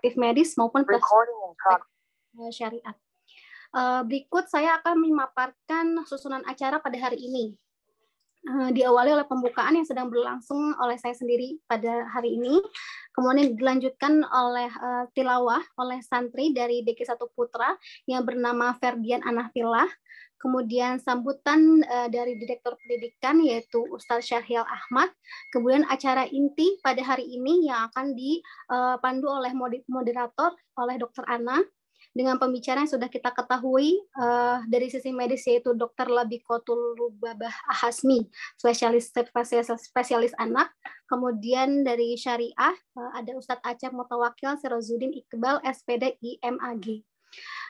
perspektif medis maupun perspektif eh, syariat. Eh, berikut saya akan memaparkan susunan acara pada hari ini. Eh, diawali oleh pembukaan yang sedang berlangsung oleh saya sendiri pada hari ini, kemudian dilanjutkan oleh tilawah oleh santri dari dk satu Putra yang bernama Ferdian Anahfilah, kemudian sambutan uh, dari Direktur Pendidikan yaitu Ustadz Syahril Ahmad, kemudian acara inti pada hari ini yang akan dipandu eh, oleh moderator oleh Dr. Ana dengan pembicara yang sudah kita ketahui uh, dari sisi medis yaitu Dr. Labikotul Rubabah Ahasmi, spesialis spesialis, spesialis anak. Kemudian dari syariah uh, ada Ustadz Aceh Mutawakil Sirozudin Iqbal SPD IMAG.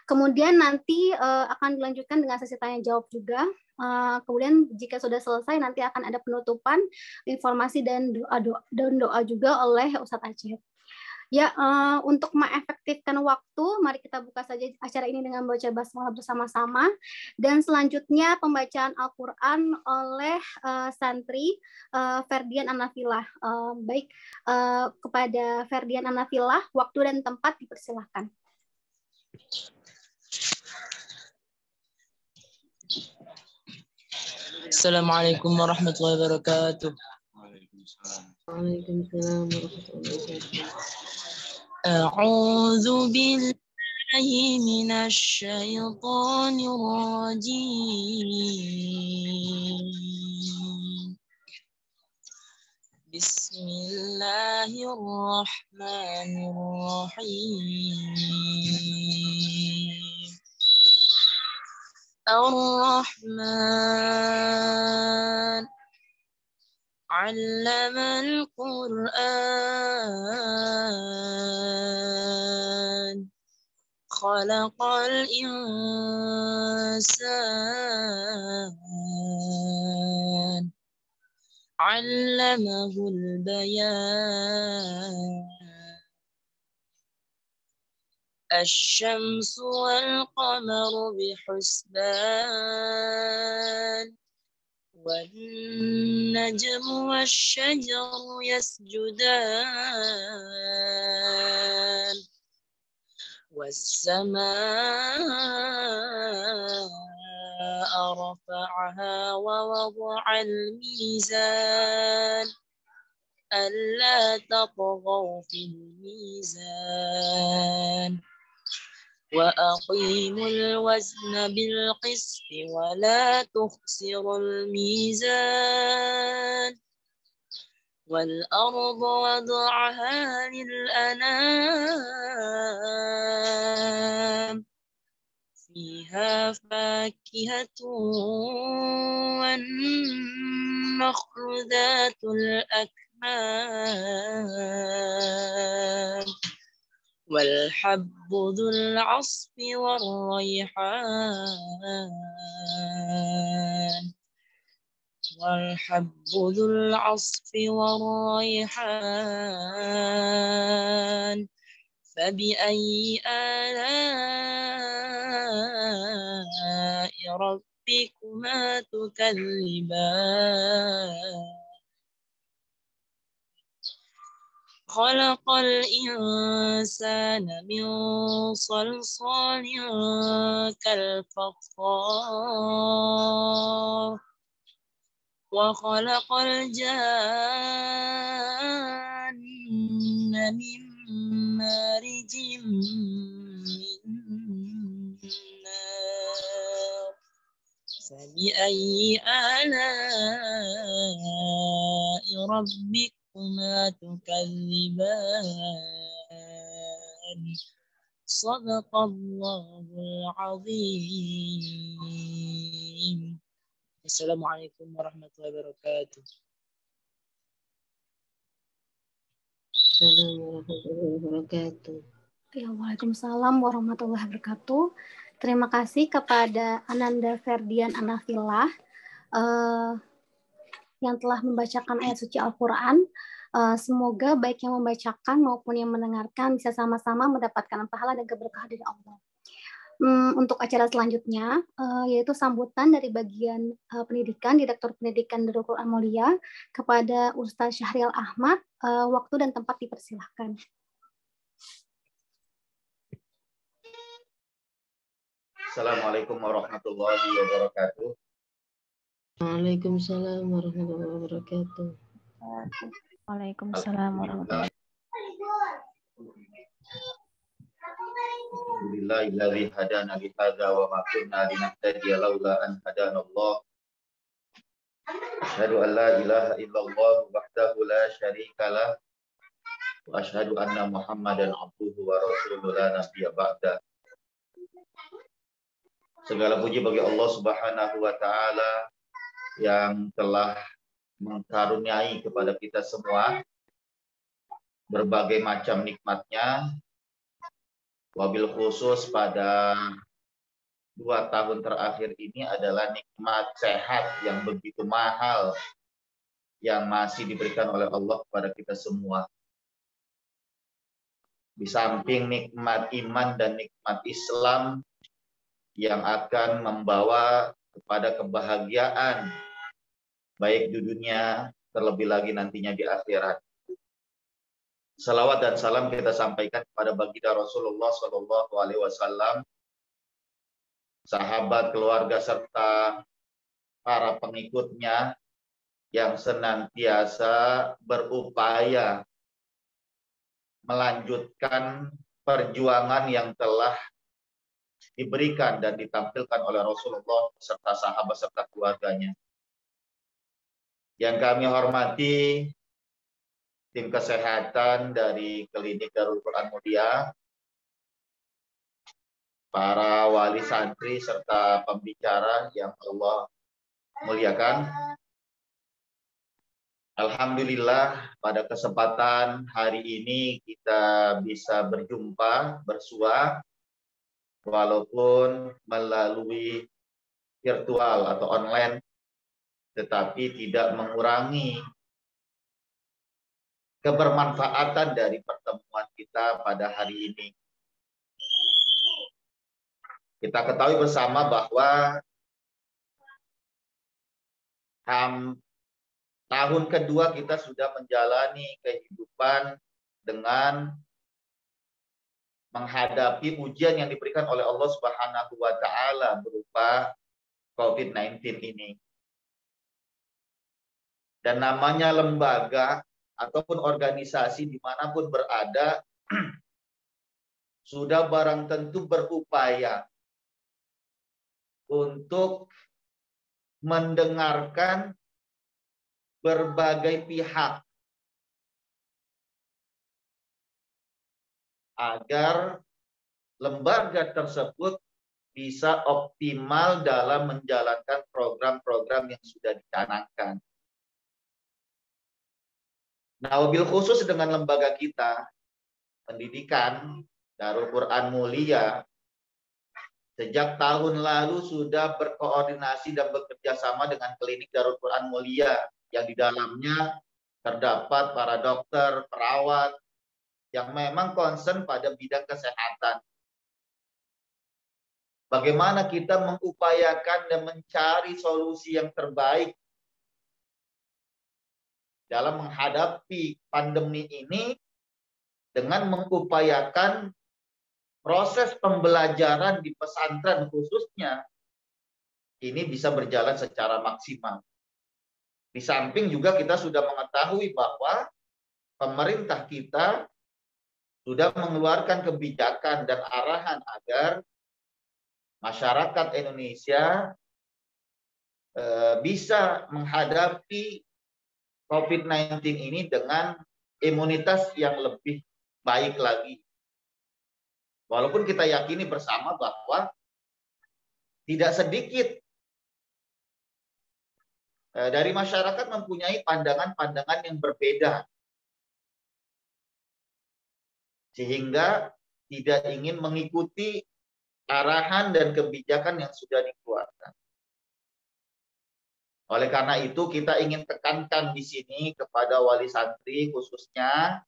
Kemudian nanti uh, akan dilanjutkan dengan sesi tanya jawab juga. Uh, kemudian jika sudah selesai nanti akan ada penutupan informasi dan doa, doa dan doa juga oleh Ustadz Aceh. Ya, uh, untuk mengefektifkan waktu, mari kita buka saja acara ini dengan baca basmalah bersama-sama. Dan selanjutnya pembacaan Al-Quran oleh uh, santri uh, Ferdian Anafilah. Uh, baik, uh, kepada Ferdian Anafilah, waktu dan tempat dipersilahkan. السلام عليكم ورحمة الله وبركاته وعليكم السلام ورحمة الله وبركاته أعوذ بالله من الشيطان الرجيم بسم الله الرحمن الرحيم الرحمن علم القرآن خلق الإنسان علمه البيان الشمس والقمر بحسبان والنجم والشجر يسجدان والسماء رفعها ووضع الميزان ألا تطغوا في الميزان وأقيموا الوزن بالقسط ولا تخسروا الميزان والأرض وضعها للأنام فيها فاكهة والنخل ذات الأكمام والحب ذو العصف والريحان والحب ذو العصف والريحان فبأي آلاء ربكما تكذبان خلق الإنسان من صلصال كالفخار وخلق الجان من مارج من نار فبأي آلاء ربكما تكذبان صدق الله العظيم السلام عليكم ورحمة الله وبركاته Waalaikumsalam warahmatullahi wabarakatuh. Ya, Waalaikumsalam warahmatullahi wabarakatuh. Terima kasih kepada Ananda Ferdian Anafilah eh, uh, yang telah membacakan ayat suci Al-Quran. Uh, semoga baik yang membacakan maupun yang mendengarkan bisa sama-sama mendapatkan pahala dan keberkahan dari Allah um, untuk acara selanjutnya uh, yaitu sambutan dari bagian uh, pendidikan Direktur Pendidikan Darul Amalia kepada Ustaz Syahril Ahmad uh, waktu dan tempat dipersilahkan. Assalamualaikum warahmatullahi wabarakatuh. Waalaikumsalam warahmatullahi wabarakatuh. Waalaikumsalam warahmatullahi wabarakatuh. Alhamdulillahilladzi hadana li hadza wa ma kunna linahtadiya laula an hadana Allah. Asyhadu an la ilaha illallah wahdahu la syarika lah wa asyhadu anna Muhammadan abduhu wa rasuluhu la nabiyya ba'da. Segala puji bagi Allah Subhanahu wa taala yang telah mengkaruniai kepada kita semua berbagai macam nikmatnya Wabil khusus pada dua tahun terakhir ini adalah nikmat sehat yang begitu mahal yang masih diberikan oleh Allah kepada kita semua. Di samping nikmat iman dan nikmat Islam yang akan membawa kepada kebahagiaan baik di dunia terlebih lagi nantinya di akhirat. Salawat dan salam kita sampaikan kepada baginda Rasulullah Shallallahu Alaihi Wasallam, sahabat, keluarga serta para pengikutnya yang senantiasa berupaya melanjutkan perjuangan yang telah diberikan dan ditampilkan oleh Rasulullah serta sahabat serta keluarganya. Yang kami hormati tim kesehatan dari Klinik Darul Quran Mulia, para wali santri serta pembicara yang Allah muliakan. Alhamdulillah pada kesempatan hari ini kita bisa berjumpa, bersua, walaupun melalui virtual atau online, tetapi tidak mengurangi kebermanfaatan dari pertemuan kita pada hari ini. Kita ketahui bersama bahwa um, tahun kedua kita sudah menjalani kehidupan dengan menghadapi ujian yang diberikan oleh Allah Subhanahu wa taala berupa COVID-19 ini. Dan namanya lembaga ataupun organisasi dimanapun berada sudah barang tentu berupaya untuk mendengarkan berbagai pihak agar lembaga tersebut bisa optimal dalam menjalankan program-program yang sudah dicanangkan. Nah, wabil khusus dengan lembaga kita, pendidikan, Darul Quran Mulia, sejak tahun lalu sudah berkoordinasi dan bekerja sama dengan klinik Darul Quran Mulia yang di dalamnya terdapat para dokter, perawat, yang memang concern pada bidang kesehatan. Bagaimana kita mengupayakan dan mencari solusi yang terbaik dalam menghadapi pandemi ini dengan mengupayakan proses pembelajaran di pesantren khususnya ini bisa berjalan secara maksimal. Di samping juga kita sudah mengetahui bahwa pemerintah kita sudah mengeluarkan kebijakan dan arahan agar masyarakat Indonesia eh, bisa menghadapi COVID-19 ini dengan imunitas yang lebih baik lagi. Walaupun kita yakini bersama bahwa tidak sedikit eh, dari masyarakat mempunyai pandangan-pandangan yang berbeda. Sehingga tidak ingin mengikuti arahan dan kebijakan yang sudah dikeluarkan. Oleh karena itu kita ingin tekankan di sini kepada wali santri khususnya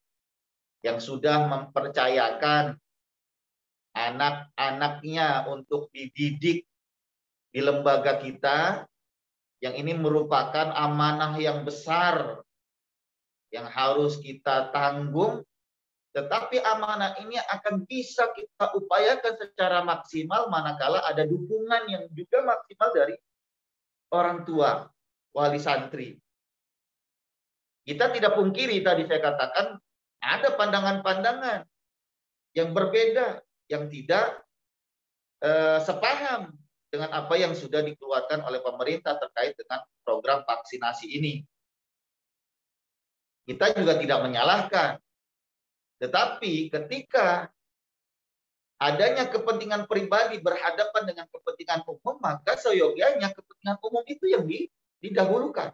yang sudah mempercayakan anak-anaknya untuk dididik di lembaga kita yang ini merupakan amanah yang besar yang harus kita tanggung tetapi amanah ini akan bisa kita upayakan secara maksimal manakala ada dukungan yang juga maksimal dari orang tua, wali santri. Kita tidak pungkiri tadi saya katakan ada pandangan-pandangan yang berbeda, yang tidak eh, sepaham dengan apa yang sudah dikeluarkan oleh pemerintah terkait dengan program vaksinasi ini. Kita juga tidak menyalahkan. Tetapi ketika adanya kepentingan pribadi berhadapan dengan kepentingan umum, maka seyogianya kepentingan umum itu yang didahulukan.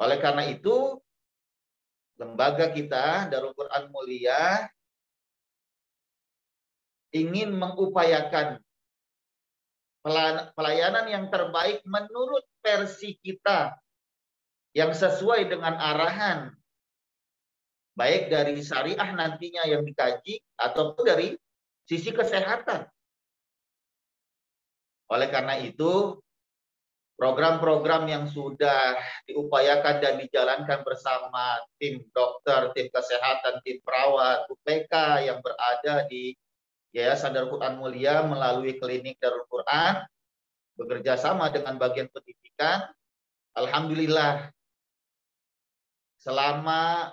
Oleh karena itu, lembaga kita Darul Quran Mulia ingin mengupayakan pelayanan yang terbaik menurut versi kita yang sesuai dengan arahan baik dari syariah nantinya yang dikaji ataupun dari sisi kesehatan. Oleh karena itu, program-program yang sudah diupayakan dan dijalankan bersama tim dokter, tim kesehatan, tim perawat, UPK yang berada di Yayasan Darul Quran Mulia melalui klinik Darul Quran bekerja sama dengan bagian pendidikan. Alhamdulillah selama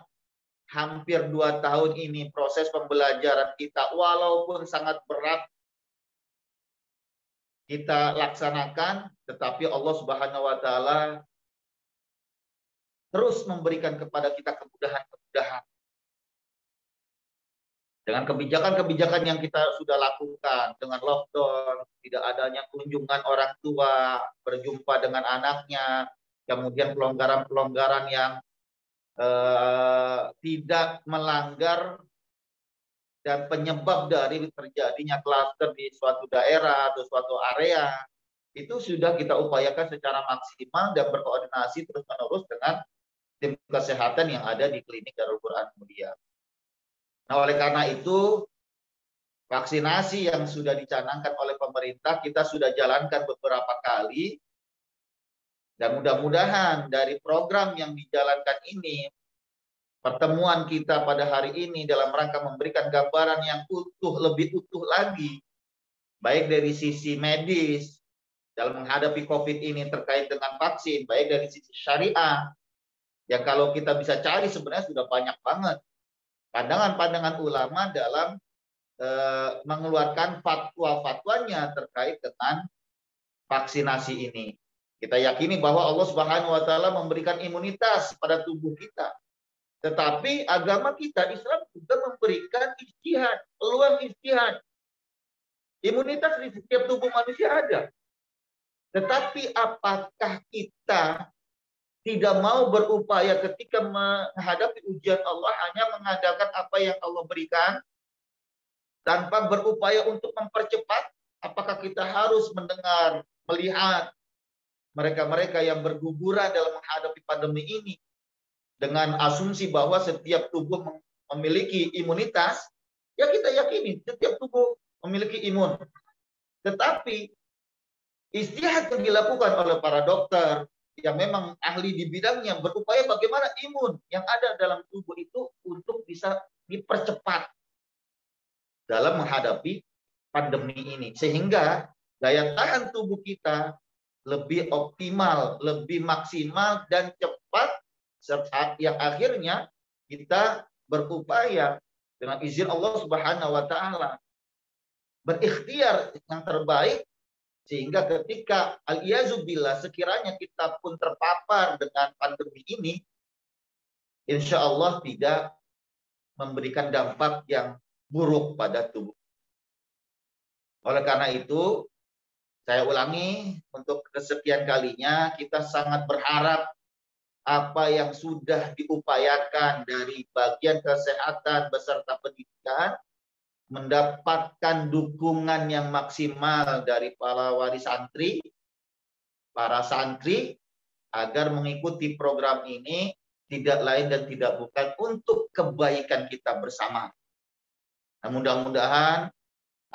hampir dua tahun ini proses pembelajaran kita walaupun sangat berat kita laksanakan tetapi Allah Subhanahu wa taala terus memberikan kepada kita kemudahan-kemudahan dengan kebijakan-kebijakan yang kita sudah lakukan dengan lockdown tidak adanya kunjungan orang tua berjumpa dengan anaknya kemudian pelonggaran-pelonggaran yang Eh, tidak melanggar dan penyebab dari terjadinya klaster di suatu daerah atau suatu area itu sudah kita upayakan secara maksimal dan berkoordinasi terus menerus dengan tim kesehatan yang ada di klinik Darul Quran Mulia. Nah, oleh karena itu vaksinasi yang sudah dicanangkan oleh pemerintah kita sudah jalankan beberapa kali dan mudah-mudahan dari program yang dijalankan ini, pertemuan kita pada hari ini dalam rangka memberikan gambaran yang utuh, lebih utuh lagi, baik dari sisi medis, dalam menghadapi COVID ini terkait dengan vaksin, baik dari sisi syariah, yang kalau kita bisa cari sebenarnya sudah banyak banget pandangan-pandangan ulama dalam e, mengeluarkan fatwa-fatwanya terkait dengan vaksinasi ini. Kita yakini bahwa Allah Subhanahu wa taala memberikan imunitas pada tubuh kita. Tetapi agama kita Islam juga memberikan istihad, peluang istihad. Imunitas di setiap tubuh manusia ada. Tetapi apakah kita tidak mau berupaya ketika menghadapi ujian Allah hanya mengandalkan apa yang Allah berikan tanpa berupaya untuk mempercepat apakah kita harus mendengar, melihat, mereka-mereka yang berguguran dalam menghadapi pandemi ini dengan asumsi bahwa setiap tubuh memiliki imunitas, ya kita yakini setiap tubuh memiliki imun. Tetapi istihad yang dilakukan oleh para dokter yang memang ahli di bidangnya berupaya bagaimana imun yang ada dalam tubuh itu untuk bisa dipercepat dalam menghadapi pandemi ini sehingga daya tahan tubuh kita lebih optimal, lebih maksimal dan cepat serta yang akhirnya kita berupaya dengan izin Allah Subhanahu wa taala berikhtiar yang terbaik sehingga ketika al-iazubillah sekiranya kita pun terpapar dengan pandemi ini insya Allah tidak memberikan dampak yang buruk pada tubuh. Oleh karena itu, saya ulangi untuk kesekian kalinya kita sangat berharap apa yang sudah diupayakan dari bagian kesehatan beserta pendidikan mendapatkan dukungan yang maksimal dari para wali santri, para santri agar mengikuti program ini tidak lain dan tidak bukan untuk kebaikan kita bersama. Nah, mudah-mudahan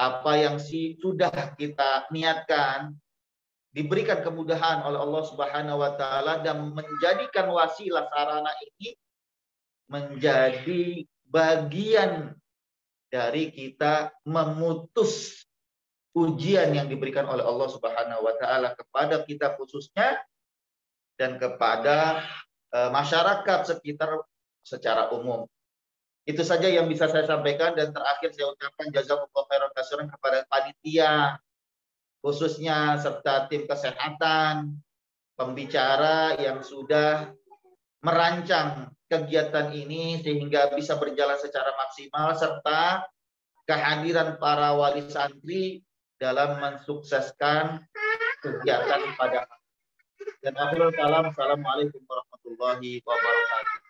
apa yang sudah kita niatkan diberikan kemudahan oleh Allah Subhanahu wa taala dan menjadikan wasilah sarana ini menjadi bagian dari kita memutus ujian yang diberikan oleh Allah Subhanahu wa taala kepada kita khususnya dan kepada eh, masyarakat sekitar secara umum. Itu saja yang bisa saya sampaikan dan terakhir saya ucapkan jazakumullah khairan kasuran kepada panitia khususnya serta tim kesehatan, pembicara yang sudah merancang kegiatan ini sehingga bisa berjalan secara maksimal serta kehadiran para wali santri dalam mensukseskan kegiatan pada dan akhirul kalam assalamualaikum warahmatullahi wabarakatuh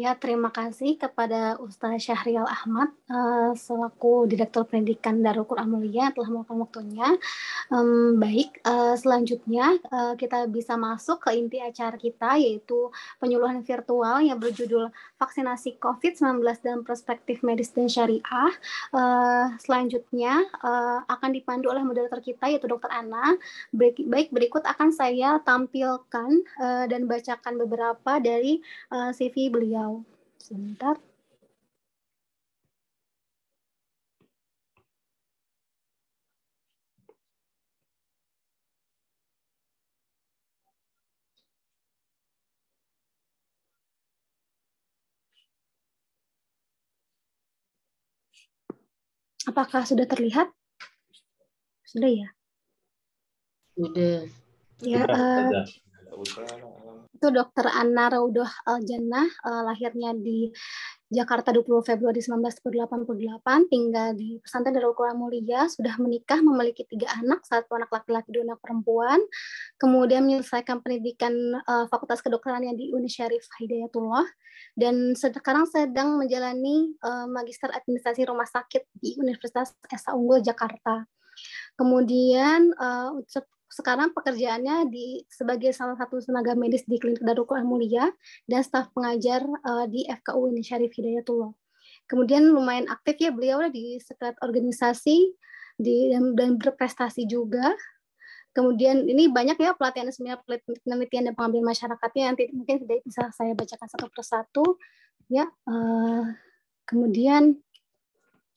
Ya, terima kasih kepada Ustaz Syahril Ahmad uh, selaku Direktur Pendidikan Darul Quran Mulia telah meluangkan waktunya. Um, baik, uh, selanjutnya uh, kita bisa masuk ke inti acara kita yaitu penyuluhan virtual yang berjudul Vaksinasi COVID-19 dan Perspektif Medis dan Syariah. Uh, selanjutnya uh, akan dipandu oleh moderator kita yaitu Dr. Ana. Baik, berikut akan saya tampilkan uh, dan bacakan beberapa dari uh, CV beliau atau sebentar. Apakah sudah terlihat? Sudah ya? Sudah. Ya, Uh, itu dokter Anna Raudoh Aljannah, uh, lahirnya di Jakarta 20 Februari 1988, tinggal di pesantren Darul Qur'an Mulia, sudah menikah, memiliki tiga anak, satu anak laki-laki, dua anak perempuan, kemudian menyelesaikan pendidikan uh, Fakultas yang di Uni Syarif Hidayatullah, dan sekarang sedang menjalani uh, Magister Administrasi Rumah Sakit di Universitas Esa Unggul, Jakarta. Kemudian uh, sekarang pekerjaannya di sebagai salah satu tenaga medis di Klinik Darul Mulia dan staf pengajar uh, di ini Syarif Hidayatullah. Kemudian lumayan aktif ya beliau di sekret organisasi di, dan, dan berprestasi juga. Kemudian ini banyak ya pelatihan seminar penelitian dan pengambil masyarakatnya nanti mungkin bisa saya bacakan satu persatu ya. Uh, kemudian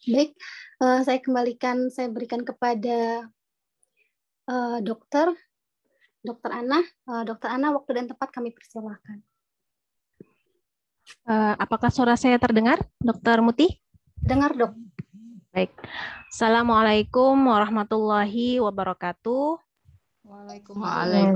baik uh, saya kembalikan saya berikan kepada Eh, dokter dokter Ana uh, dokter Ana waktu dan tempat kami persilahkan uh, apakah suara saya terdengar dokter Muti dengar dok baik assalamualaikum warahmatullahi wabarakatuh Waalaikumsalam.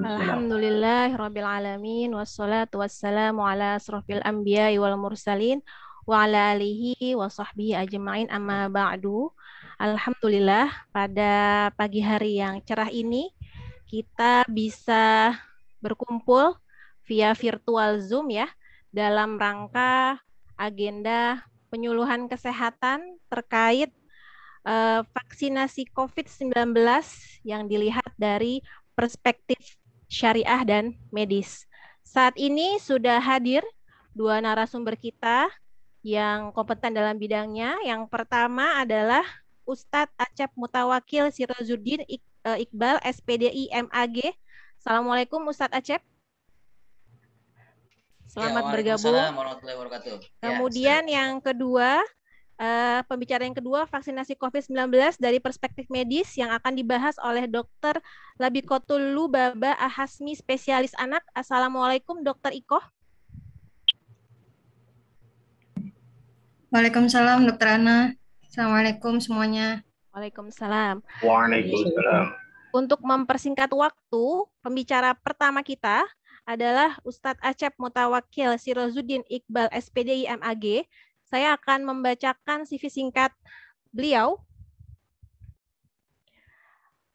Alhamdulillah Rabbil Alamin Wassalatu wassalamu ala asrafil anbiya wal mursalin Wa ala alihi wa sahbihi ajma'in amma ba'du Alhamdulillah pada pagi hari yang cerah ini kita bisa berkumpul via virtual Zoom ya dalam rangka agenda penyuluhan kesehatan terkait eh, vaksinasi COVID-19 yang dilihat dari perspektif syariah dan medis. Saat ini sudah hadir dua narasumber kita yang kompeten dalam bidangnya. Yang pertama adalah Ustadz Acep Mutawakil Sirazuddin eh, Iqbal SPDI MAG. Assalamualaikum Ustadz Acep. Selamat ya, bergabung. Ya, Kemudian ya, yang kedua, uh, pembicara yang kedua vaksinasi COVID-19 dari perspektif medis yang akan dibahas oleh Dr. Labikotul Lubaba Ahasmi, spesialis anak. Assalamualaikum Dr. Iko. Waalaikumsalam Dr. Ana. Assalamualaikum semuanya. Waalaikumsalam. Waalaikumsalam. Untuk mempersingkat waktu, pembicara pertama kita adalah Ustadz Acep Mutawakil Sirozuddin Iqbal SPDI MAG. Saya akan membacakan CV singkat beliau.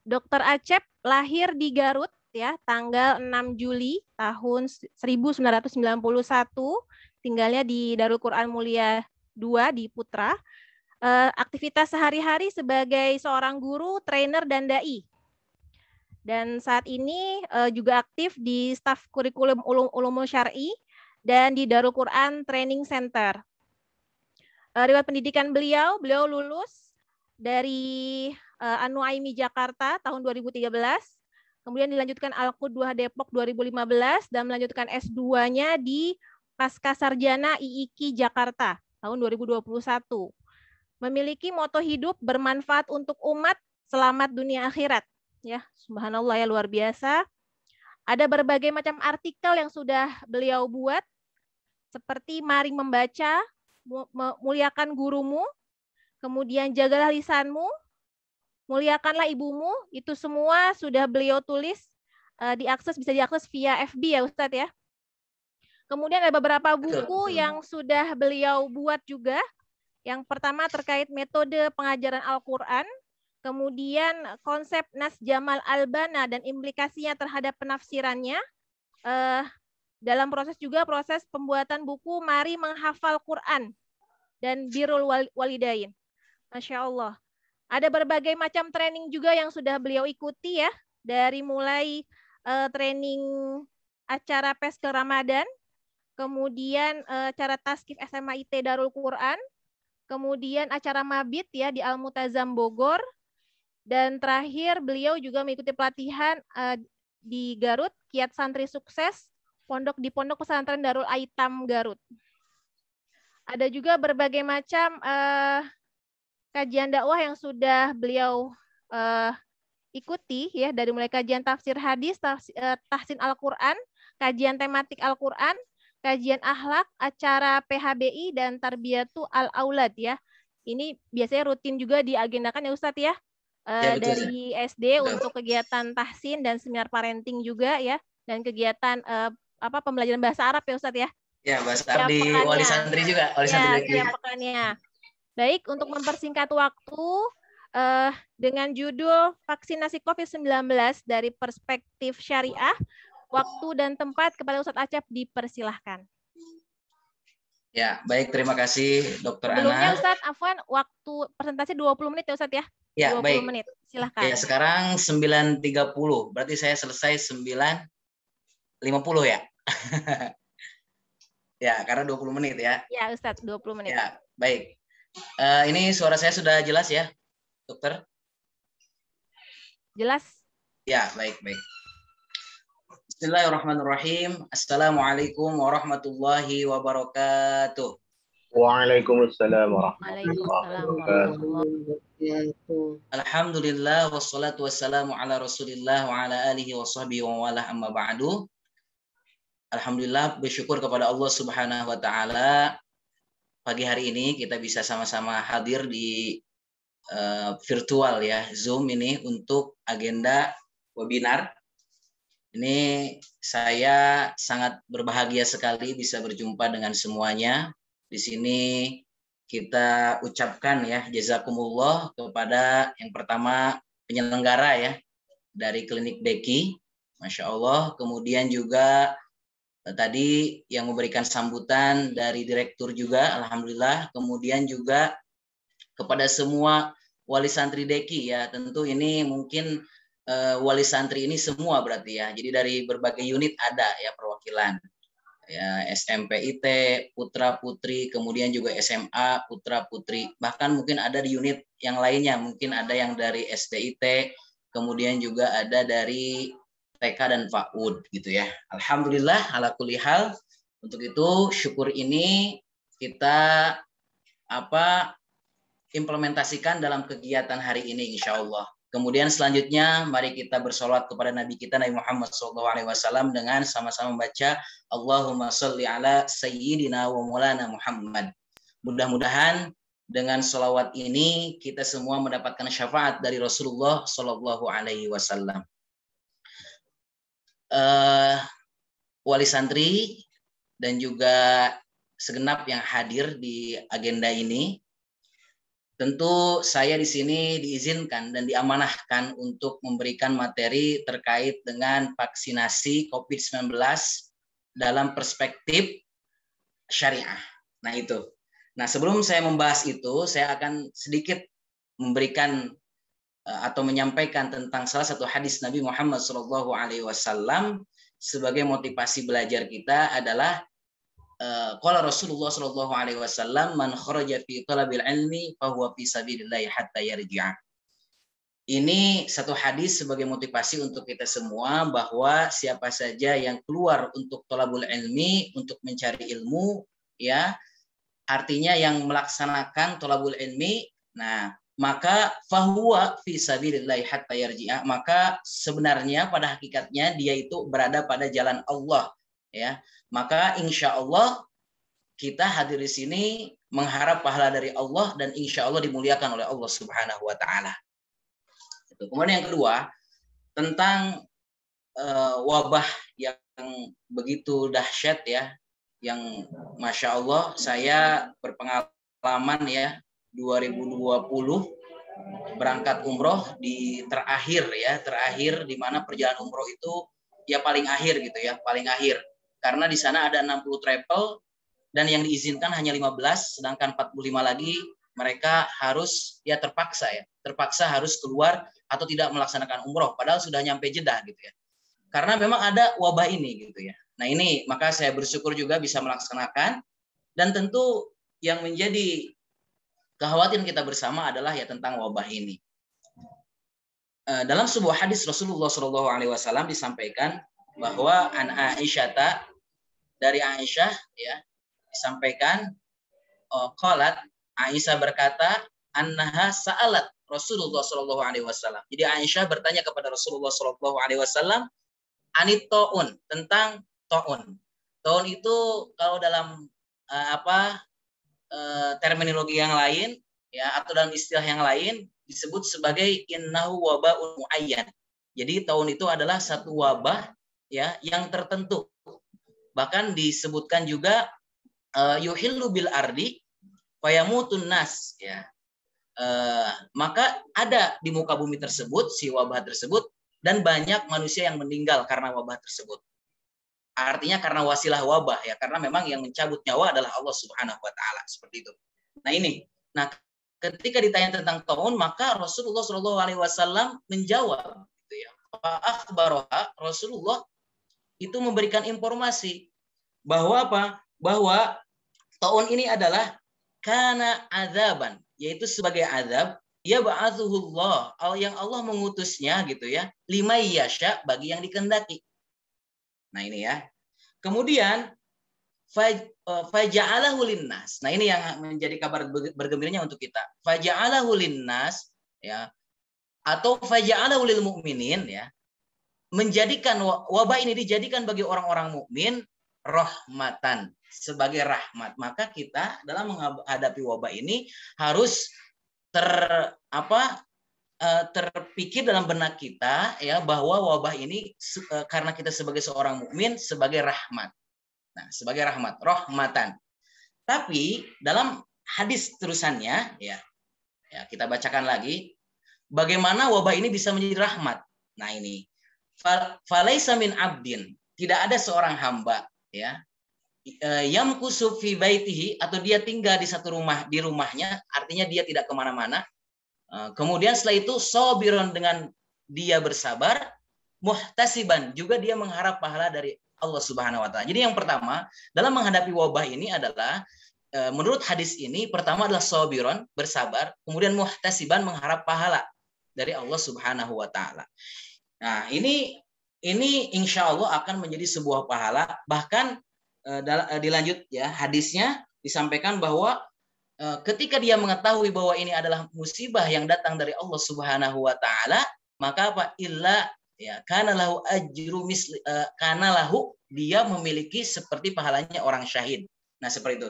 Dr. Acep lahir di Garut ya tanggal 6 Juli tahun 1991, tinggalnya di Darul Quran Mulia 2 di Putra uh, aktivitas sehari-hari sebagai seorang guru, trainer, dan dai. Dan saat ini uh, juga aktif di staf kurikulum ulum ulumul syari dan di Darul Quran Training Center. Uh, eh, riwayat pendidikan beliau, beliau lulus dari uh, Anu Jakarta tahun 2013 kemudian dilanjutkan al 2 Depok 2015 dan melanjutkan S2-nya di Pasca Sarjana IIKI Jakarta tahun 2021 memiliki moto hidup bermanfaat untuk umat, selamat dunia akhirat. Ya, subhanallah ya luar biasa. Ada berbagai macam artikel yang sudah beliau buat seperti mari membaca, muliakan gurumu, kemudian jagalah lisanmu, muliakanlah ibumu, itu semua sudah beliau tulis eh, diakses bisa diakses via FB ya Ustadz ya. Kemudian ada beberapa buku yang sudah beliau buat juga yang pertama terkait metode pengajaran Al-Quran, kemudian konsep Nas Jamal Albana dan implikasinya terhadap penafsirannya. Eh, dalam proses juga proses pembuatan buku Mari Menghafal Quran dan Birul Walidain. Masya Allah. Ada berbagai macam training juga yang sudah beliau ikuti ya, dari mulai eh, training acara PES ke Ramadan, kemudian e, cara taskif SMA IT Darul Quran, kemudian acara mabit ya di Al Mutazam Bogor, dan terakhir beliau juga mengikuti pelatihan uh, di Garut kiat santri sukses pondok di pondok pesantren Darul Aitam Garut. Ada juga berbagai macam uh, kajian dakwah yang sudah beliau uh, ikuti ya dari mulai kajian tafsir hadis, tafsir, uh, tahsin Al-Qur'an, kajian tematik Al-Qur'an, kajian akhlak, acara PHBI dan tarbiyatu al aulad ya. Ini biasanya rutin juga diagendakan ya Ustadz ya. ya eh, dari SD betul. untuk kegiatan tahsin dan seminar parenting juga ya dan kegiatan eh, apa pembelajaran bahasa Arab ya Ustadz ya. Ya, bahasa Arab di Wali Santri juga, Wali ya, Santri. Ya, pekannya. Baik, untuk mempersingkat waktu uh, dengan judul Vaksinasi COVID-19 dari Perspektif Syariah, Waktu dan tempat kepada Ustadz Acep dipersilahkan. Ya, baik. Terima kasih, Dokter Ana. Sebelumnya Ustadz, Afwan, waktu presentasi 20 menit ya Ustadz ya? Ya, 20 baik. menit. Silahkan. Ya, sekarang 9.30. Berarti saya selesai 9.50 ya? ya, karena 20 menit ya. Ya, Ustadz, 20 menit. Ya, baik. Uh, ini suara saya sudah jelas ya, dokter? Jelas. Ya, baik, baik. Bismillahirrahmanirrahim. Assalamualaikum warahmatullahi wabarakatuh. Waalaikumsalam warahmatullahi wabarakatuh. Alhamdulillah wassalatu wassalamu ala Rasulillah wa ala alihi wa sahbihi wa wala amma ba'du. Alhamdulillah bersyukur kepada Allah Subhanahu wa taala pagi hari ini kita bisa sama-sama hadir di uh, virtual ya Zoom ini untuk agenda webinar ini saya sangat berbahagia sekali bisa berjumpa dengan semuanya. Di sini kita ucapkan ya jazakumullah kepada yang pertama penyelenggara ya dari klinik Deki Masya Allah. Kemudian juga eh, tadi yang memberikan sambutan dari direktur juga, Alhamdulillah. Kemudian juga kepada semua wali santri Deki ya. Tentu ini mungkin Eh, wali santri ini semua berarti ya. Jadi dari berbagai unit ada ya perwakilan. Ya, SMP IT, putra putri, kemudian juga SMA, putra putri. Bahkan mungkin ada di unit yang lainnya, mungkin ada yang dari SDIT, kemudian juga ada dari TK dan PAUD gitu ya. Alhamdulillah ala kulihal. Untuk itu syukur ini kita apa implementasikan dalam kegiatan hari ini insya Allah. Kemudian selanjutnya mari kita bersolat kepada Nabi kita Nabi Muhammad SAW dengan sama-sama membaca Allahumma salli ala sayyidina wa maulana Muhammad. Mudah-mudahan dengan solawat ini kita semua mendapatkan syafaat dari Rasulullah Shallallahu Alaihi Wasallam. Uh, wali santri dan juga segenap yang hadir di agenda ini, Tentu saya di sini diizinkan dan diamanahkan untuk memberikan materi terkait dengan vaksinasi COVID-19 dalam perspektif syariah. Nah itu. Nah sebelum saya membahas itu, saya akan sedikit memberikan eh, atau menyampaikan tentang salah satu hadis Nabi Muhammad SAW sebagai motivasi belajar kita adalah Eh, qala Rasulullah sallallahu alaihi wasallam man kharaja fi talabil ilmi fahuwa fi sabilillah hatta yarji'a. Ini satu hadis sebagai motivasi untuk kita semua bahwa siapa saja yang keluar untuk tolabul ilmi, untuk mencari ilmu, ya artinya yang melaksanakan tolabul ilmi, nah maka fahuwa fi sabilillah hatta yarji'a, maka sebenarnya pada hakikatnya dia itu berada pada jalan Allah, ya maka insya Allah kita hadir di sini mengharap pahala dari Allah dan insya Allah dimuliakan oleh Allah Subhanahu Wa Taala. Kemudian yang kedua tentang uh, wabah yang begitu dahsyat ya, yang masya Allah saya berpengalaman ya 2020 berangkat umroh di terakhir ya terakhir di mana perjalanan umroh itu ya paling akhir gitu ya paling akhir karena di sana ada 60 travel dan yang diizinkan hanya 15 sedangkan 45 lagi mereka harus ya terpaksa ya terpaksa harus keluar atau tidak melaksanakan umroh padahal sudah nyampe jeddah gitu ya karena memang ada wabah ini gitu ya nah ini maka saya bersyukur juga bisa melaksanakan dan tentu yang menjadi kekhawatiran kita bersama adalah ya tentang wabah ini eh, dalam sebuah hadis Rasulullah saw disampaikan bahwa an Aisyata dari Aisyah ya disampaikan uh, qalat Aisyah berkata annaha sa'alat Rasulullah Shallallahu alaihi wasallam. Jadi Aisyah bertanya kepada Rasulullah Shallallahu alaihi wasallam anit taun tentang taun. Taun itu kalau dalam uh, apa uh, terminologi yang lain ya atau dalam istilah yang lain disebut sebagai innahu wabaun muayyan. Jadi tahun itu adalah satu wabah ya yang tertentu bahkan disebutkan juga eh, yuhillu bil ardi fayamutun nas ya eh, maka ada di muka bumi tersebut si wabah tersebut dan banyak manusia yang meninggal karena wabah tersebut artinya karena wasilah wabah ya karena memang yang mencabut nyawa adalah Allah Subhanahu wa taala seperti itu nah ini nah ketika ditanya tentang tahun maka Rasulullah Shallallahu alaihi wasallam menjawab gitu ya Rasulullah itu memberikan informasi bahwa apa? Bahwa tahun ini adalah karena azaban, yaitu sebagai azab ya ba'athuhullah, yang Allah mengutusnya gitu ya, lima yasha bagi yang dikendaki. Nah ini ya. Kemudian e, faja'alahu linnas. Nah ini yang menjadi kabar bergembiranya untuk kita. Faja'alahu linnas ya atau faja'alahu lil mu'minin ya menjadikan wabah ini dijadikan bagi orang-orang mukmin rahmatan sebagai rahmat. Maka kita dalam menghadapi wabah ini harus ter apa eh, terpikir dalam benak kita ya bahwa wabah ini eh, karena kita sebagai seorang mukmin sebagai rahmat. Nah, sebagai rahmat, rahmatan. Tapi dalam hadis terusannya ya ya kita bacakan lagi bagaimana wabah ini bisa menjadi rahmat. Nah, ini falaisa min abdin, tidak ada seorang hamba ya e, yang kusufi baitihi atau dia tinggal di satu rumah di rumahnya artinya dia tidak kemana-mana e, kemudian setelah itu sobiron dengan dia bersabar muhtasiban juga dia mengharap pahala dari Allah Subhanahu wa taala. Jadi yang pertama dalam menghadapi wabah ini adalah e, menurut hadis ini pertama adalah sobiron bersabar kemudian muhtasiban mengharap pahala dari Allah Subhanahu wa taala. Nah, ini ini insya Allah akan menjadi sebuah pahala. Bahkan eh, eh, dilanjut ya hadisnya disampaikan bahwa eh, ketika dia mengetahui bahwa ini adalah musibah yang datang dari Allah Subhanahu wa taala, maka apa illa ya karena lahu ajru misli, karena lahu dia memiliki seperti pahalanya orang syahid. Nah, seperti itu.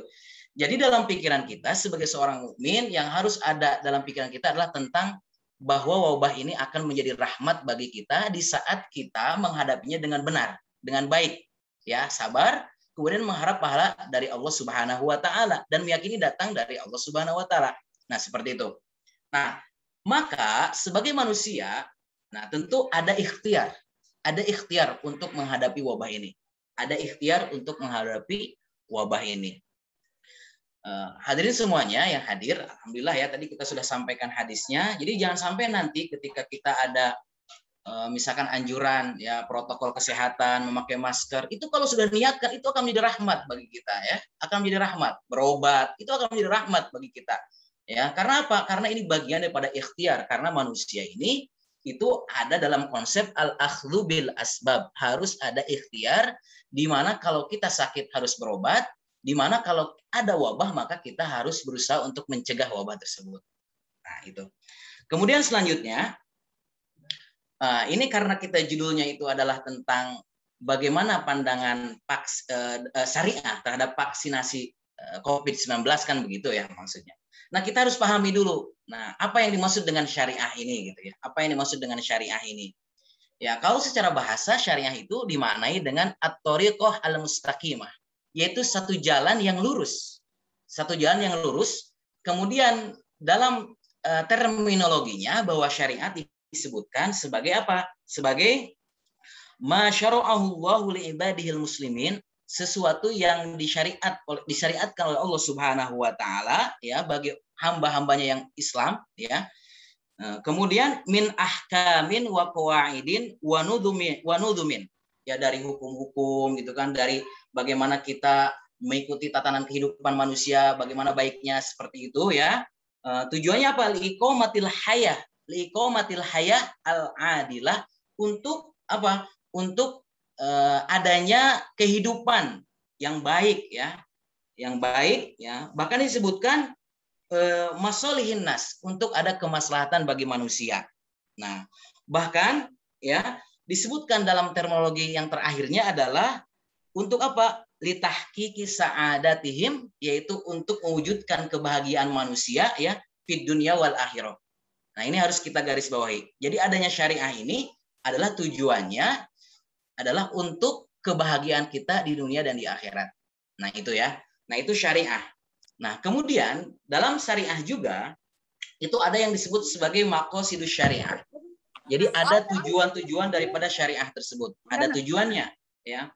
Jadi dalam pikiran kita sebagai seorang mukmin yang harus ada dalam pikiran kita adalah tentang bahwa wabah ini akan menjadi rahmat bagi kita di saat kita menghadapinya dengan benar, dengan baik. Ya, sabar, kemudian mengharap pahala dari Allah Subhanahu wa taala dan meyakini datang dari Allah Subhanahu wa taala. Nah, seperti itu. Nah, maka sebagai manusia, nah tentu ada ikhtiar, ada ikhtiar untuk menghadapi wabah ini. Ada ikhtiar untuk menghadapi wabah ini. Eh, hadirin semuanya yang hadir, alhamdulillah ya tadi kita sudah sampaikan hadisnya. Jadi jangan sampai nanti ketika kita ada eh, misalkan anjuran ya protokol kesehatan memakai masker itu kalau sudah niatkan itu akan menjadi rahmat bagi kita ya akan menjadi rahmat berobat itu akan menjadi rahmat bagi kita ya karena apa karena ini bagian daripada ikhtiar karena manusia ini itu ada dalam konsep al akhlubil asbab harus ada ikhtiar di mana kalau kita sakit harus berobat di mana kalau ada wabah, maka kita harus berusaha untuk mencegah wabah tersebut. Nah, itu. Kemudian selanjutnya, eh, ini karena kita judulnya itu adalah tentang bagaimana pandangan paks, eh, eh, syariah terhadap vaksinasi COVID-19 kan begitu ya maksudnya. Nah, kita harus pahami dulu. Nah, apa yang dimaksud dengan syariah ini gitu ya? Apa yang dimaksud dengan syariah ini? Ya, kalau secara bahasa syariah itu dimaknai dengan at-tariqah al-mustaqimah yaitu satu jalan yang lurus. Satu jalan yang lurus. Kemudian dalam eh, terminologinya bahwa syariat disebutkan sebagai apa? Sebagai masyara'ahullahu li'ibadihil muslimin sesuatu yang disyariat disyariatkan oleh Allah Subhanahu wa taala ya bagi hamba-hambanya yang Islam ya. Eh, kemudian min ahkamin wa qawaidin wa nudumi wa nudumin ya dari hukum-hukum gitu kan dari bagaimana kita mengikuti tatanan kehidupan manusia, bagaimana baiknya seperti itu ya. Uh, tujuannya apa? Liqomatil hayah, liqomatil hayah al-adilah untuk apa? Untuk uh, adanya kehidupan yang baik ya. Yang baik ya. Bahkan disebutkan uh, masolihin nas untuk ada kemaslahatan bagi manusia. Nah, bahkan ya disebutkan dalam terminologi yang terakhirnya adalah untuk apa? Litahkiki sa'adatihim, yaitu untuk mewujudkan kebahagiaan manusia ya, fit dunia wal akhirah. Nah ini harus kita garis bawahi. Jadi adanya syariah ini adalah tujuannya adalah untuk kebahagiaan kita di dunia dan di akhirat. Nah itu ya. Nah itu syariah. Nah kemudian dalam syariah juga itu ada yang disebut sebagai makosidus syariah. Jadi ada tujuan-tujuan daripada syariah tersebut. Ada tujuannya, ya.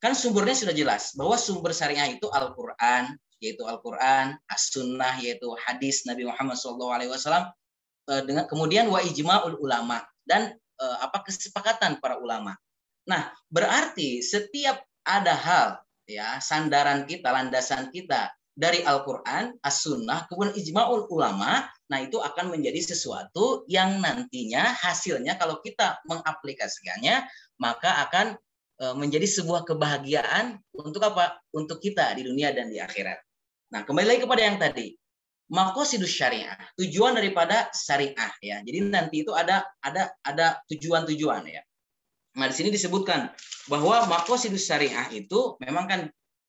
Kan sumbernya sudah jelas bahwa sumber syariah itu Al-Qur'an, yaitu Al-Qur'an, As-Sunnah yaitu hadis Nabi Muhammad SAW eh, dengan kemudian wa ijma'ul ulama dan eh, apa kesepakatan para ulama. Nah, berarti setiap ada hal ya sandaran kita, landasan kita dari Al-Qur'an, As-Sunnah, kemudian ijma'ul ulama, nah itu akan menjadi sesuatu yang nantinya hasilnya kalau kita mengaplikasikannya maka akan Eh, menjadi sebuah kebahagiaan untuk apa? Untuk kita di dunia dan di akhirat. Nah, kembali lagi kepada yang tadi. Maqasidus syariah, tujuan daripada syariah ya. Jadi nanti itu ada ada ada tujuan-tujuan ya. Nah, di sini disebutkan bahwa maqasidus syariah itu memang kan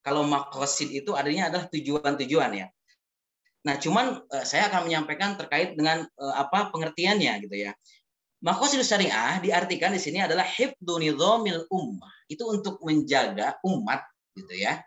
kalau makosid itu adanya adalah tujuan-tujuan ya. Nah, cuman eh, saya akan menyampaikan terkait dengan eh, apa pengertiannya gitu ya. Makosidus syariah diartikan di sini adalah hibdu nizamil ummah. Itu untuk menjaga umat gitu ya.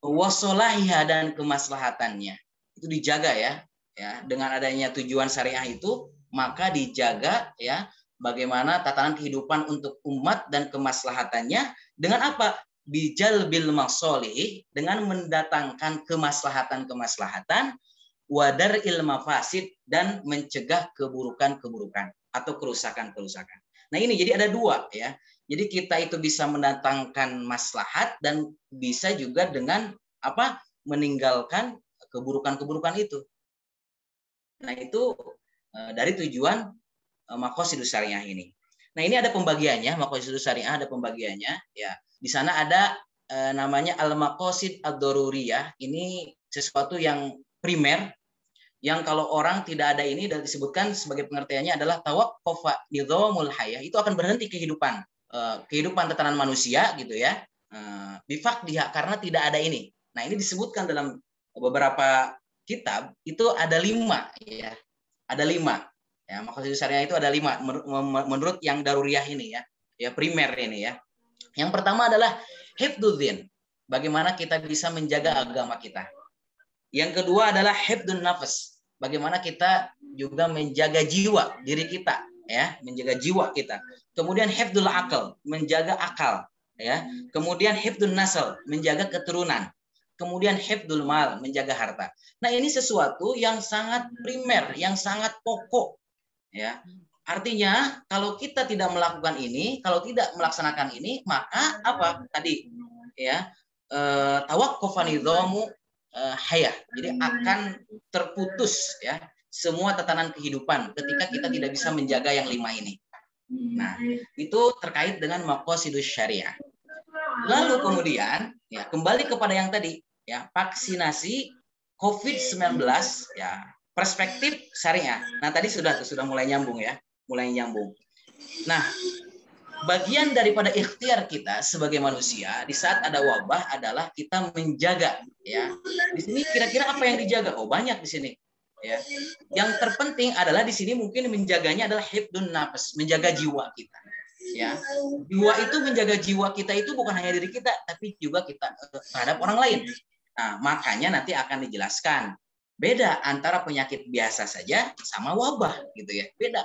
Wasolahiha dan kemaslahatannya. Itu dijaga ya. Ya, dengan adanya tujuan syariah itu maka dijaga ya bagaimana tatanan kehidupan untuk umat dan kemaslahatannya dengan apa? bijal bil masolih dengan mendatangkan kemaslahatan-kemaslahatan wadar ilma fasid dan mencegah keburukan-keburukan atau kerusakan-kerusakan. Nah ini jadi ada dua ya. Jadi kita itu bisa mendatangkan maslahat dan bisa juga dengan apa meninggalkan keburukan-keburukan itu. Nah itu eh, dari tujuan eh, makosidus syariah ini. Nah ini ada pembagiannya makosidus syariah ada pembagiannya ya. Di sana ada eh, namanya al makosid ad -doruriyah. Ini sesuatu yang primer yang kalau orang tidak ada ini dan disebutkan sebagai pengertiannya adalah tawakkofa nizamul hayah itu akan berhenti kehidupan eh, kehidupan tatanan manusia gitu ya eh, bifak dia karena tidak ada ini nah ini disebutkan dalam beberapa kitab itu ada lima ya ada lima ya maksud besarnya itu ada lima menurut yang daruriyah ini ya ya primer ini ya yang pertama adalah hidudin bagaimana kita bisa menjaga agama kita yang kedua adalah hifdun nafas. Bagaimana kita juga menjaga jiwa diri kita, ya, menjaga jiwa kita. Kemudian hifdul akal, menjaga akal, ya. Kemudian hifdun nasal, menjaga keturunan. Kemudian hifdul mal, menjaga harta. Nah, ini sesuatu yang sangat primer, yang sangat pokok, ya. Artinya, kalau kita tidak melakukan ini, kalau tidak melaksanakan ini, maka apa tadi? Ya, eh, tawakkufanidhamu uh, hayah. Jadi iya. akan terputus ya semua tatanan kehidupan ketika kita tidak bisa menjaga yang lima ini. Nah, itu terkait dengan makosidus syariah. Lalu kemudian ya kembali kepada yang tadi ya vaksinasi COVID-19 ya perspektif syariah. Nah, tadi sudah sudah mulai nyambung ya, mulai nyambung. Nah, bagian daripada ikhtiar kita sebagai manusia di saat ada wabah adalah kita menjaga ya di sini kira-kira apa yang dijaga oh banyak di sini ya yang terpenting adalah di sini mungkin menjaganya adalah hidun nafas menjaga jiwa kita ya jiwa itu menjaga jiwa kita itu bukan hanya diri kita tapi juga kita eh, terhadap orang lain nah makanya nanti akan dijelaskan Beda antara penyakit biasa saja sama wabah gitu ya. Beda.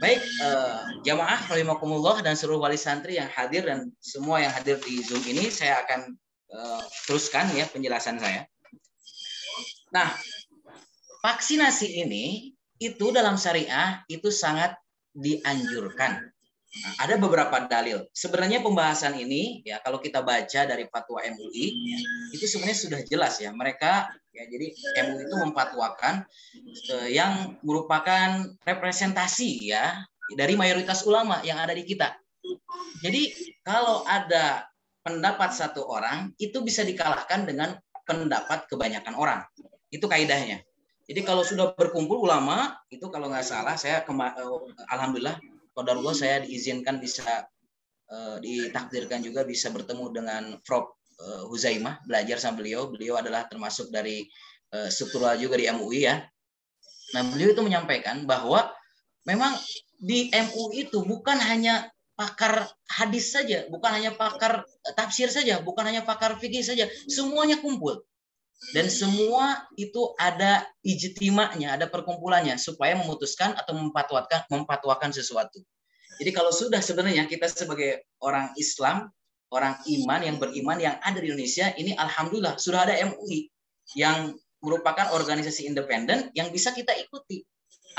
baik eh, jamaah rohimakumullah dan seluruh wali santri yang hadir dan semua yang hadir di Zoom ini saya akan eh, teruskan ya penjelasan saya. Nah, vaksinasi ini itu dalam syariah itu sangat dianjurkan Nah, ada beberapa dalil. Sebenarnya pembahasan ini ya kalau kita baca dari fatwa MUI ya, itu sebenarnya sudah jelas ya. Mereka ya jadi MUI itu memfatwakan eh, yang merupakan representasi ya dari mayoritas ulama yang ada di kita. Jadi kalau ada pendapat satu orang itu bisa dikalahkan dengan pendapat kebanyakan orang. Itu kaidahnya. Jadi kalau sudah berkumpul ulama itu kalau nggak salah saya eh, alhamdulillah gue saya diizinkan bisa uh, ditakdirkan juga bisa bertemu dengan Prof eh, Huzaimah belajar sama beliau. Beliau adalah termasuk dari uh, struktural juga di MUI ya. Nah, beliau itu menyampaikan bahwa memang di MUI itu bukan hanya pakar hadis saja, bukan hanya pakar tafsir saja, bukan hanya pakar fikih saja, semuanya kumpul dan semua itu ada ijtima'nya, ada perkumpulannya supaya memutuskan atau mempatuakan mempatuakan sesuatu. Jadi kalau sudah sebenarnya kita sebagai orang Islam, orang iman yang beriman yang ada di Indonesia, ini alhamdulillah sudah ada MUI yang merupakan organisasi independen yang bisa kita ikuti.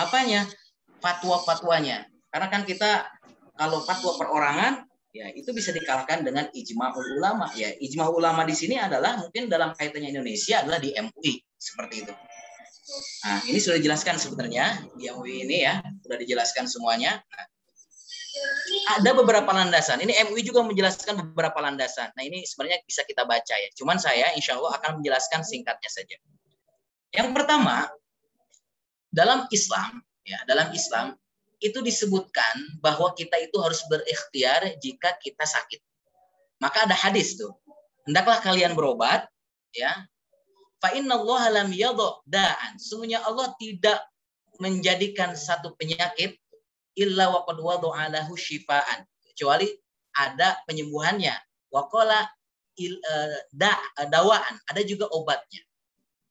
Apanya? Fatwa-fatwanya. Karena kan kita kalau fatwa perorangan ya itu bisa dikalahkan dengan ijma ulama ya ijma ulama di sini adalah mungkin dalam kaitannya Indonesia adalah di MUI seperti itu nah ini sudah dijelaskan sebenarnya di MUI ini ya sudah dijelaskan semuanya nah, ada beberapa landasan ini MUI juga menjelaskan beberapa landasan nah ini sebenarnya bisa kita baca ya cuman saya insya Allah akan menjelaskan singkatnya saja yang pertama dalam Islam ya dalam Islam itu disebutkan bahwa kita itu harus berikhtiar jika kita sakit. Maka ada hadis tuh. Hendaklah kalian berobat, ya. Fa innallaha lam da'an. Sungguhnya Allah tidak menjadikan satu penyakit illa wa qad wada'alahu syifaan. Kecuali ada penyembuhannya. Wa qala eh, da, ada juga obatnya.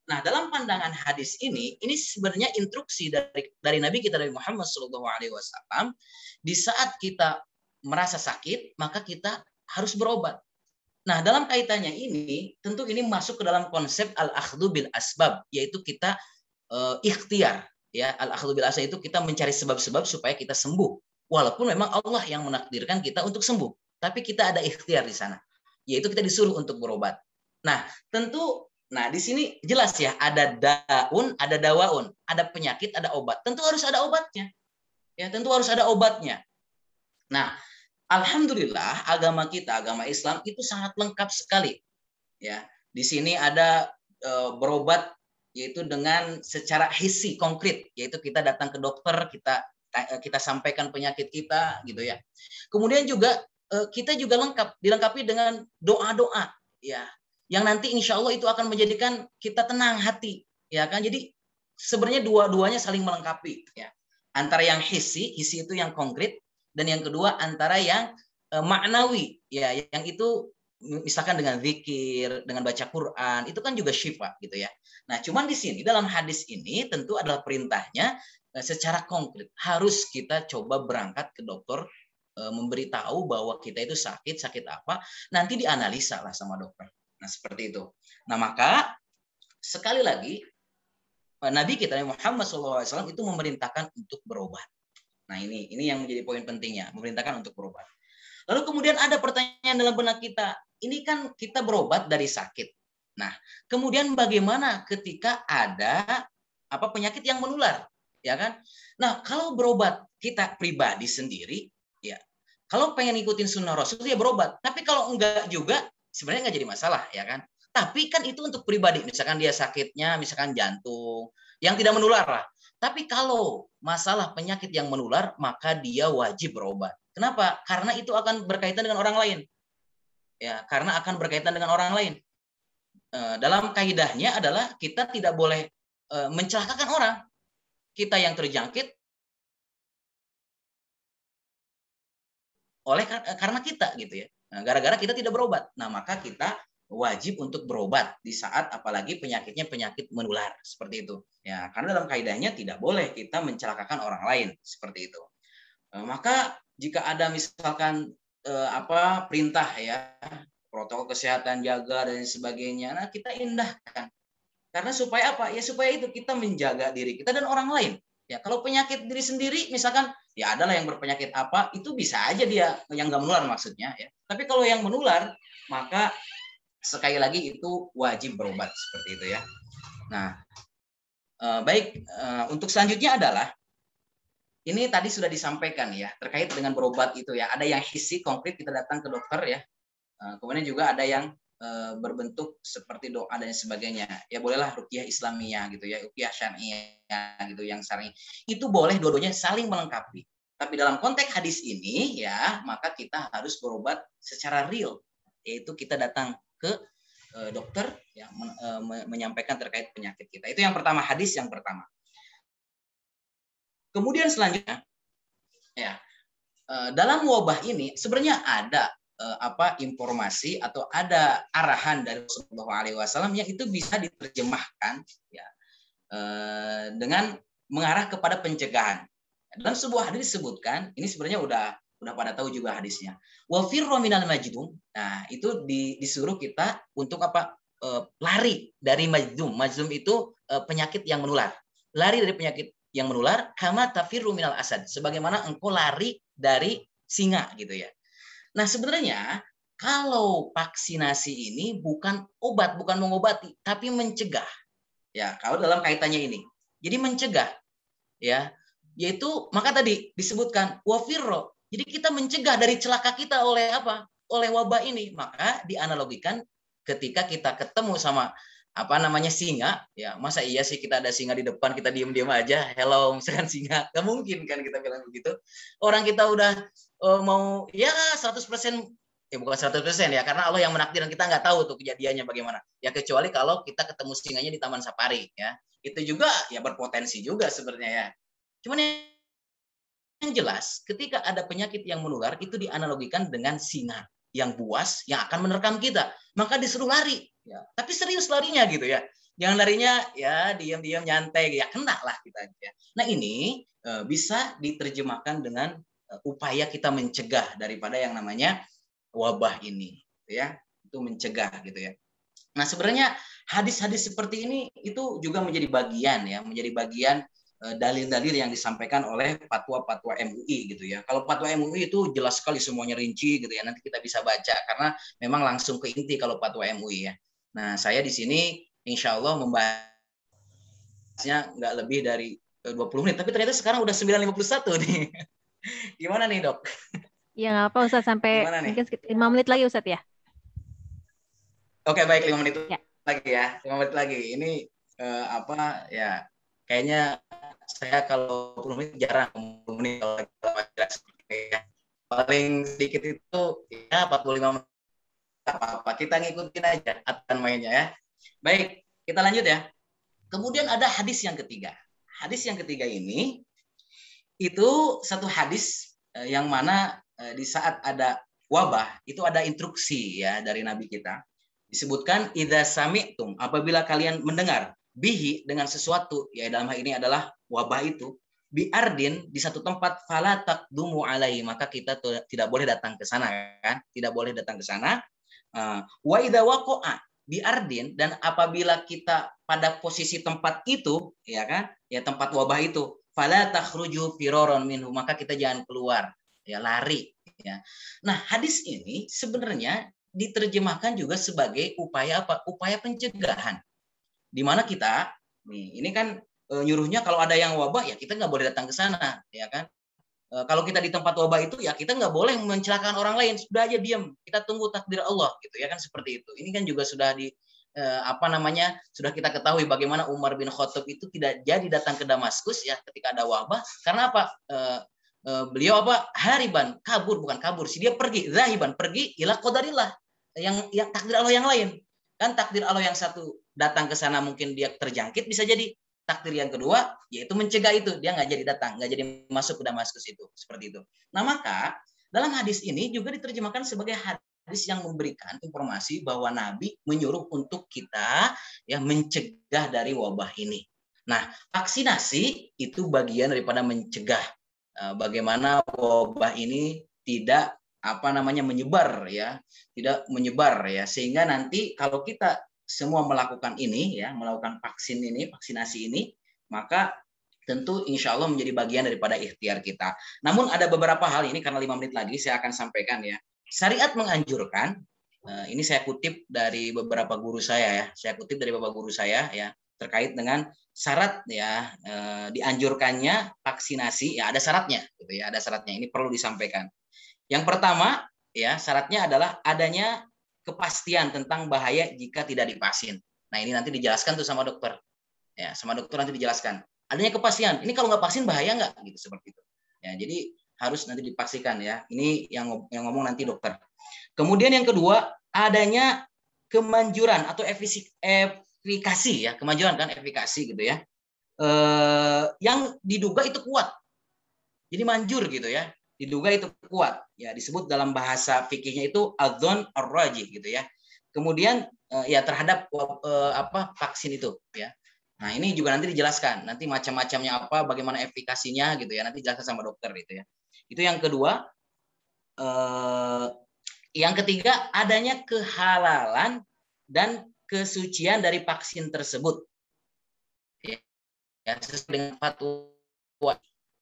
Nah, dalam pandangan hadis ini, ini sebenarnya instruksi dari dari Nabi kita dari Muhammad Shallallahu Alaihi Wasallam. Di saat kita merasa sakit, maka kita harus berobat. Nah, dalam kaitannya ini, tentu ini masuk ke dalam konsep al-akhdu bil asbab, yaitu kita e, ikhtiar. Ya, al-akhdu bil asbab itu kita mencari sebab-sebab supaya kita sembuh. Walaupun memang Allah yang menakdirkan kita untuk sembuh, tapi kita ada ikhtiar di sana, yaitu kita disuruh untuk berobat. Nah, tentu Nah, di sini jelas ya, ada daun, ada dawaun, ada penyakit, ada obat. Tentu harus ada obatnya. Ya, tentu harus ada obatnya. Nah, alhamdulillah agama kita, agama Islam itu sangat lengkap sekali. Ya, di sini ada e, berobat yaitu dengan secara hisi konkret, yaitu kita datang ke dokter, kita e, kita sampaikan penyakit kita gitu ya. Kemudian juga e, kita juga lengkap dilengkapi dengan doa-doa ya yang nanti insya Allah itu akan menjadikan kita tenang hati ya kan jadi sebenarnya dua-duanya saling melengkapi ya antara yang hisi hisi itu yang konkret dan yang kedua antara yang e, maknawi ya yang itu misalkan dengan zikir dengan baca Quran itu kan juga syifa gitu ya nah cuman di sini dalam hadis ini tentu adalah perintahnya eh, secara konkret harus kita coba berangkat ke dokter eh, memberitahu bahwa kita itu sakit sakit apa nanti dianalisa lah sama dokter Nah, seperti itu. Nah, maka sekali lagi eh, Nabi kita Muhammad SAW itu memerintahkan untuk berobat. Nah, ini ini yang menjadi poin pentingnya, memerintahkan untuk berobat. Lalu kemudian ada pertanyaan dalam benak kita, ini kan kita berobat dari sakit. Nah, kemudian bagaimana ketika ada apa penyakit yang menular, ya kan? Nah, kalau berobat kita pribadi sendiri, ya. Kalau pengen ikutin sunnah Rasul ya berobat. Tapi kalau enggak juga sebenarnya nggak jadi masalah ya kan tapi kan itu untuk pribadi misalkan dia sakitnya misalkan jantung yang tidak menular lah tapi kalau masalah penyakit yang menular maka dia wajib berobat kenapa karena itu akan berkaitan dengan orang lain ya karena akan berkaitan dengan orang lain eh, dalam kaidahnya adalah kita tidak boleh eh, mencelakakan orang kita yang terjangkit oleh karena kita gitu ya Nah, gara-gara kita tidak berobat. Nah, maka kita wajib untuk berobat di saat apalagi penyakitnya penyakit menular seperti itu. Ya, karena dalam kaidahnya tidak boleh kita mencelakakan orang lain seperti itu. Eh, maka jika ada misalkan eh, apa perintah ya protokol kesehatan jaga dan sebagainya, nah kita indahkan. Karena supaya apa? Ya supaya itu kita menjaga diri kita dan orang lain. Ya, kalau penyakit diri sendiri misalkan ya adalah yang berpenyakit apa itu bisa aja dia yang nggak menular maksudnya ya tapi kalau yang menular maka sekali lagi itu wajib berobat seperti itu ya nah eh, baik eh, untuk selanjutnya adalah ini tadi sudah disampaikan ya terkait dengan berobat itu ya ada yang hisi konkret kita datang ke dokter ya eh, kemudian juga ada yang Eh, berbentuk seperti doa dan sebagainya. Ya bolehlah rukiah Islamiyah gitu ya, rukiah syariah gitu yang sering Itu boleh dua-duanya saling melengkapi. Tapi dalam konteks hadis ini ya, maka kita harus berobat secara real, yaitu kita datang ke e, dokter yang men, e, menyampaikan terkait penyakit kita. Itu yang pertama hadis yang pertama. Kemudian selanjutnya ya, dalam wabah ini sebenarnya ada eh, apa informasi atau ada arahan dari Rasulullah Alaihi Wasallam yang itu bisa diterjemahkan ya eh, dengan mengarah kepada pencegahan. Dalam sebuah hadis disebutkan, ini sebenarnya udah udah pada tahu juga hadisnya. Wa firru minal majdum. Nah, itu di, disuruh kita untuk apa? E, lari dari majdum. Majdum itu eh, penyakit yang menular. Lari dari penyakit yang menular kama tafirru minal asad. Sebagaimana engkau lari dari singa gitu ya. Nah, sebenarnya kalau vaksinasi ini bukan obat, bukan mengobati, tapi mencegah. Ya, kalau dalam kaitannya ini. Jadi mencegah. Ya, yaitu maka tadi disebutkan wafirro. Jadi kita mencegah dari celaka kita oleh apa? Oleh wabah ini. Maka dianalogikan ketika kita ketemu sama apa namanya singa ya masa iya sih kita ada singa di depan kita diem diem aja hello misalkan singa kemungkinan mungkin kan kita bilang begitu orang kita udah uh, mau ya 100% ya eh, bukan 100% ya karena Allah yang menakdir kita nggak tahu tuh kejadiannya bagaimana ya kecuali kalau kita ketemu singanya di taman safari ya itu juga ya berpotensi juga sebenarnya ya cuman ya, yang jelas ketika ada penyakit yang menular itu dianalogikan dengan singa yang buas yang akan menerkam kita maka disuruh lari ya tapi serius larinya gitu ya yang larinya ya diam-diam nyantai ya kena lah kita ya nah ini eh, bisa diterjemahkan dengan Eh, upaya kita mencegah daripada yang namanya wabah ini, gitu ya itu mencegah gitu ya. Nah sebenarnya hadis-hadis seperti ini itu juga menjadi bagian ya, menjadi bagian eh, dalil-dalil yang disampaikan oleh patwa-patwa MUI gitu ya. Kalau patwa MUI itu jelas sekali semuanya rinci gitu ya. Nanti kita bisa baca karena memang langsung ke inti kalau patwa MUI ya. Nah saya di sini insya Allah membahasnya nggak lebih dari 20 eh, menit. Tapi ternyata sekarang udah 9.51 nih. Gimana nih dok? Ya nggak apa Ustadz sampai mungkin lima menit lagi Ustadz ya. Oke baik lima menit ya. lagi ya lima menit lagi. Ini uh, apa ya kayaknya saya kalau 10 menit jarang 10 menit kalau ya. paling sedikit itu ya 45 menit apa-apa kita ngikutin aja aturan mainnya ya baik kita lanjut ya kemudian ada hadis yang ketiga hadis yang ketiga ini itu satu hadis eh, yang mana eh, di saat ada wabah itu ada instruksi ya dari nabi kita disebutkan idza sami'tum apabila kalian mendengar bihi dengan sesuatu ya dalam hal ini adalah wabah itu bi ardin di satu tempat fala takdumu alai maka kita tidak boleh datang ke sana kan tidak boleh datang ke sana eh, wa idza waqa'a bi ardin dan apabila kita pada posisi tempat itu ya kan ya tempat wabah itu fala takhruju firoron minhu maka kita jangan keluar ya lari ya. Nah, hadis ini sebenarnya diterjemahkan juga sebagai upaya apa? Upaya pencegahan. Di mana kita nih, ini kan e, nyuruhnya kalau ada yang wabah ya kita nggak boleh datang ke sana, ya kan? E, kalau kita di tempat wabah itu ya kita nggak boleh mencelakakan orang lain. Sudah aja diam, kita tunggu takdir Allah gitu ya kan seperti itu. Ini kan juga sudah di eh, apa namanya sudah kita ketahui bagaimana Umar bin Khattab itu tidak jadi datang ke Damaskus ya ketika ada wabah karena apa eh, eh, beliau apa hariban kabur bukan kabur si dia pergi zahiban pergi ilah qadarillah yang yang takdir Allah yang lain kan takdir Allah yang satu datang ke sana mungkin dia terjangkit bisa jadi takdir yang kedua yaitu mencegah itu dia nggak jadi datang nggak jadi masuk ke Damaskus itu seperti itu nah maka dalam hadis ini juga diterjemahkan sebagai hadis yang memberikan informasi bahwa Nabi menyuruh untuk kita ya mencegah dari wabah ini. Nah, vaksinasi itu bagian daripada mencegah eh, bagaimana wabah ini tidak apa namanya menyebar ya, tidak menyebar ya sehingga nanti kalau kita semua melakukan ini ya, melakukan vaksin ini, vaksinasi ini, maka tentu insya Allah menjadi bagian daripada ikhtiar kita. Namun ada beberapa hal ini karena lima menit lagi saya akan sampaikan ya syariat menganjurkan eh, ini saya kutip dari beberapa guru saya ya saya kutip dari beberapa guru saya ya terkait dengan syarat ya eh, dianjurkannya vaksinasi ya ada syaratnya gitu ya ada syaratnya ini perlu disampaikan yang pertama ya syaratnya adalah adanya kepastian tentang bahaya jika tidak divaksin nah ini nanti dijelaskan tuh sama dokter ya sama dokter nanti dijelaskan adanya kepastian ini kalau nggak vaksin bahaya nggak gitu seperti itu ya jadi harus nanti dipastikan ya. Ini yang yang ngomong nanti dokter. Kemudian yang kedua, adanya kemanjuran atau efisi, efikasi ya, kemanjuran kan efikasi gitu ya. Eh, yang diduga itu kuat. Jadi manjur gitu ya. Diduga itu kuat. Ya, disebut dalam bahasa fikihnya itu adzon ar gitu ya. Kemudian eh, ya terhadap eh, apa vaksin itu ya. Nah, ini juga nanti dijelaskan nanti macam-macamnya apa, bagaimana efikasinya gitu ya. Nanti jelaskan sama dokter gitu ya. Itu yang kedua. Eh, yang ketiga, adanya kehalalan dan kesucian dari vaksin tersebut. Ya, sesuai dengan fatwa.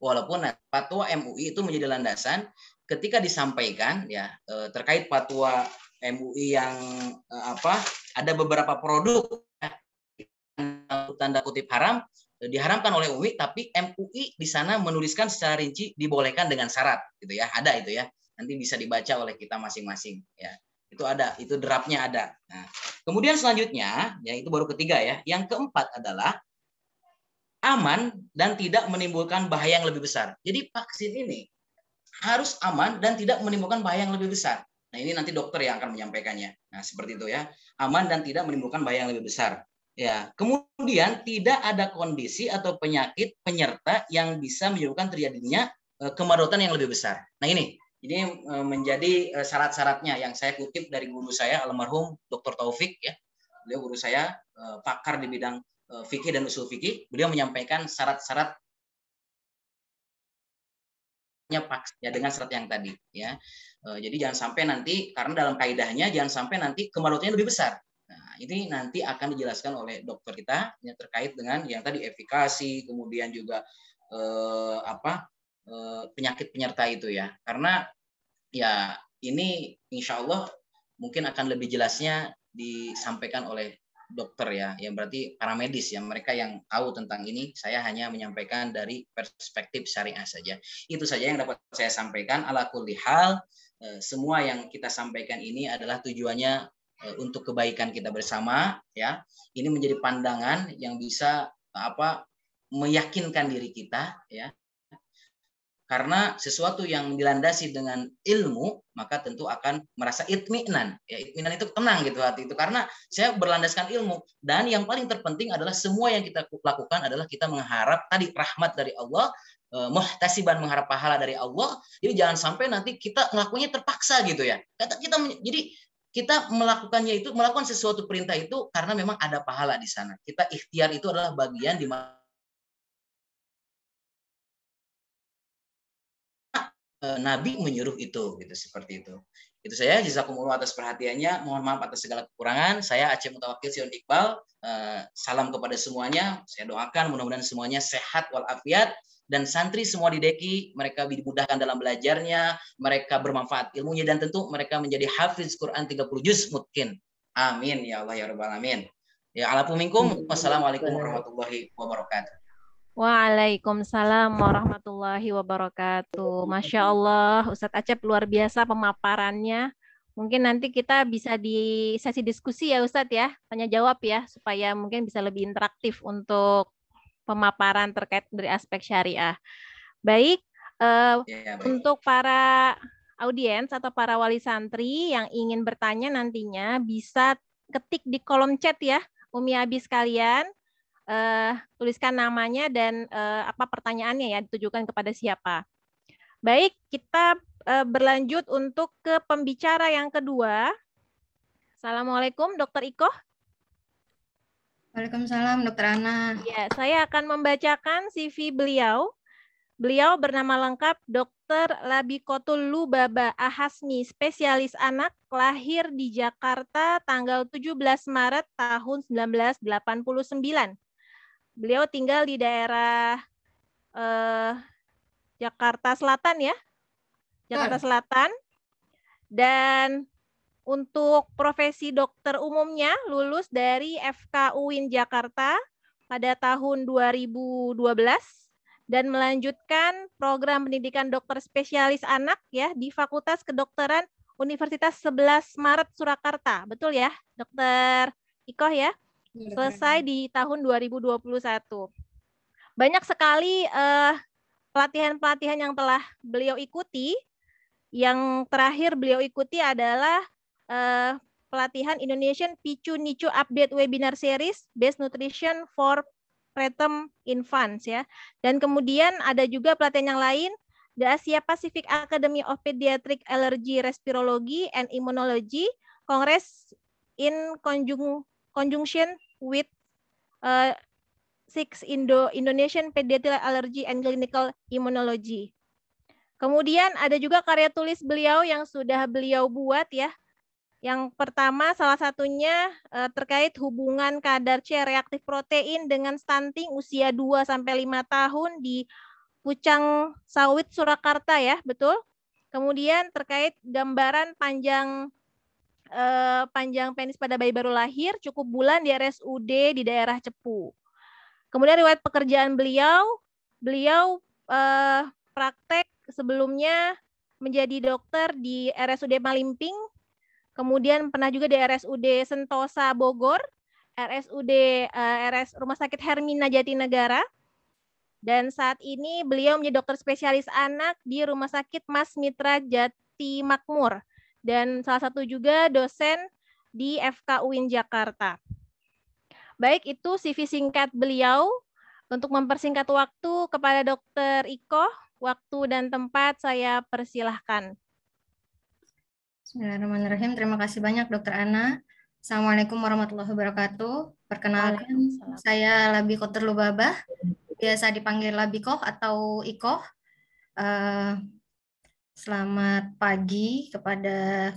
Walaupun fatwa MUI itu menjadi landasan ketika disampaikan ya eh, terkait fatwa MUI yang eh, apa ada beberapa produk ya, tanda kutip haram diharamkan oleh UI tapi MUI di sana menuliskan secara rinci dibolehkan dengan syarat gitu ya ada itu ya nanti bisa dibaca oleh kita masing-masing ya itu ada itu draftnya ada nah, kemudian selanjutnya ya itu baru ketiga ya yang keempat adalah aman dan tidak menimbulkan bahaya yang lebih besar jadi vaksin ini harus aman dan tidak menimbulkan bahaya yang lebih besar nah ini nanti dokter yang akan menyampaikannya nah seperti itu ya aman dan tidak menimbulkan bahaya yang lebih besar Ya, kemudian tidak ada kondisi atau penyakit penyerta yang bisa menyebabkan terjadinya e, kemarotan yang lebih besar. Nah ini, ini e, menjadi e, syarat-syaratnya yang saya kutip dari guru saya almarhum Dr. Taufik ya. Beliau guru saya pakar di bidang fikih dan usul fikih. Beliau menyampaikan syarat-syarat ya dengan syarat yang tadi ya. Jadi jangan sampai nanti karena dalam kaidahnya jangan sampai nanti kemarotannya lebih besar ini nanti akan dijelaskan oleh dokter kita yang terkait dengan yang tadi efikasi, kemudian juga eh, apa eh, penyakit penyerta itu ya. Karena ya ini insya Allah mungkin akan lebih jelasnya disampaikan oleh dokter ya, yang berarti para medis ya, mereka yang tahu tentang ini. Saya hanya menyampaikan dari perspektif syariah saja. Itu saja yang dapat saya sampaikan. Ala kulli hal, eh, semua yang kita sampaikan ini adalah tujuannya E, untuk kebaikan kita bersama ya ini menjadi pandangan yang bisa apa meyakinkan diri kita ya karena sesuatu yang dilandasi dengan ilmu maka tentu akan merasa itminan ya itminan itu tenang gitu hati itu karena saya berlandaskan ilmu dan yang paling terpenting adalah semua yang kita lakukan adalah kita mengharap tadi rahmat dari Allah e, muhtasiban mengharap pahala dari Allah jadi jangan sampai nanti kita ngelakunya terpaksa gitu ya kata kita jadi kita melakukannya itu melakukan sesuatu perintah itu karena memang ada pahala di sana. Kita ikhtiar itu adalah bagian di mana eh, Nabi menyuruh itu gitu seperti itu. Itu saya jazakumullah atas perhatiannya. Mohon maaf atas segala kekurangan. Saya Aceh Mutawakil Sion Iqbal. Eh, salam kepada semuanya. Saya doakan mudah-mudahan semuanya sehat walafiat dan santri semua di Deki, mereka dimudahkan dalam belajarnya, mereka bermanfaat ilmunya dan tentu mereka menjadi hafiz Quran 30 juz mungkin. Amin ya Allah ya rabbal alamin. Ya alapuminkum. Hmm. Wassalamualaikum warahmatullahi wabarakatuh. Waalaikumsalam warahmatullahi wabarakatuh. Masya Allah, Ustadz Acep luar biasa pemaparannya. Mungkin nanti kita bisa di sesi diskusi ya Ustadz ya, tanya jawab ya, supaya mungkin bisa lebih interaktif untuk pemaparan terkait dari aspek syariah. Baik, uh, ya, baik. untuk para audiens atau para wali santri yang ingin bertanya nantinya bisa ketik di kolom chat ya, Umi Abi sekalian. Uh, tuliskan namanya dan uh, apa pertanyaannya ya ditujukan kepada siapa. Baik, kita uh, berlanjut untuk ke pembicara yang kedua. Assalamualaikum, Dokter Iko. Waalaikumsalam, Dokter Ana. Ya, saya akan membacakan CV beliau. Beliau bernama lengkap Dr. Labikotul Lubaba Ahasmi, spesialis anak, lahir di Jakarta tanggal 17 Maret tahun 1989. Beliau tinggal di daerah eh, Jakarta Selatan ya. Jakarta Selatan. Dan untuk profesi dokter umumnya lulus dari FK UIN Jakarta pada tahun 2012 dan melanjutkan program pendidikan dokter spesialis anak ya di Fakultas Kedokteran Universitas 11 Maret Surakarta. Betul ya, Dokter Iko ya? Iya, Selesai di tahun 2021. Banyak sekali pelatihan pelatihan-pelatihan yang telah beliau ikuti. Yang terakhir beliau ikuti adalah uh, pelatihan Indonesian Picu Nicu Update Webinar Series Best Nutrition for Preterm Infants ya. Dan kemudian ada juga pelatihan yang lain The Asia Pacific Academy of Pediatric Allergy Respirology and Immunology Congress in conjunction with uh, six Indo Indonesian Pediatric Allergy and Clinical Immunology. Kemudian ada juga karya tulis beliau yang sudah beliau buat ya, yang pertama salah satunya uh, terkait hubungan kadar C reaktif protein dengan stunting usia 2 sampai 5 tahun di Pucang Sawit Surakarta ya, betul? Kemudian terkait gambaran panjang uh, panjang penis pada bayi baru lahir cukup bulan di RSUD di daerah Cepu. Kemudian riwayat pekerjaan beliau, beliau uh, praktek sebelumnya menjadi dokter di RSUD Malimping Kemudian pernah juga di RSUD Sentosa Bogor, RSUD uh, eh, RS Rumah Sakit Hermina Jatinegara. Dan saat ini beliau menjadi dokter spesialis anak di Rumah Sakit Mas Mitra Jati Makmur dan salah satu juga dosen di FK UIN Jakarta. Baik, itu CV singkat beliau. Untuk mempersingkat waktu kepada Dokter Iko, waktu dan tempat saya persilahkan. Bismillahirrahmanirrahim. Terima kasih banyak Dokter Ana. Assalamualaikum warahmatullahi wabarakatuh. Perkenalkan saya Labi Koter Lubabah, biasa dipanggil Labi Koh atau Ikoh. Uh, selamat pagi kepada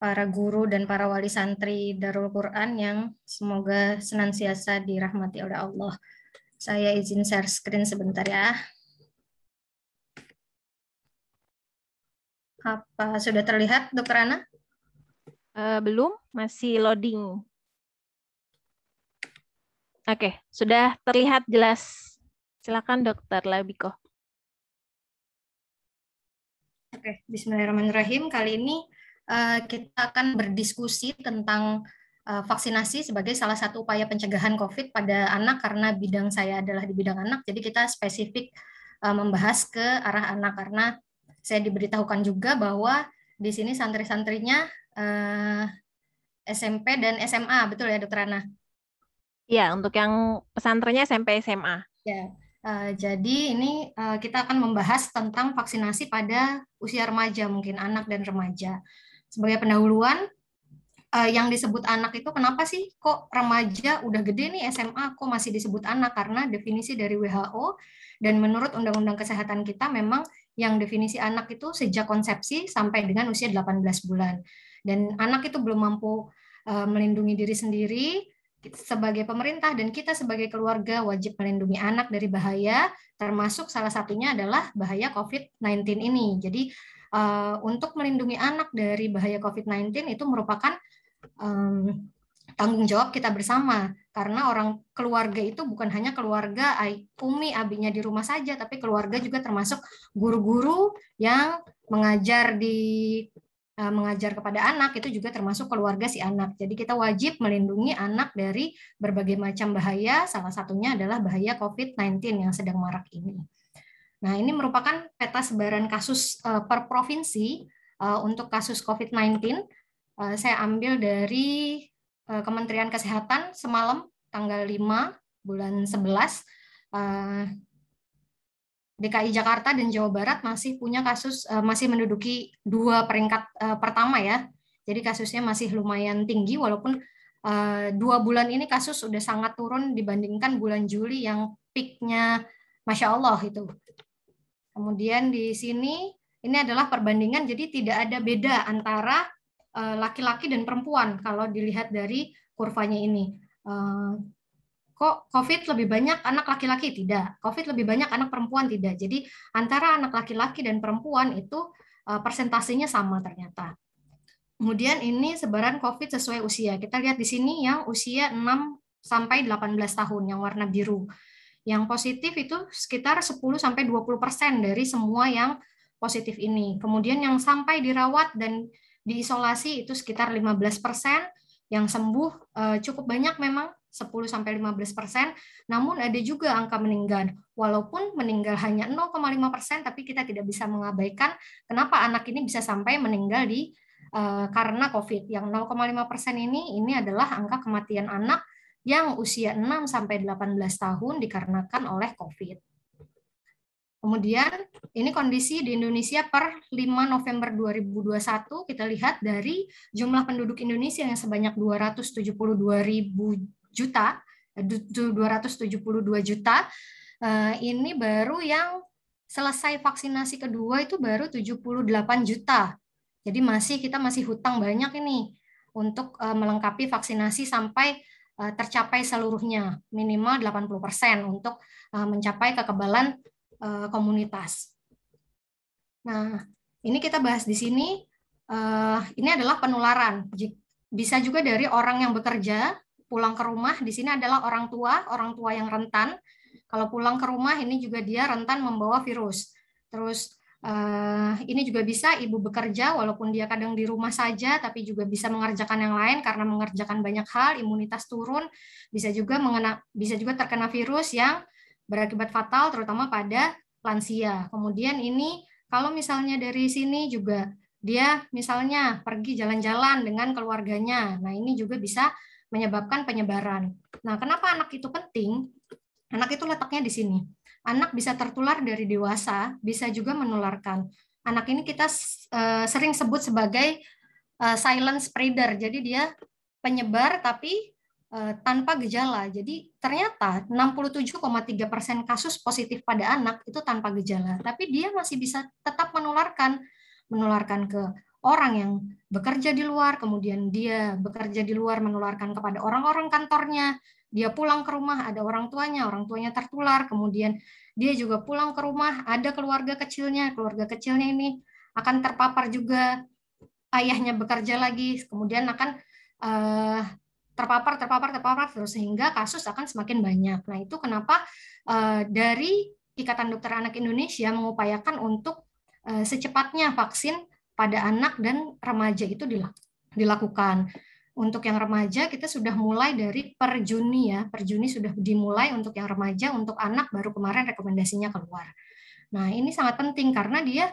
para guru dan para wali santri Darul Quran yang semoga senantiasa dirahmati oleh Allah. Saya izin share screen sebentar ya. Apa sudah terlihat, Dokter Ana? Uh, belum, masih loading. Oke, okay, sudah terlihat jelas. Silakan Dokter Labiko. Oke, okay, Bismillahirrahmanirrahim. Kali ini uh, kita akan berdiskusi tentang eh, vaksinasi sebagai salah satu upaya pencegahan COVID pada anak karena bidang saya adalah di bidang anak, jadi kita spesifik membahas ke arah anak karena saya diberitahukan juga bahwa di sini santri-santrinya eh, SMP dan SMA, betul ya Dokter Ana? Iya, untuk yang pesantrennya SMP SMA. Ya. Uh, jadi ini uh, kita akan membahas tentang vaksinasi pada usia remaja, mungkin anak dan remaja. Sebagai pendahuluan, uh, yang disebut anak itu kenapa sih kok remaja udah gede nih SMA kok masih disebut anak? Karena definisi dari WHO dan menurut Undang-Undang Kesehatan kita memang yang definisi anak itu sejak konsepsi sampai dengan usia 18 bulan. Dan anak itu belum mampu eh, melindungi diri sendiri, sebagai pemerintah dan kita sebagai keluarga wajib melindungi anak dari bahaya, termasuk salah satunya adalah bahaya COVID-19 ini. Jadi eh, untuk melindungi anak dari bahaya COVID-19 itu merupakan eh, tanggung jawab kita bersama karena orang keluarga itu bukan hanya keluarga umi abinya di rumah saja tapi keluarga juga termasuk guru-guru yang mengajar di eh, mengajar kepada anak itu juga termasuk keluarga si anak. Jadi kita wajib melindungi anak dari berbagai macam bahaya, salah satunya adalah bahaya COVID-19 yang sedang marak ini. Nah, ini merupakan peta sebaran kasus eh, per provinsi eh, untuk kasus COVID-19. Saya ambil dari Eh, Kementerian Kesehatan semalam tanggal 5 bulan 11 eh, DKI Jakarta dan Jawa Barat masih punya kasus eh, masih menduduki dua peringkat pertama ya. Jadi kasusnya masih lumayan tinggi walaupun dua bulan ini kasus sudah sangat turun dibandingkan bulan Juli yang peaknya masya Allah itu. Kemudian di sini ini adalah perbandingan jadi tidak ada beda antara Eh, laki-laki dan perempuan kalau dilihat dari kurvanya ini. Eh, kok COVID lebih banyak anak laki-laki? Tidak. COVID lebih banyak anak perempuan? Tidak. Jadi antara anak laki-laki dan perempuan itu eh, persentasenya sama ternyata. Kemudian ini sebaran COVID sesuai usia. Kita lihat di sini yang usia 6 sampai 18 tahun yang warna biru. Yang positif itu sekitar 10 sampai 20% dari semua yang positif ini. Kemudian yang sampai dirawat dan diisolasi itu sekitar 15 persen, yang sembuh eh, cukup banyak memang 10 sampai 15 persen, namun ada juga angka meninggal. Walaupun meninggal hanya 0,5 persen, tapi kita tidak bisa mengabaikan kenapa anak ini bisa sampai meninggal di eh, karena COVID. Yang 0,5 persen ini ini adalah angka kematian anak yang usia 6 sampai 18 tahun dikarenakan oleh COVID. Kemudian ini kondisi di Indonesia per 5 November 2021 kita lihat dari jumlah penduduk Indonesia yang sebanyak 272 ribu juta 272 eh, juta eh, ini baru yang selesai vaksinasi kedua itu baru 78 juta. Jadi masih kita masih hutang banyak ini untuk eh, melengkapi vaksinasi sampai tercapai seluruhnya minimal 80% untuk mencapai kekebalan Eh, komunitas. Nah, ini kita bahas di sini. Eh, ini adalah penularan. Bisa juga dari orang yang bekerja pulang ke rumah. Di sini adalah orang tua, orang tua yang rentan. Kalau pulang ke rumah, ini juga dia rentan membawa virus. Terus Uh, ini juga bisa ibu bekerja walaupun dia kadang di rumah saja tapi juga bisa mengerjakan yang lain karena mengerjakan banyak hal imunitas turun bisa juga mengena bisa juga terkena virus yang berakibat fatal terutama pada lansia. Kemudian ini kalau misalnya dari sini juga dia misalnya pergi jalan-jalan dengan keluarganya. Nah, ini juga bisa menyebabkan penyebaran. Nah, kenapa anak itu penting? Anak itu letaknya di sini. Anak bisa tertular dari dewasa, bisa juga menularkan. Anak ini kita eh, sering sebut sebagai eh, silent spreader. Jadi dia penyebar tapi Eh, tanpa gejala. Jadi ternyata 67,3 persen kasus positif pada anak itu tanpa gejala, tapi dia masih bisa tetap menularkan, menularkan ke orang yang bekerja di luar, kemudian dia bekerja di luar menularkan kepada orang-orang kantornya, dia pulang ke rumah ada orang tuanya, orang tuanya tertular, kemudian dia juga pulang ke rumah ada keluarga kecilnya, keluarga kecilnya ini akan terpapar juga ayahnya bekerja lagi, kemudian akan eh, terpapar, terpapar, terpapar terus sehingga kasus akan semakin banyak. Nah itu kenapa eh, dari Ikatan Dokter Anak Indonesia mengupayakan untuk eh, secepatnya vaksin pada anak dan remaja itu dilakukan. Untuk yang remaja kita sudah mulai dari per Juni ya, per Juni sudah dimulai untuk yang remaja, untuk anak baru kemarin rekomendasinya keluar. Nah ini sangat penting karena dia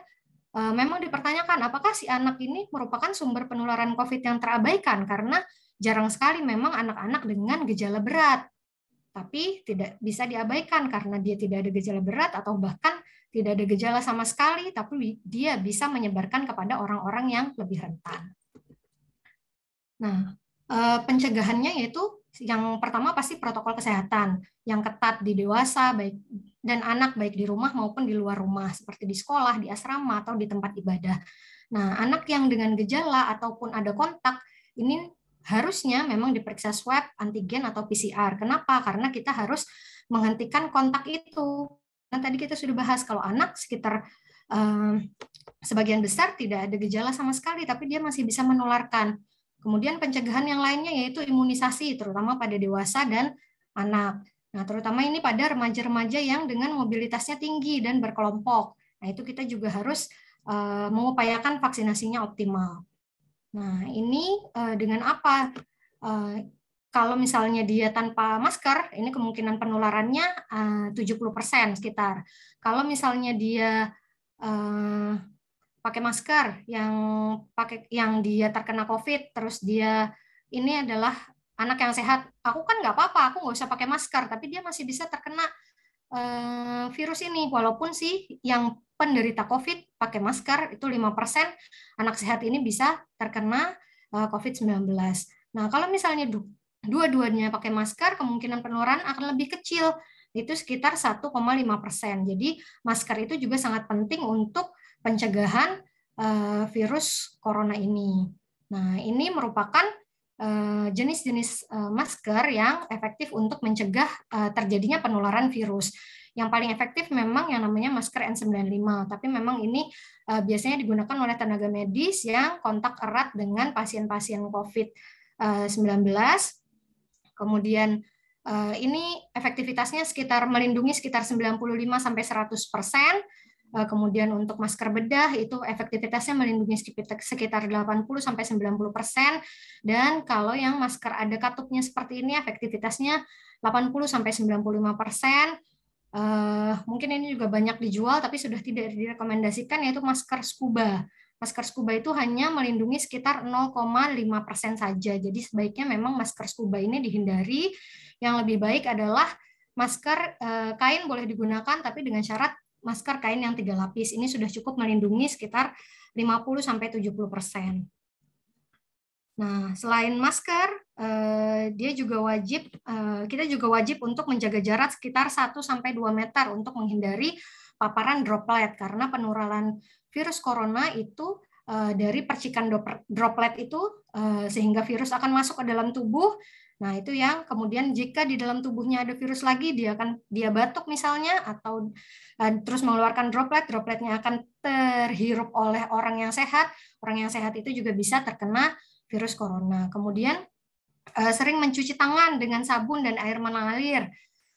eh, memang dipertanyakan apakah si anak ini merupakan sumber penularan COVID yang terabaikan karena Jarang sekali memang anak-anak dengan gejala berat, tapi tidak bisa diabaikan karena dia tidak ada gejala berat atau bahkan tidak ada gejala sama sekali, tapi dia bisa menyebarkan kepada orang-orang yang lebih rentan. Nah, eh, pencegahannya yaitu yang pertama pasti protokol kesehatan yang ketat di dewasa baik dan anak baik di rumah maupun di luar rumah seperti di sekolah, di asrama atau di tempat ibadah. Nah, anak yang dengan gejala ataupun ada kontak ini harusnya memang diperiksa swab, antigen atau PCR. Kenapa? Karena kita harus menghentikan kontak itu. Nah, tadi kita sudah bahas kalau anak sekitar um, sebagian besar tidak ada gejala sama sekali, tapi dia masih bisa menularkan. Kemudian pencegahan yang lainnya yaitu imunisasi, terutama pada dewasa dan anak. Nah, terutama ini pada remaja-remaja yang dengan mobilitasnya tinggi dan berkelompok. Nah, itu kita juga harus uh, mengupayakan vaksinasinya optimal. Nah, ini uh, dengan apa? Uh, kalau misalnya dia tanpa masker, ini kemungkinan penularannya eh, uh, 70% sekitar. Kalau misalnya dia uh, pakai masker yang pakai yang dia terkena COVID, terus dia ini adalah anak yang sehat, aku kan nggak apa-apa, aku nggak usah pakai masker, tapi dia masih bisa terkena uh, virus ini walaupun sih yang penderita COVID pakai masker itu 5% anak sehat ini bisa terkena uh, eh, COVID-19. Nah, kalau misalnya dua-duanya pakai masker, kemungkinan penularan akan lebih kecil, itu sekitar 1,5 Jadi masker itu juga sangat penting untuk pencegahan uh, virus corona ini. Nah, ini merupakan Eh, jenis-jenis eh, masker yang efektif untuk mencegah eh, terjadinya penularan virus. Yang paling efektif memang yang namanya masker N95, tapi memang ini biasanya digunakan oleh tenaga medis yang kontak erat dengan pasien-pasien COVID-19. Kemudian ini efektivitasnya sekitar melindungi sekitar 95 sampai 100 persen Eh, kemudian untuk masker bedah itu efektivitasnya melindungi sekitar 80 sampai 90 dan kalau yang masker ada katupnya seperti ini efektivitasnya 80 sampai 95 persen eh, mungkin ini juga banyak dijual tapi sudah tidak direkomendasikan yaitu masker scuba masker scuba itu hanya melindungi sekitar 0,5 saja jadi sebaiknya memang masker scuba ini dihindari yang lebih baik adalah masker eh, kain boleh digunakan tapi dengan syarat masker kain yang tiga lapis. Ini sudah cukup melindungi sekitar 50 sampai 70%. Nah, selain masker, eh, dia juga wajib eh, kita juga wajib untuk menjaga jarak sekitar 1 sampai 2 meter untuk menghindari paparan droplet karena penularan virus corona itu eh, dari percikan droplet itu sehingga virus akan masuk ke dalam tubuh Nah, itu yang kemudian jika di dalam tubuhnya ada virus lagi, dia akan dia batuk misalnya atau uh, terus mengeluarkan droplet, dropletnya akan terhirup oleh orang yang sehat. Orang yang sehat itu juga bisa terkena virus corona. Kemudian uh, sering mencuci tangan dengan sabun dan air mengalir.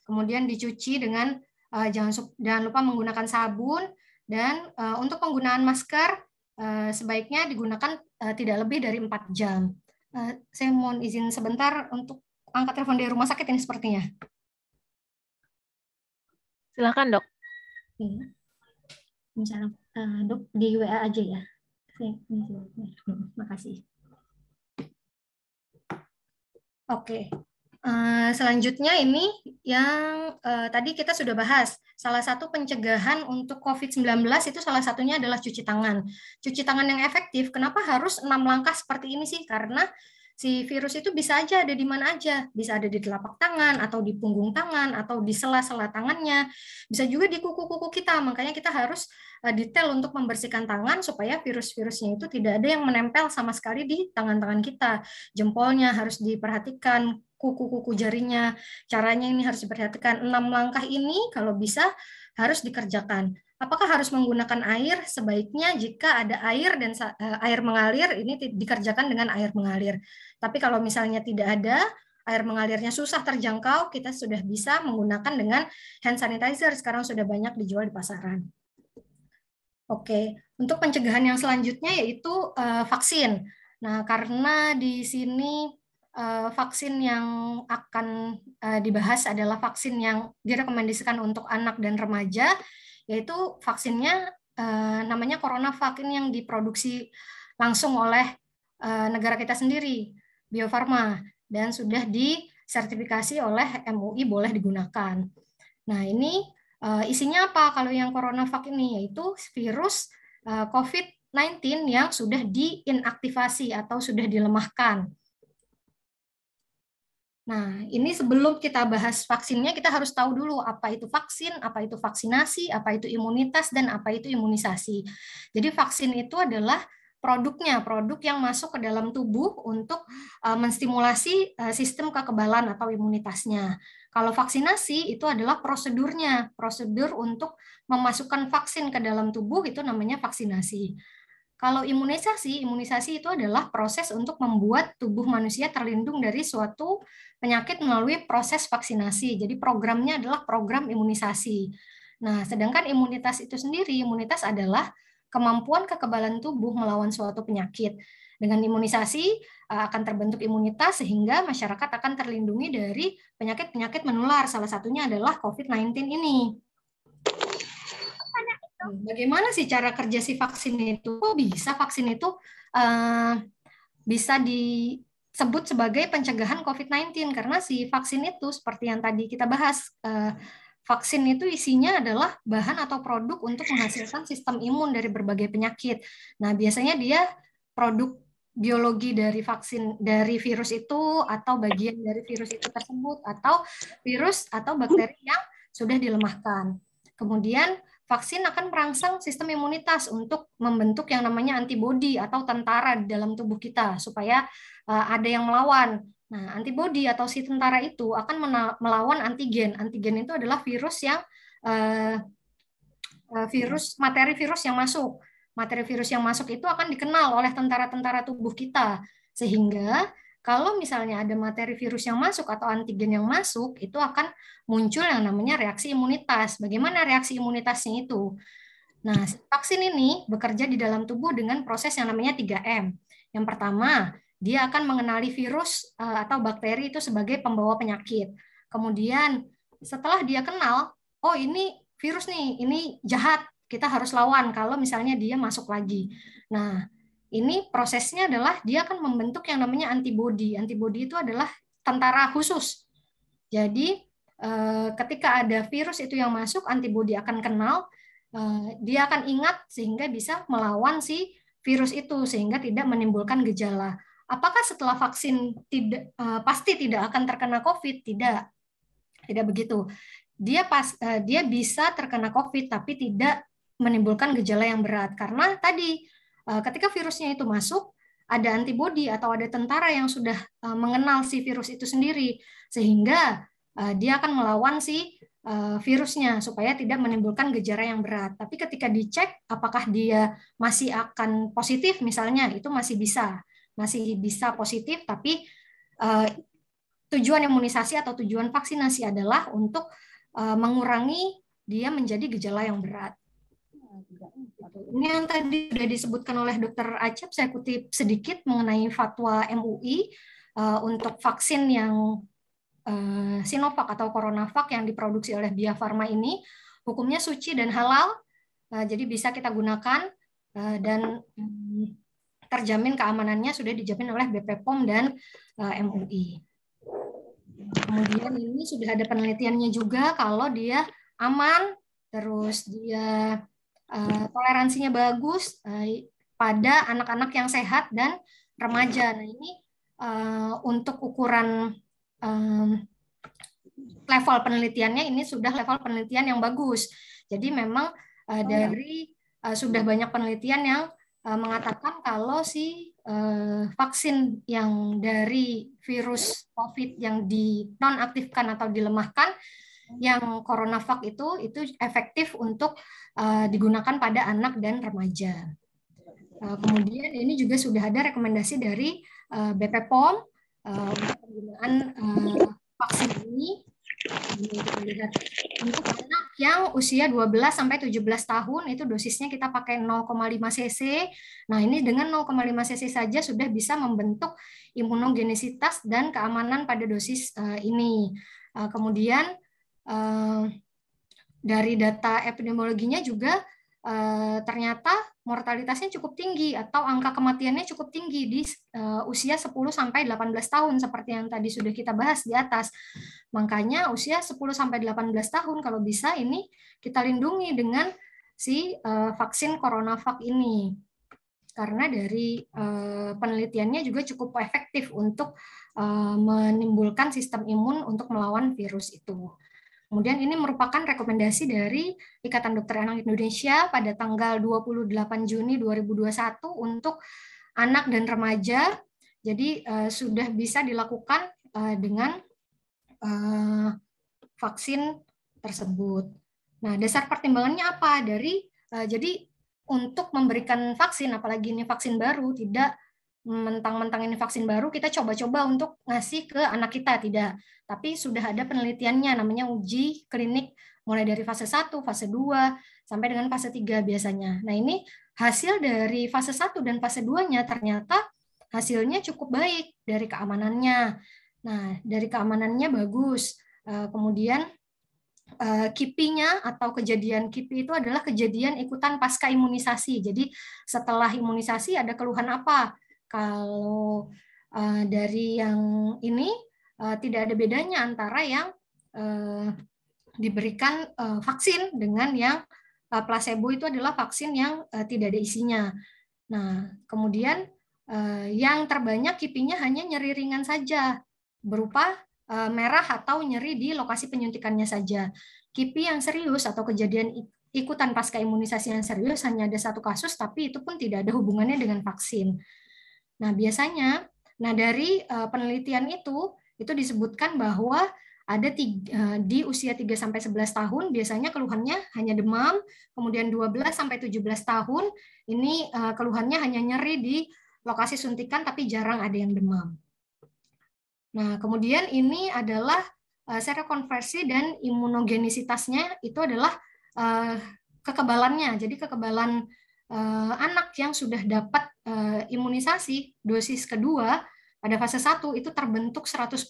Kemudian dicuci dengan uh, jangan jangan lupa menggunakan sabun dan uh, untuk penggunaan masker uh, sebaiknya digunakan uh, tidak lebih dari 4 jam. Eh, saya mohon izin sebentar untuk angkat telepon dari rumah sakit ini sepertinya. Silakan dok. Insya Misalnya uh, dok di WA aja ya. terima ya. hmm, kasih Oke, okay. Eh, selanjutnya ini yang uh, tadi kita sudah bahas, salah satu pencegahan untuk COVID-19 itu salah satunya adalah cuci tangan. Cuci tangan yang efektif, kenapa harus enam langkah seperti ini sih? Karena si virus itu bisa aja ada di mana aja, bisa ada di telapak tangan atau di punggung tangan atau di sela-sela tangannya, bisa juga di kuku-kuku kita. Makanya kita harus eh, detail untuk membersihkan tangan supaya virus-virusnya itu tidak ada yang menempel sama sekali di tangan-tangan kita. Jempolnya harus diperhatikan, kuku-kuku jarinya. Caranya ini harus diperhatikan. Enam langkah ini kalau bisa harus dikerjakan. Apakah harus menggunakan air? Sebaiknya jika ada air dan eh, air mengalir ini dikerjakan dengan air mengalir. Tapi kalau misalnya tidak ada, air mengalirnya susah terjangkau, kita sudah bisa menggunakan dengan hand sanitizer. Sekarang sudah banyak dijual di pasaran. Oke, untuk pencegahan yang selanjutnya yaitu eh, vaksin. Nah, karena di sini Eh, vaksin yang akan eh, dibahas adalah vaksin yang direkomendasikan untuk anak dan remaja, yaitu vaksinnya uh, namanya Corona vaksin yang diproduksi langsung oleh negara kita sendiri, Bio Farma, dan sudah disertifikasi oleh MUI boleh digunakan. Nah ini isinya apa kalau yang Corona vaksin ini yaitu virus COVID-19 yang sudah diinaktivasi atau sudah dilemahkan. Nah, ini sebelum kita bahas vaksinnya, kita harus tahu dulu apa itu vaksin, apa itu vaksinasi, apa itu imunitas, dan apa itu imunisasi. Jadi vaksin itu adalah produknya, produk yang masuk ke dalam tubuh untuk uh, menstimulasi uh, sistem kekebalan atau imunitasnya. Kalau vaksinasi itu adalah prosedurnya, prosedur untuk memasukkan vaksin ke dalam tubuh itu namanya vaksinasi. Kalau imunisasi, imunisasi itu adalah proses untuk membuat tubuh manusia terlindung dari suatu penyakit melalui proses vaksinasi. Jadi programnya adalah program imunisasi. Nah, sedangkan imunitas itu sendiri, imunitas adalah kemampuan kekebalan tubuh melawan suatu penyakit. Dengan imunisasi eh, akan terbentuk imunitas sehingga masyarakat akan terlindungi dari penyakit-penyakit menular. Salah satunya adalah COVID-19 ini. Bagaimana sih cara kerja si vaksin itu? Kok bisa vaksin itu uh, bisa di sebut sebagai pencegahan COVID-19 karena si vaksin itu seperti yang tadi kita bahas eh, vaksin itu isinya adalah bahan atau produk untuk menghasilkan sistem imun dari berbagai penyakit. Nah, biasanya dia produk biologi dari vaksin dari virus itu atau bagian dari virus itu tersebut atau virus atau bakteri yang sudah dilemahkan. Kemudian vaksin akan merangsang sistem imunitas untuk membentuk yang namanya antibodi atau tentara di dalam tubuh kita supaya eh, ada yang melawan. Nah, antibodi atau si tentara itu akan melawan antigen. Antigen itu adalah virus yang eh, eh, virus materi virus yang masuk. Materi virus yang masuk itu akan dikenal oleh tentara-tentara tubuh kita sehingga kalau misalnya ada materi virus yang masuk atau antigen yang masuk, itu akan muncul yang namanya reaksi imunitas. Bagaimana reaksi imunitasnya itu? Nah, vaksin ini bekerja di dalam tubuh dengan proses yang namanya 3M. Yang pertama, dia akan mengenali virus eh, atau bakteri itu sebagai pembawa penyakit. Kemudian setelah dia kenal, oh ini virus nih, ini jahat, kita harus lawan kalau misalnya dia masuk lagi. Nah, ini prosesnya adalah dia akan membentuk yang namanya antibodi. Antibodi itu adalah tentara khusus. Jadi eh, ketika ada virus itu yang masuk, antibodi akan kenal, eh, dia akan ingat sehingga bisa melawan si virus itu sehingga tidak menimbulkan gejala. Apakah setelah vaksin tidak eh, pasti tidak akan terkena COVID? Tidak. Tidak begitu. Dia pas dia bisa terkena COVID tapi tidak menimbulkan gejala yang berat karena tadi Eh, ketika virusnya itu masuk, ada antibodi atau ada tentara yang sudah eh, mengenal si virus itu sendiri sehingga eh, dia akan melawan si virusnya supaya tidak menimbulkan gejala yang berat. Tapi ketika dicek apakah dia masih akan positif misalnya itu masih bisa masih bisa positif tapi tujuan imunisasi atau tujuan vaksinasi adalah untuk mengurangi dia menjadi gejala yang berat. Ini yang tadi sudah disebutkan oleh Dr. Acep, saya kutip sedikit mengenai fatwa MUI uh, eh, untuk vaksin yang uh, Sinovac atau CoronaVac yang diproduksi oleh Bio Farma ini, hukumnya suci dan halal, uh, jadi bisa kita gunakan uh, dan um, terjamin keamanannya sudah dijamin oleh BPOM dan uh, MUI. Kemudian ini sudah ada penelitiannya juga kalau dia aman, terus dia Eh, toleransinya bagus eh, pada anak-anak yang sehat dan remaja. Nah ini eh, untuk ukuran level penelitiannya ini sudah level penelitian yang bagus. Jadi memang oh, ya. dari sudah banyak penelitian yang mengatakan kalau si vaksin yang dari virus COVID yang dinonaktifkan atau dilemahkan yang coronavac itu itu efektif untuk uh, digunakan pada anak dan remaja. Uh, kemudian ini juga sudah ada rekomendasi dari uh, eh, BP uh, untuk penggunaan uh, vaksin ini untuk anak yang usia 12 sampai 17 tahun itu dosisnya kita pakai 0,5 cc. Nah, ini dengan 0,5 cc saja sudah bisa membentuk imunogenisitas dan keamanan pada dosis ini. kemudian Eh, dari data epidemiologinya juga eh, ternyata mortalitasnya cukup tinggi atau angka kematiannya cukup tinggi di eh, usia 10 sampai 18 tahun seperti yang tadi sudah kita bahas di atas. Makanya usia 10 sampai 18 tahun kalau bisa ini kita lindungi dengan si uh, vaksin CoronaVac ini. Karena dari penelitiannya juga cukup efektif untuk menimbulkan sistem imun untuk melawan virus itu. Kemudian ini merupakan rekomendasi dari Ikatan Dokter Anak Indonesia pada tanggal 28 Juni 2021 untuk anak dan remaja. Jadi uh, sudah bisa dilakukan uh, dengan uh, vaksin tersebut. Nah, dasar pertimbangannya apa? Dari uh, jadi untuk memberikan vaksin apalagi ini vaksin baru tidak mentang mentang ini vaksin baru kita coba-coba untuk ngasih ke anak kita tidak. Tapi sudah ada penelitiannya namanya uji klinik mulai dari fase 1, fase 2 sampai dengan fase 3 biasanya. Nah, ini hasil dari fase 1 dan fase 2-nya ternyata hasilnya cukup baik dari keamanannya. Nah, dari keamanannya bagus. Eh, kemudian eh, kipinya atau kejadian KIPI itu adalah kejadian ikutan pasca imunisasi. Jadi setelah imunisasi ada keluhan apa? Kalau uh, dari yang ini uh, tidak ada bedanya antara yang uh, diberikan uh, vaksin dengan yang uh, placebo itu adalah vaksin yang uh, tidak ada isinya. Nah, kemudian uh, yang terbanyak kipinya hanya nyeri ringan saja berupa uh, merah atau nyeri di lokasi penyuntikannya saja. Kipi yang serius atau kejadian ikutan pasca imunisasi yang serius hanya ada satu kasus, tapi itu pun tidak ada hubungannya dengan vaksin. Nah, biasanya nah dari uh, penelitian itu itu disebutkan bahwa ada tiga, eh, di usia 3 sampai 11 tahun biasanya keluhannya hanya demam, kemudian 12 sampai 17 tahun ini eh, keluhannya hanya nyeri di lokasi suntikan tapi jarang ada yang demam. Nah, kemudian ini adalah serokonversi dan imunogenisitasnya itu adalah kekebalannya. Jadi kekebalan eh, anak yang sudah dapat eh, imunisasi dosis kedua pada fase 1 itu terbentuk 100%.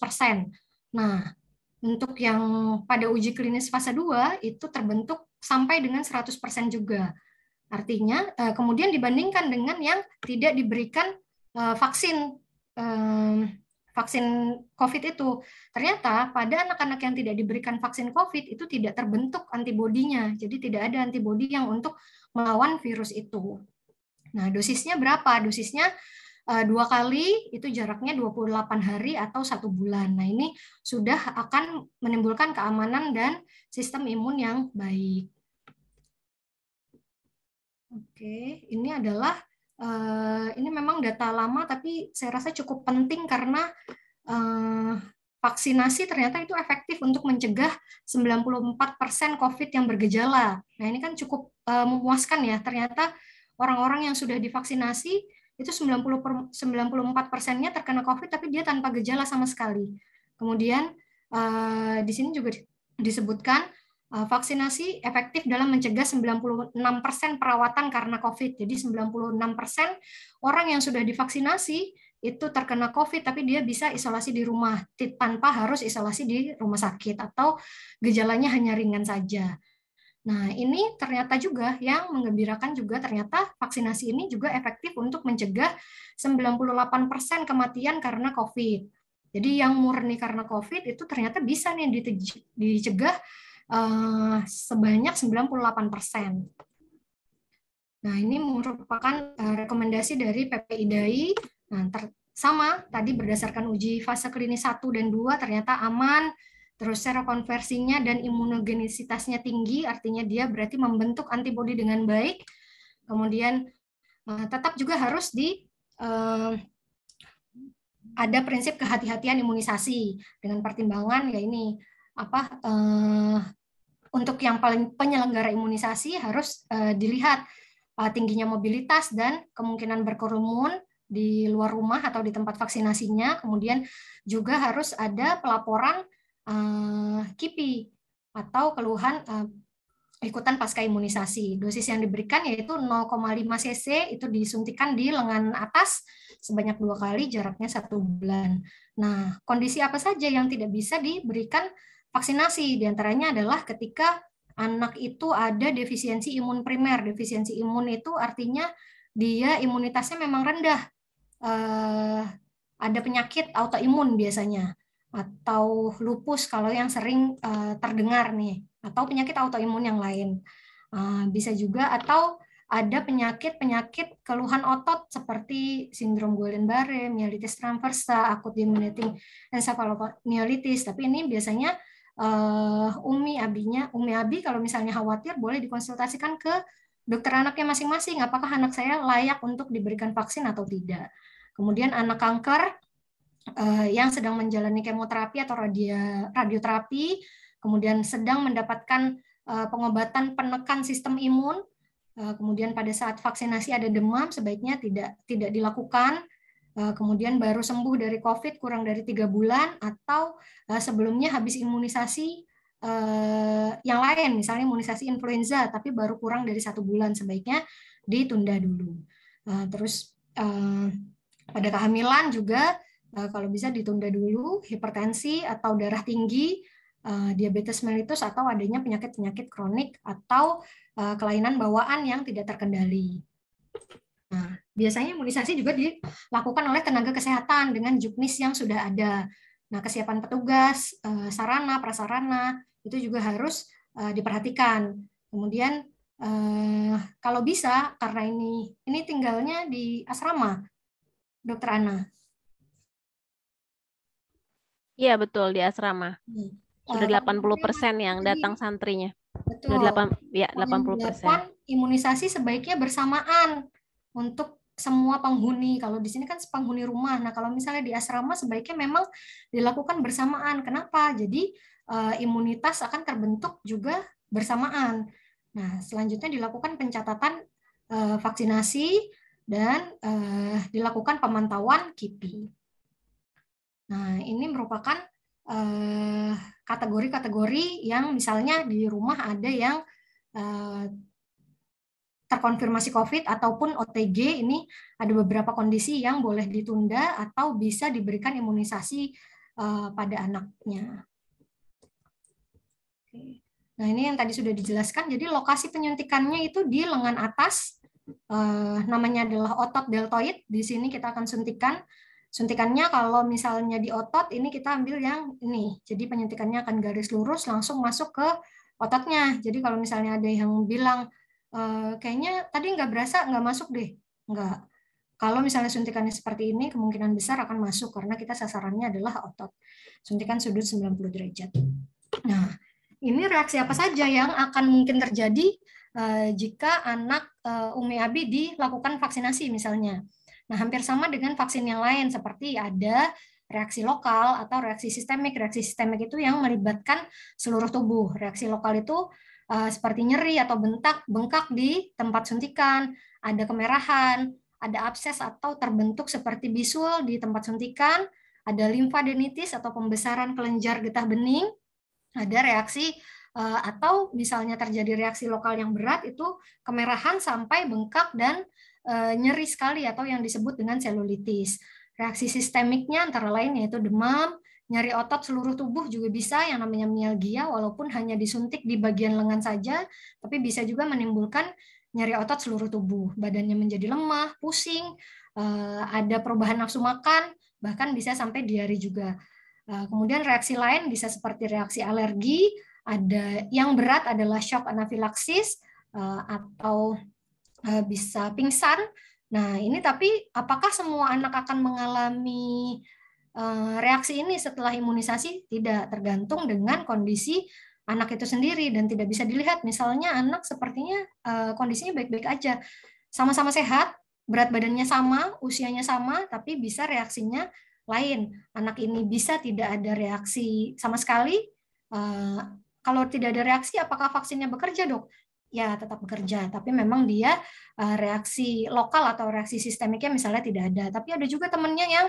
Nah, untuk yang pada uji klinis fase 2 itu terbentuk sampai dengan 100% juga. Artinya, eh, kemudian dibandingkan dengan yang tidak diberikan eh, vaksin eh, vaksin COVID itu. Ternyata pada anak-anak yang tidak diberikan vaksin COVID itu tidak terbentuk antibodinya. Jadi tidak ada antibodi yang untuk melawan virus itu. Nah, dosisnya berapa? Dosisnya eh, dua kali itu jaraknya 28 hari atau satu bulan. Nah ini sudah akan menimbulkan keamanan dan sistem imun yang baik. Oke, ini adalah eh, ini memang data lama tapi saya rasa cukup penting karena eh, vaksinasi ternyata itu efektif untuk mencegah 94% COVID yang bergejala. Nah ini kan cukup Eh, memuaskan ya. Ternyata orang-orang yang sudah divaksinasi itu 90 per, 94 persennya terkena COVID tapi dia tanpa gejala sama sekali. Kemudian eh, di sini juga disebutkan eh, vaksinasi efektif dalam mencegah 96 persen perawatan karena COVID. Jadi 96 persen orang yang sudah divaksinasi itu terkena COVID tapi dia bisa isolasi di rumah tanpa harus isolasi di rumah sakit atau gejalanya hanya ringan saja. Nah, ini ternyata juga yang mengembirakan juga ternyata vaksinasi ini juga efektif untuk mencegah 98% kematian karena COVID. Jadi yang murni karena COVID itu ternyata bisa nih dicegah uh, sebanyak 98%. Nah, ini merupakan eh, rekomendasi dari PPIDAI. Nah, sama tadi berdasarkan uji fase klinis 1 dan 2 ternyata aman, Terus secara konversinya dan imunogenisitasnya tinggi, artinya dia berarti membentuk antibodi dengan baik. Kemudian eh, tetap juga harus di eh, ada prinsip kehati-hatian imunisasi dengan pertimbangan ya ini apa eh, untuk yang paling penyelenggara imunisasi harus eh, dilihat eh, tingginya mobilitas dan kemungkinan berkerumun di luar rumah atau di tempat vaksinasinya. Kemudian juga harus ada pelaporan uh, KIPI atau keluhan uh, ikutan pasca imunisasi. Dosis yang diberikan yaitu 0,5 cc itu disuntikan di lengan atas sebanyak dua kali jaraknya satu bulan. Nah, kondisi apa saja yang tidak bisa diberikan vaksinasi? Di antaranya adalah ketika anak itu ada defisiensi imun primer. Defisiensi imun itu artinya dia imunitasnya memang rendah. Uh, ada penyakit autoimun biasanya atau lupus kalau yang sering uh, terdengar nih atau penyakit autoimun yang lain. Uh, bisa juga atau ada penyakit-penyakit keluhan otot seperti sindrom Guillain-Barré, mielitis transversa, akut demyelinating encephalomyelitis. Tapi ini biasanya uh, umi abinya, umi abi kalau misalnya khawatir boleh dikonsultasikan ke dokter anaknya masing-masing. Apakah anak saya layak untuk diberikan vaksin atau tidak? Kemudian anak kanker uh, yang sedang menjalani kemoterapi atau radio, radioterapi, kemudian sedang mendapatkan uh, pengobatan penekan sistem imun, uh, kemudian pada saat vaksinasi ada demam sebaiknya tidak tidak dilakukan, kemudian baru sembuh dari COVID kurang dari tiga bulan atau sebelumnya habis imunisasi yang lain, misalnya imunisasi influenza, tapi baru kurang dari satu bulan sebaiknya ditunda dulu. terus pada kehamilan juga Eh, kalau bisa ditunda dulu hipertensi atau darah tinggi, eh, diabetes mellitus atau adanya penyakit-penyakit kronik atau eh, kelainan bawaan yang tidak terkendali. Nah, biasanya imunisasi juga dilakukan oleh tenaga kesehatan dengan juknis yang sudah ada. Nah, kesiapan petugas, sarana, prasarana itu juga harus diperhatikan. Kemudian kalau bisa karena ini ini tinggalnya di asrama, Dokter Ana. Iya betul di asrama. Hmm. Sudah puluh persen yang datang santrinya. Betul. Sudah 8, ya 80 persen. Imunisasi sebaiknya bersamaan untuk semua penghuni. Kalau di sini kan sepenghuni rumah. Nah kalau misalnya di asrama sebaiknya memang dilakukan bersamaan. Kenapa? Jadi uh, imunitas akan terbentuk juga bersamaan. Nah selanjutnya dilakukan pencatatan uh, vaksinasi dan uh, dilakukan pemantauan KIPI. Nah, ini merupakan eh, kategori-kategori uh, yang misalnya di rumah ada yang uh, terkonfirmasi COVID ataupun OTG ini ada beberapa kondisi yang boleh ditunda atau bisa diberikan imunisasi uh, pada anaknya. Nah ini yang tadi sudah dijelaskan. Jadi lokasi penyuntikannya itu di lengan atas, uh, namanya adalah otot deltoid. Di sini kita akan suntikan Suntikannya kalau misalnya di otot ini kita ambil yang ini. Jadi penyuntikannya akan garis lurus langsung masuk ke ototnya. Jadi kalau misalnya ada yang bilang e, kayaknya tadi nggak berasa nggak masuk deh, nggak. Kalau misalnya suntikannya seperti ini kemungkinan besar akan masuk karena kita sasarannya adalah otot. Suntikan sudut 90 derajat. Nah, ini reaksi apa saja yang akan mungkin terjadi eh, jika anak eh, Umi Abi dilakukan vaksinasi misalnya. Nah, hampir sama dengan vaksin yang lain seperti ada reaksi lokal atau reaksi sistemik. Reaksi sistemik itu yang melibatkan seluruh tubuh. Reaksi lokal itu uh, seperti nyeri atau bentak bengkak di tempat suntikan, ada kemerahan, ada abses atau terbentuk seperti bisul di tempat suntikan, ada limfadenitis atau pembesaran kelenjar getah bening, ada reaksi eh, atau misalnya terjadi reaksi lokal yang berat itu kemerahan sampai bengkak dan Eh, nyeri sekali atau yang disebut dengan selulitis. Reaksi sistemiknya antara lain yaitu demam, nyeri otot seluruh tubuh juga bisa yang namanya mialgia walaupun hanya disuntik di bagian lengan saja tapi bisa juga menimbulkan nyeri otot seluruh tubuh badannya menjadi lemah pusing eh, ada perubahan nafsu makan bahkan bisa sampai diare juga eh, kemudian reaksi lain bisa seperti reaksi alergi ada yang berat adalah shock anafilaksis atau Eh, bisa pingsan. Nah, ini tapi apakah semua anak akan mengalami eh, reaksi ini setelah imunisasi? Tidak, tergantung dengan kondisi anak itu sendiri dan tidak bisa dilihat. Misalnya anak sepertinya eh, kondisinya baik-baik aja. Sama-sama sehat, berat badannya sama, usianya sama, tapi bisa reaksinya lain. Anak ini bisa tidak ada reaksi sama sekali. Kalau tidak ada reaksi, apakah vaksinnya bekerja, dok? ya tetap bekerja tapi memang dia uh, reaksi lokal atau reaksi sistemiknya misalnya tidak ada tapi ada juga temennya yang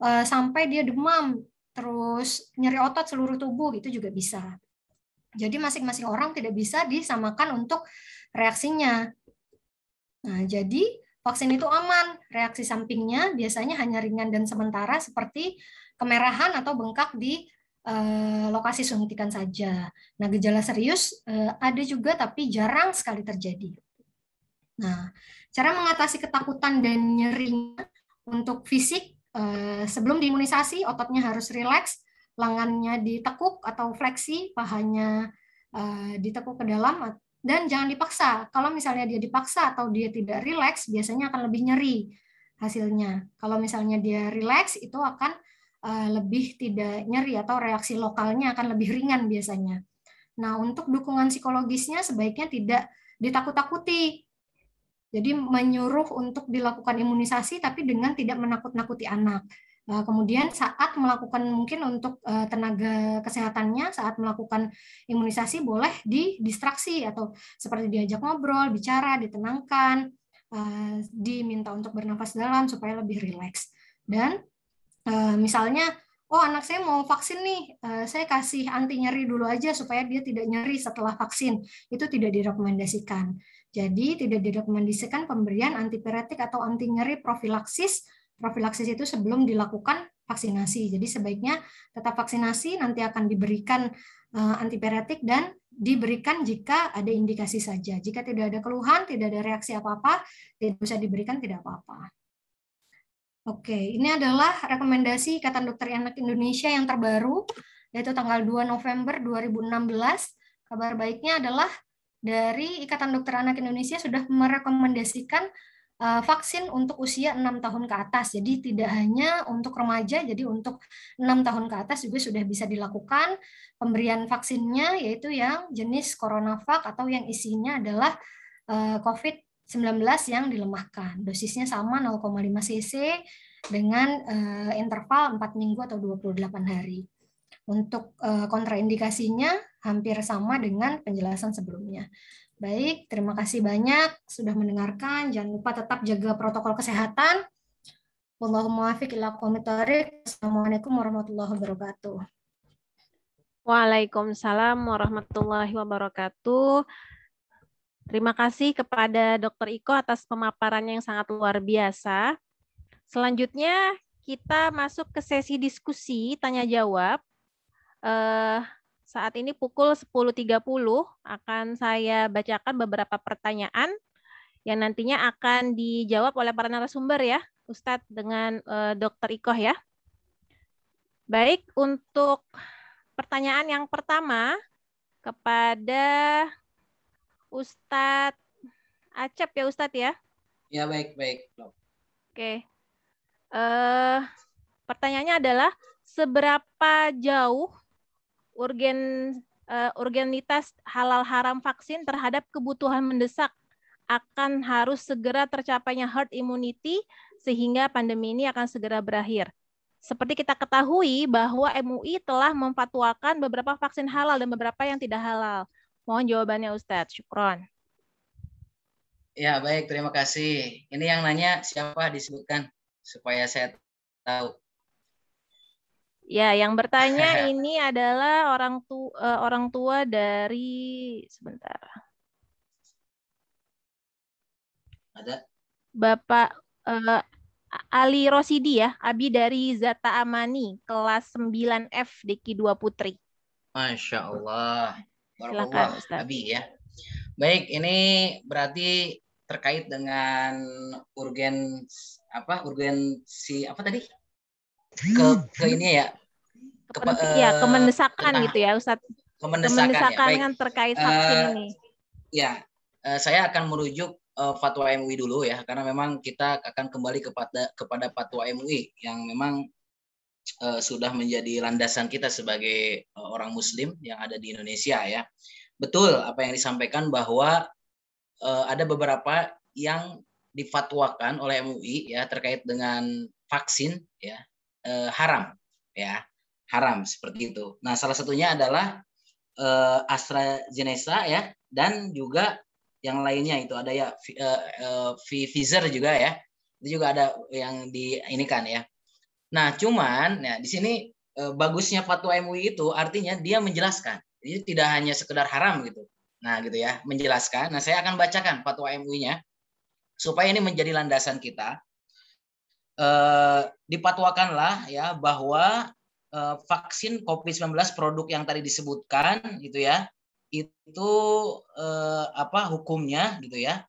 uh, sampai dia demam terus nyeri otot seluruh tubuh itu juga bisa jadi masing-masing orang tidak bisa disamakan untuk reaksinya nah jadi vaksin itu aman reaksi sampingnya biasanya hanya ringan dan sementara seperti kemerahan atau bengkak di Eh, lokasi suntikan saja. Nah, gejala serius eh, ada juga tapi jarang sekali terjadi. Nah, cara mengatasi ketakutan dan nyerinya untuk fisik eh, sebelum diimunisasi ototnya harus rileks, lengannya ditekuk atau fleksi, pahanya ditekuk ke dalam dan jangan dipaksa. Kalau misalnya dia dipaksa atau dia tidak rileks, biasanya akan lebih nyeri hasilnya. Kalau misalnya dia rileks itu akan Eh, lebih tidak nyeri atau reaksi lokalnya akan lebih ringan biasanya. Nah, untuk dukungan psikologisnya sebaiknya tidak ditakut-takuti. Jadi menyuruh untuk dilakukan imunisasi tapi dengan tidak menakut-nakuti anak. Eh, kemudian saat melakukan mungkin untuk eh, tenaga kesehatannya saat melakukan imunisasi boleh didistraksi atau seperti diajak ngobrol, bicara, ditenangkan, diminta untuk bernafas dalam supaya lebih rileks. Dan Eh, misalnya, oh anak saya mau vaksin nih, eh, saya kasih anti nyeri dulu aja supaya dia tidak nyeri setelah vaksin. Itu tidak direkomendasikan. Jadi tidak direkomendasikan pemberian antipiretik atau anti nyeri profilaksis. Profilaksis itu sebelum dilakukan vaksinasi. Jadi sebaiknya tetap vaksinasi nanti akan diberikan eh, antipiretik dan diberikan jika ada indikasi saja. Jika tidak ada keluhan, tidak ada reaksi apa-apa, tidak bisa diberikan tidak apa-apa. Oke, ini adalah rekomendasi Ikatan Dokter Anak Indonesia yang terbaru, yaitu tanggal 2 November 2016. Kabar baiknya adalah dari Ikatan Dokter Anak Indonesia sudah merekomendasikan eh, vaksin untuk usia 6 tahun ke atas. Jadi tidak hanya untuk remaja, jadi untuk 6 tahun ke atas juga sudah bisa dilakukan pemberian vaksinnya, yaitu yang jenis CoronaVac atau yang isinya adalah uh, COVID 19 yang dilemahkan. Dosisnya sama 0,5 cc dengan uh, interval 4 minggu atau 28 hari. Untuk uh, kontraindikasinya hampir sama dengan penjelasan sebelumnya. Baik, terima kasih banyak sudah mendengarkan. Jangan lupa tetap jaga protokol kesehatan. Assalamualaikum warahmatullahi wabarakatuh. Waalaikumsalam warahmatullahi wabarakatuh. Terima kasih kepada Dr. Iko atas pemaparannya yang sangat luar biasa. Selanjutnya kita masuk ke sesi diskusi tanya jawab. Eh, saat ini pukul 10.30 akan saya bacakan beberapa pertanyaan yang nantinya akan dijawab oleh para narasumber ya, Ustadz dengan eh, Dr. Iko ya. Baik, untuk pertanyaan yang pertama kepada Ustadz Acep ya Ustadz ya? Ya baik baik. Oke. Uh, pertanyaannya adalah seberapa jauh urgen uh, urgenitas halal haram vaksin terhadap kebutuhan mendesak akan harus segera tercapainya herd immunity sehingga pandemi ini akan segera berakhir. Seperti kita ketahui bahwa MUI telah memfatwakan beberapa vaksin halal dan beberapa yang tidak halal. Mohon jawabannya Ustadz. Syukron. Ya, baik. Terima kasih. Ini yang nanya siapa disebutkan supaya saya tahu. Ya, yang bertanya ini adalah orang tu uh, orang tua dari sebentar. Ada Bapak uh, Ali Rosidi ya, Abi dari Zata Amani, kelas 9F Diki dua Putri. Masya Allah. Silakan, Ustaz. Abi ya. Baik, ini berarti terkait dengan urgen apa urgensi apa tadi ke ke ini ya ke, ke, uh, eh, ya kemendesakan gitu ya Ustaz kemendesakan, ya, kemendesakan ya. dengan terkait vaksin uh, ini ya uh, saya akan merujuk uh, fatwa MUI dulu ya karena memang kita akan kembali kepada kepada fatwa MUI yang memang uh, sudah menjadi landasan kita sebagai uh, orang Muslim yang ada di Indonesia ya. Betul apa yang disampaikan bahwa uh, ada beberapa yang difatwakan oleh MUI ya terkait dengan vaksin ya uh, haram ya haram seperti itu. Nah salah satunya adalah uh, AstraZeneca ya dan juga yang lainnya itu ada ya Pfizer juga ya itu juga ada yang di ini kan ya Nah, cuman ya di sini eh, bagusnya fatwa MUI itu artinya dia menjelaskan. Jadi tidak hanya sekedar haram gitu. Nah, gitu ya, menjelaskan. Nah, saya akan bacakan fatwa MUI-nya supaya ini menjadi landasan kita. Eh, dipatwakanlah ya bahwa eh, vaksin COVID-19 produk yang tadi disebutkan gitu ya, itu eh, apa hukumnya gitu ya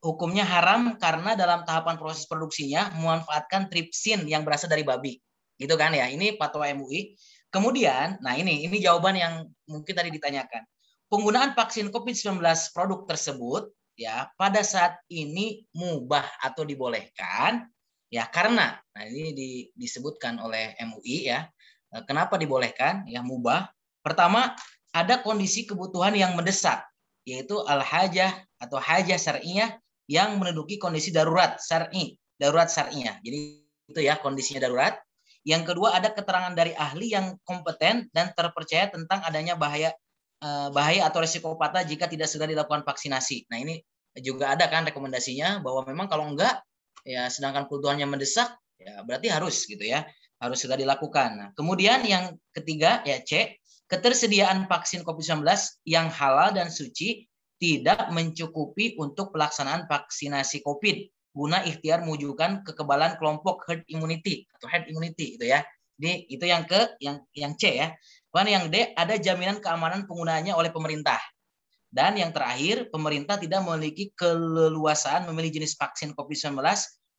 hukumnya haram karena dalam tahapan proses produksinya memanfaatkan tripsin yang berasal dari babi. Gitu kan ya. Ini patwa MUI. Kemudian, nah ini ini jawaban yang mungkin tadi ditanyakan. Penggunaan vaksin COVID-19 produk tersebut ya pada saat ini mubah atau dibolehkan ya karena nah ini di, disebutkan oleh MUI ya. Eh, kenapa dibolehkan? Ya mubah. Pertama, ada kondisi kebutuhan yang mendesak yaitu al-hajah atau hajah syariah yang menduduki kondisi darurat syar'i, darurat syar'inya. Jadi itu ya kondisinya darurat. Yang kedua ada keterangan dari ahli yang kompeten dan terpercaya tentang adanya bahaya eh, bahaya atau risiko patah jika tidak sudah dilakukan vaksinasi. Nah ini juga ada kan rekomendasinya bahwa memang kalau enggak ya sedangkan kebutuhannya mendesak ya berarti harus gitu ya harus sudah dilakukan. Nah, kemudian yang ketiga ya C ketersediaan vaksin COVID-19 yang halal dan suci tidak mencukupi untuk pelaksanaan vaksinasi COVID guna ikhtiar mewujudkan kekebalan kelompok herd immunity atau herd immunity itu ya. Ini itu yang ke yang yang C ya. Kemudian yang D ada jaminan keamanan penggunaannya oleh pemerintah. Dan yang terakhir, pemerintah tidak memiliki keleluasaan memilih jenis vaksin COVID-19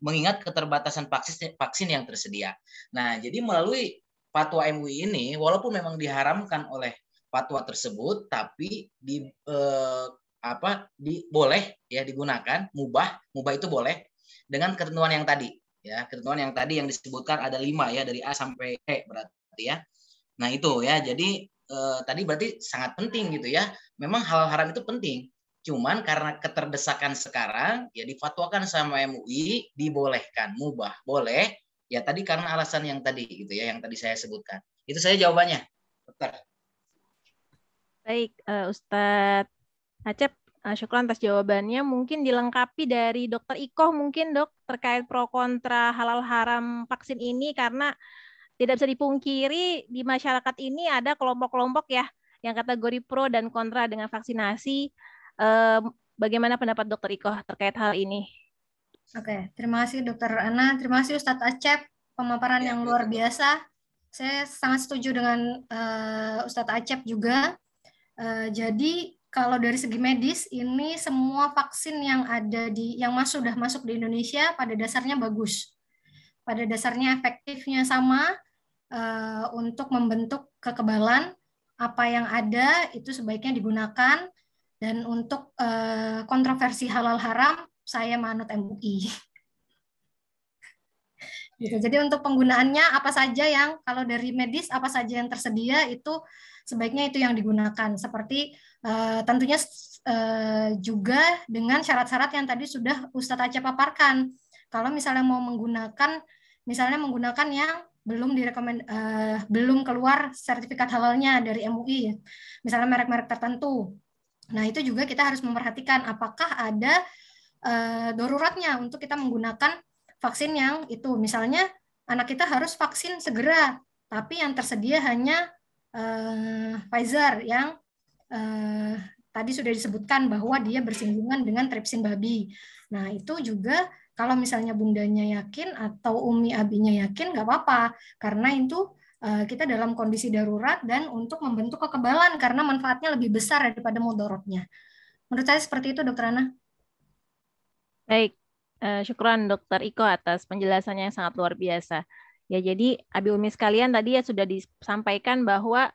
mengingat keterbatasan vaksin vaksin yang tersedia. Nah, jadi melalui fatwa MUI ini walaupun memang diharamkan oleh fatwa tersebut tapi di eh, apa di, boleh ya digunakan mubah mubah itu boleh dengan ketentuan yang tadi ya ketentuan yang tadi yang disebutkan ada lima ya dari a sampai e berarti ya nah itu ya jadi eh, tadi berarti sangat penting gitu ya memang hal haram itu penting cuman karena keterdesakan sekarang ya difatwakan sama MUI dibolehkan mubah boleh ya tadi karena alasan yang tadi gitu ya yang tadi saya sebutkan itu saya jawabannya dokter baik uh, Ustadz Acep, syukurlah eh, syukur atas jawabannya. Mungkin dilengkapi dari Dokter Iko mungkin dok terkait pro kontra halal haram vaksin ini karena tidak bisa dipungkiri di masyarakat ini ada kelompok-kelompok ya yang kategori pro dan kontra dengan vaksinasi. Bagaimana pendapat Dokter Iko terkait hal ini? Oke, terima kasih Dokter Ana, terima kasih Ustadz Acep pemaparan ya, yang luar biasa. Saya sangat setuju dengan uh, Ustadz Acep juga. Uh, jadi kalau dari segi medis ini semua vaksin yang ada di yang masuk sudah masuk di Indonesia pada dasarnya bagus. Pada dasarnya efektifnya sama uh, untuk membentuk kekebalan apa yang ada itu sebaiknya digunakan dan untuk uh, kontroversi halal haram saya manut MUI. Gitu. Jadi untuk penggunaannya apa saja yang kalau dari medis apa saja yang tersedia itu sebaiknya itu yang digunakan seperti uh, tentunya uh, juga dengan syarat-syarat yang tadi sudah Ustadz Aceh paparkan kalau misalnya mau menggunakan misalnya menggunakan yang belum direkomend uh, eh, belum keluar sertifikat halalnya dari MUI misalnya merek-merek tertentu nah itu juga kita harus memperhatikan apakah ada uh, daruratnya untuk kita menggunakan vaksin yang itu misalnya anak kita harus vaksin segera tapi yang tersedia hanya Eh, Pfizer yang uh, tadi sudah disebutkan bahwa dia bersinggungan dengan tripsin babi. Nah, itu juga kalau misalnya bundanya yakin atau umi abinya yakin nggak apa-apa karena itu eh, kita dalam kondisi darurat dan untuk membentuk kekebalan karena manfaatnya lebih besar daripada mudorotnya. Menurut saya seperti itu, Dokter Ana. Baik, syukuran Dokter Iko atas penjelasannya yang sangat luar biasa. Ya, jadi Abi Umi sekalian tadi ya sudah disampaikan bahwa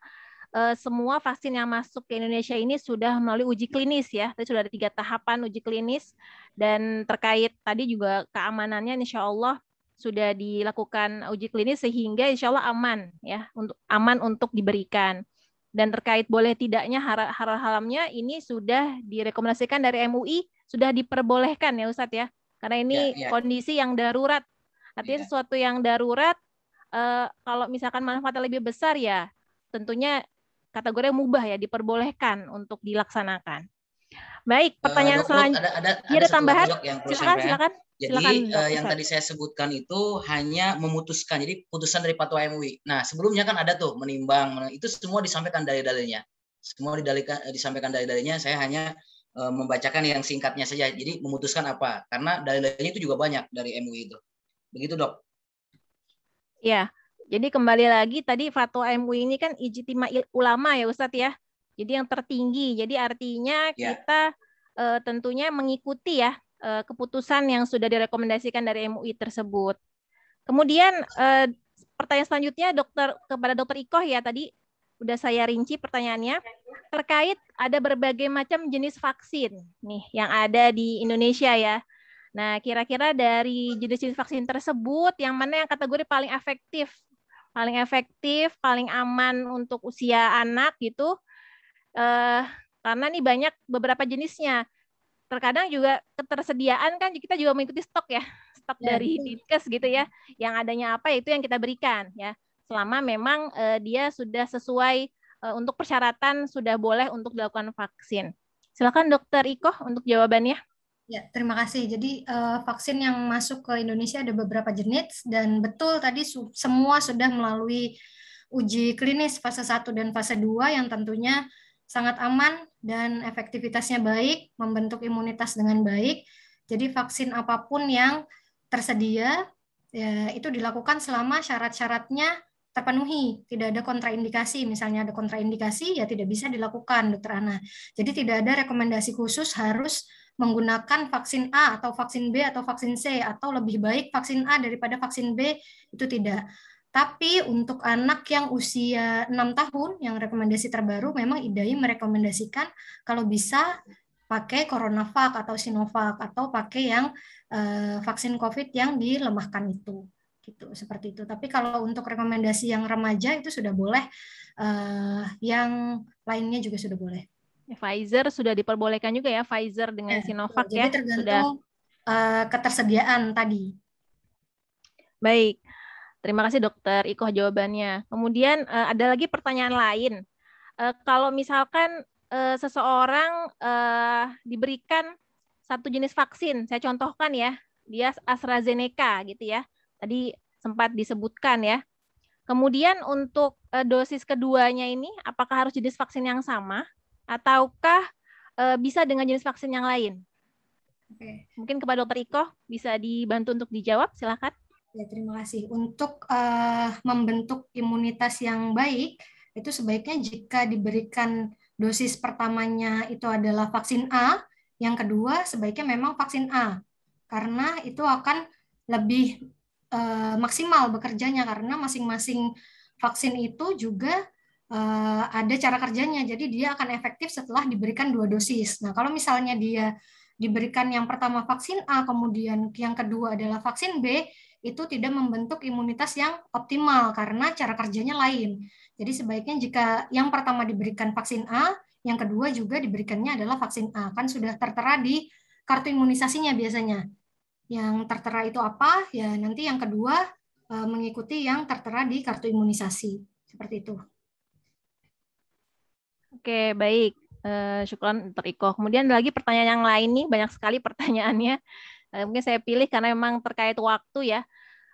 eh, semua vaksin yang masuk ke Indonesia ini sudah melalui uji klinis ya. Tadi sudah ada tiga tahapan uji klinis dan terkait tadi juga keamanannya insya Allah sudah dilakukan uji klinis sehingga insya Allah aman ya untuk aman untuk diberikan dan terkait boleh tidaknya haram halamnya ini sudah direkomendasikan dari MUI sudah diperbolehkan ya Ustadz ya karena ini ya, ya. kondisi yang darurat artinya ya. sesuatu yang darurat uh, kalau misalkan manfaatnya lebih besar ya tentunya kategori mubah ya diperbolehkan untuk dilaksanakan. Baik, eh, pertanyaan uh, selanjutnya. Ada, ada, ada, ada tambahan? Silakan, ya. silakan. Jadi silakan, uh, yang tadi saya sebutkan itu hanya memutuskan, jadi putusan dari Patwa MUI. Nah sebelumnya kan ada tuh menimbang, itu semua disampaikan dari dalilnya Semua didalikan, disampaikan dari dalilnya Saya hanya uh, membacakan yang singkatnya saja. Jadi memutuskan apa? Karena dalilnya itu juga banyak dari MUI itu. Begitu dok. Ya, jadi kembali lagi tadi fatwa MUI ini kan ijtima ulama ya Ustadz ya. Jadi yang tertinggi. Jadi artinya ya. kita e, tentunya mengikuti ya e, keputusan yang sudah direkomendasikan dari MUI tersebut. Kemudian e, pertanyaan selanjutnya dokter kepada dokter Iko ya tadi udah saya rinci pertanyaannya terkait ada berbagai macam jenis vaksin nih yang ada di Indonesia ya Nah, kira-kira dari jenis-jenis vaksin tersebut yang mana yang kategori paling efektif? Paling efektif, paling aman untuk usia anak gitu. Eh, karena nih banyak beberapa jenisnya. Terkadang juga ketersediaan kan kita juga mengikuti stok ya, stok ya, dari dinkes gitu ya. Yang adanya apa itu yang kita berikan ya. Selama memang eh, dia sudah sesuai eh, untuk persyaratan sudah boleh untuk dilakukan vaksin. Silakan Dokter Iko untuk jawabannya. Ya, terima kasih. Jadi uh, vaksin yang masuk ke Indonesia ada beberapa jenis dan betul tadi su semua sudah melalui uji klinis fase 1 dan fase 2 yang tentunya sangat aman dan efektivitasnya baik, membentuk imunitas dengan baik. Jadi vaksin apapun yang tersedia ya, itu dilakukan selama syarat-syaratnya terpenuhi, tidak ada kontraindikasi. Misalnya ada kontraindikasi ya tidak bisa dilakukan, Dokter Ana. Jadi tidak ada rekomendasi khusus harus menggunakan vaksin A atau vaksin B atau vaksin C atau lebih baik vaksin A daripada vaksin B itu tidak. Tapi untuk anak yang usia 6 tahun yang rekomendasi terbaru memang IDAI merekomendasikan kalau bisa pakai CoronaVac atau Sinovac atau pakai yang eh, vaksin COVID yang dilemahkan itu gitu seperti itu. Tapi kalau untuk rekomendasi yang remaja itu sudah boleh, eh, yang lainnya juga sudah boleh. Ya, Pfizer sudah diperbolehkan juga ya Pfizer dengan ya, Sinovac jadi ya tergantung sudah uh, ketersediaan tadi. Baik. Terima kasih dokter Iko jawabannya. Kemudian uh, ada lagi pertanyaan lain. Uh, kalau misalkan uh, seseorang uh, diberikan satu jenis vaksin, saya contohkan ya, dia AstraZeneca gitu ya. Tadi sempat disebutkan ya. Kemudian untuk uh, dosis keduanya ini apakah harus jenis vaksin yang sama? ataukah e, bisa dengan jenis vaksin yang lain? Oke. Mungkin kepada Dokter Iko bisa dibantu untuk dijawab, silakan. Ya, terima kasih. Untuk uh, membentuk imunitas yang baik, itu sebaiknya jika diberikan dosis pertamanya itu adalah vaksin A, yang kedua sebaiknya memang vaksin A. Karena itu akan lebih uh, maksimal bekerjanya karena masing-masing vaksin itu juga uh, ada cara kerjanya. Jadi dia akan efektif setelah diberikan dua dosis. Nah, kalau misalnya dia diberikan yang pertama vaksin A, kemudian yang kedua adalah vaksin B, itu tidak membentuk imunitas yang optimal karena cara kerjanya lain. Jadi sebaiknya jika yang pertama diberikan vaksin A, yang kedua juga diberikannya adalah vaksin A. Kan sudah tertera di kartu imunisasinya biasanya. Yang tertera itu apa? Ya nanti yang kedua eh, mengikuti yang tertera di kartu imunisasi. Seperti itu. Oke, baik. Uh, syukron untuk Iko. Kemudian lagi pertanyaan yang lain nih, banyak sekali pertanyaannya. Uh, mungkin saya pilih karena memang terkait waktu ya.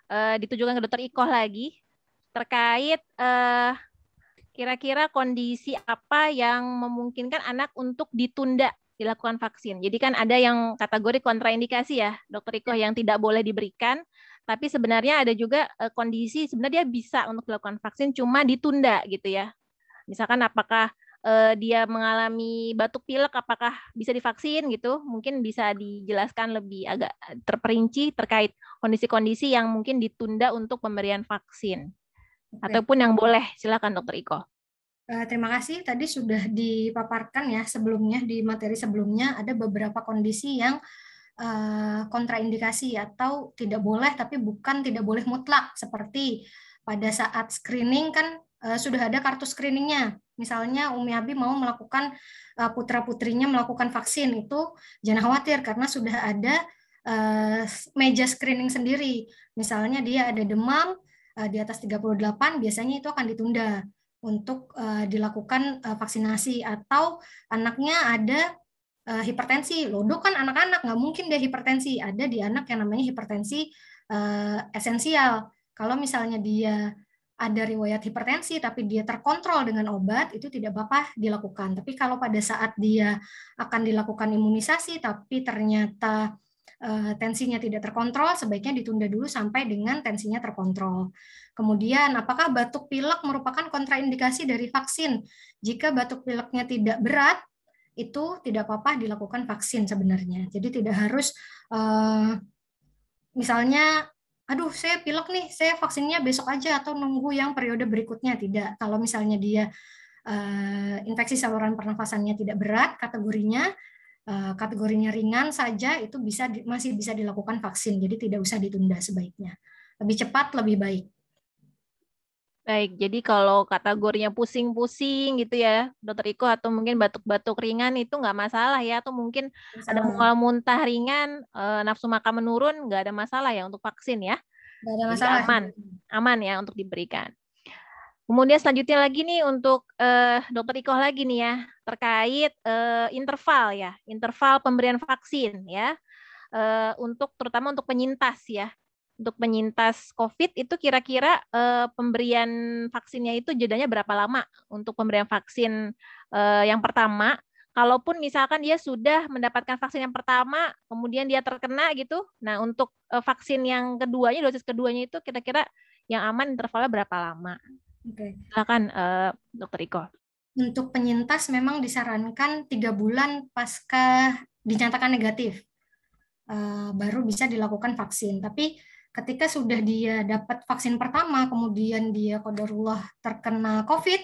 Uh, eh, ditujukan ke dokter Iko lagi. Terkait uh, kira-kira kondisi apa yang memungkinkan anak untuk ditunda dilakukan vaksin. Jadi kan ada yang kategori kontraindikasi ya, dokter Iko yang tidak boleh diberikan, tapi sebenarnya ada juga kondisi sebenarnya dia bisa untuk dilakukan vaksin cuma ditunda gitu ya. Misalkan apakah uh, dia mengalami batuk pilek apakah bisa divaksin gitu mungkin bisa dijelaskan lebih agak terperinci terkait kondisi-kondisi yang mungkin ditunda untuk pemberian vaksin okay. ataupun yang boleh silakan dokter Iko. Eh, terima kasih tadi sudah dipaparkan ya sebelumnya di materi sebelumnya ada beberapa kondisi yang eh, kontraindikasi atau tidak boleh tapi bukan tidak boleh mutlak seperti pada saat screening kan sudah ada kartu screeningnya Misalnya Umi Abi mau melakukan eh, putra-putrinya melakukan vaksin itu jangan khawatir karena sudah ada eh, meja screening sendiri. Misalnya dia ada demam eh, di atas 38 biasanya itu akan ditunda untuk dilakukan vaksinasi atau anaknya ada hipertensi. Lodo kan anak-anak nggak mungkin dia hipertensi. Ada di anak yang namanya hipertensi esensial. Kalau misalnya dia ada riwayat hipertensi tapi dia terkontrol dengan obat itu tidak apa-apa dilakukan. Tapi kalau pada saat dia akan dilakukan imunisasi tapi ternyata eh, tensinya tidak terkontrol sebaiknya ditunda dulu sampai dengan tensinya terkontrol. Kemudian apakah batuk pilek merupakan kontraindikasi dari vaksin? Jika batuk pileknya tidak berat itu tidak apa-apa dilakukan vaksin sebenarnya. Jadi tidak harus eh, misalnya aduh saya pilek nih, saya vaksinnya besok aja atau nunggu yang periode berikutnya tidak. Kalau misalnya dia uh, infeksi saluran pernafasannya tidak berat kategorinya, uh, kategorinya ringan saja itu bisa masih bisa dilakukan vaksin. Jadi tidak usah ditunda sebaiknya. Lebih cepat lebih baik. Baik, jadi kalau kategorinya pusing-pusing gitu ya, dokter Iko atau mungkin batuk-batuk ringan itu nggak masalah ya, atau mungkin ada mual muntah ringan, e, nafsu makan menurun, nggak ada masalah ya untuk vaksin ya. Nggak ada masalah. Jadi aman, aman ya untuk diberikan. Kemudian selanjutnya lagi nih untuk e, dokter Iko lagi nih ya, terkait e, interval ya, interval pemberian vaksin ya, e, untuk terutama untuk penyintas ya untuk penyintas COVID itu kira-kira eh, pemberian vaksinnya itu jedanya berapa lama untuk pemberian vaksin eh, yang pertama? Kalaupun misalkan dia sudah mendapatkan vaksin yang pertama, kemudian dia terkena gitu, nah untuk eh, vaksin yang keduanya, dosis keduanya itu kira-kira yang aman intervalnya berapa lama? Oke. Okay. Silakan eh, Dokter Iko. Untuk penyintas memang disarankan tiga bulan pasca dinyatakan negatif, eh, baru bisa dilakukan vaksin. Tapi ketika sudah dia dapat vaksin pertama, kemudian dia kodarullah terkena COVID,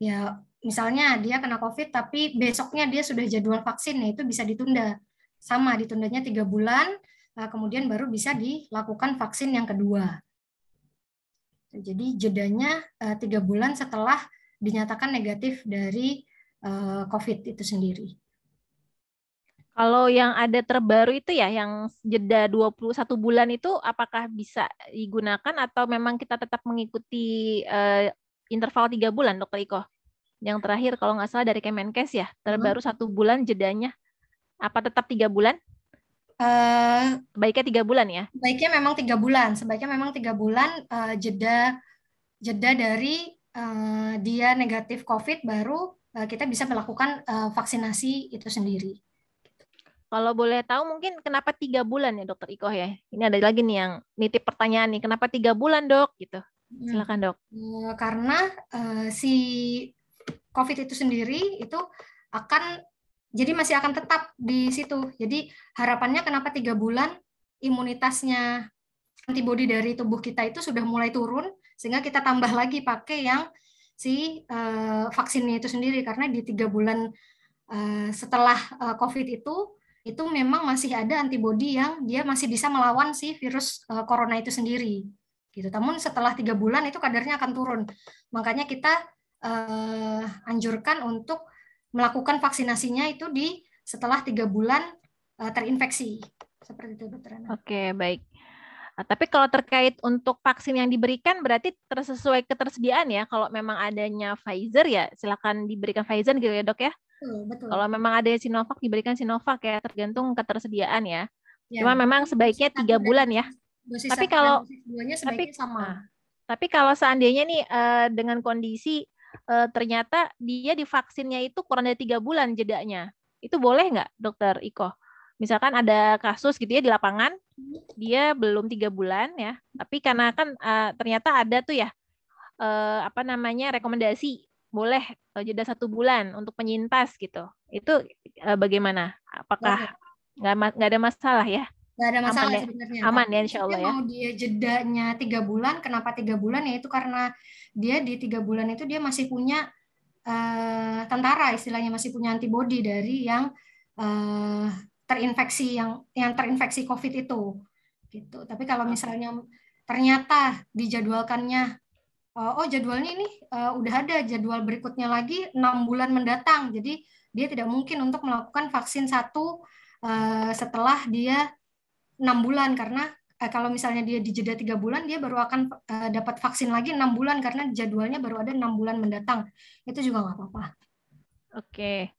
ya misalnya dia kena COVID tapi besoknya dia sudah jadwal vaksin, ya itu bisa ditunda. Sama, ditundanya tiga bulan, eh, kemudian baru bisa dilakukan vaksin yang kedua. Jadi jedanya eh, tiga bulan setelah dinyatakan negatif dari eh, COVID itu sendiri. Kalau yang ada terbaru itu ya yang jeda 21 bulan itu apakah bisa digunakan atau memang kita tetap mengikuti uh, interval 3 bulan Dokter Iko? Yang terakhir kalau nggak salah dari Kemenkes ya, hmm. terbaru satu bulan jedanya. Apa tetap tiga bulan? Uh, eh, baiknya tiga bulan ya? Baiknya memang tiga bulan. Sebaiknya memang tiga bulan uh, jeda jeda dari uh, dia negatif COVID baru uh, kita bisa melakukan uh, vaksinasi itu sendiri. Kalau boleh tahu mungkin kenapa tiga bulan ya dokter Iko ya? Ini ada lagi nih yang nitip pertanyaan nih, kenapa tiga bulan dok gitu? Hmm. Silakan dok. Eh, karena uh, si COVID itu sendiri itu akan jadi masih akan tetap di situ. Jadi harapannya kenapa tiga bulan imunitasnya antibodi dari tubuh kita itu sudah mulai turun sehingga kita tambah lagi pakai yang si uh, vaksinnya itu sendiri karena di tiga bulan uh, setelah uh, COVID itu itu memang masih ada antibodi yang dia masih bisa melawan si virus eh, corona itu sendiri gitu. Namun setelah tiga bulan itu kadarnya akan turun. Makanya kita uh, anjurkan untuk melakukan vaksinasinya itu di setelah tiga bulan uh, terinfeksi seperti itu dokter Ana. Oke baik. Nah, tapi kalau terkait untuk vaksin yang diberikan berarti tersesuai ketersediaan ya. Kalau memang adanya Pfizer ya silakan diberikan Pfizer gitu ya dok ya. Betul, Kalau memang ada Sinovac diberikan Sinovac ya, tergantung ketersediaan ya. ya. Cuma memang sebaiknya tiga bulan ya. Dosis tapi kalau dosis tapi, sama. Ah, tapi kalau seandainya nih uh, dengan kondisi uh, ternyata dia divaksinnya itu kurang dari tiga bulan jedanya, itu boleh nggak, Dokter Iko? Misalkan ada kasus gitu ya di lapangan, hmm. dia belum tiga bulan ya, tapi karena kan uh, ternyata ada tuh ya uh, apa namanya rekomendasi boleh eh, jeda satu bulan untuk penyintas gitu. Itu eh, bagaimana? Apakah nggak ada masalah ya? Nggak ada masalah aman ya? sebenarnya. Ya, aman ya insya Allah ya. Mau dia jedanya tiga bulan, kenapa tiga bulan? Ya itu karena dia di tiga bulan itu dia masih punya uh, tentara istilahnya masih punya antibodi dari yang uh, terinfeksi yang yang terinfeksi COVID itu gitu. Tapi kalau misalnya ternyata dijadwalkannya Eh, oh jadwalnya ini uh, udah ada jadwal berikutnya lagi enam bulan mendatang jadi dia tidak mungkin untuk melakukan vaksin satu uh, setelah dia enam bulan karena uh, kalau misalnya dia dijeda tiga bulan dia baru akan uh, dapat vaksin lagi enam bulan karena jadwalnya baru ada enam bulan mendatang itu juga nggak apa-apa oke okay.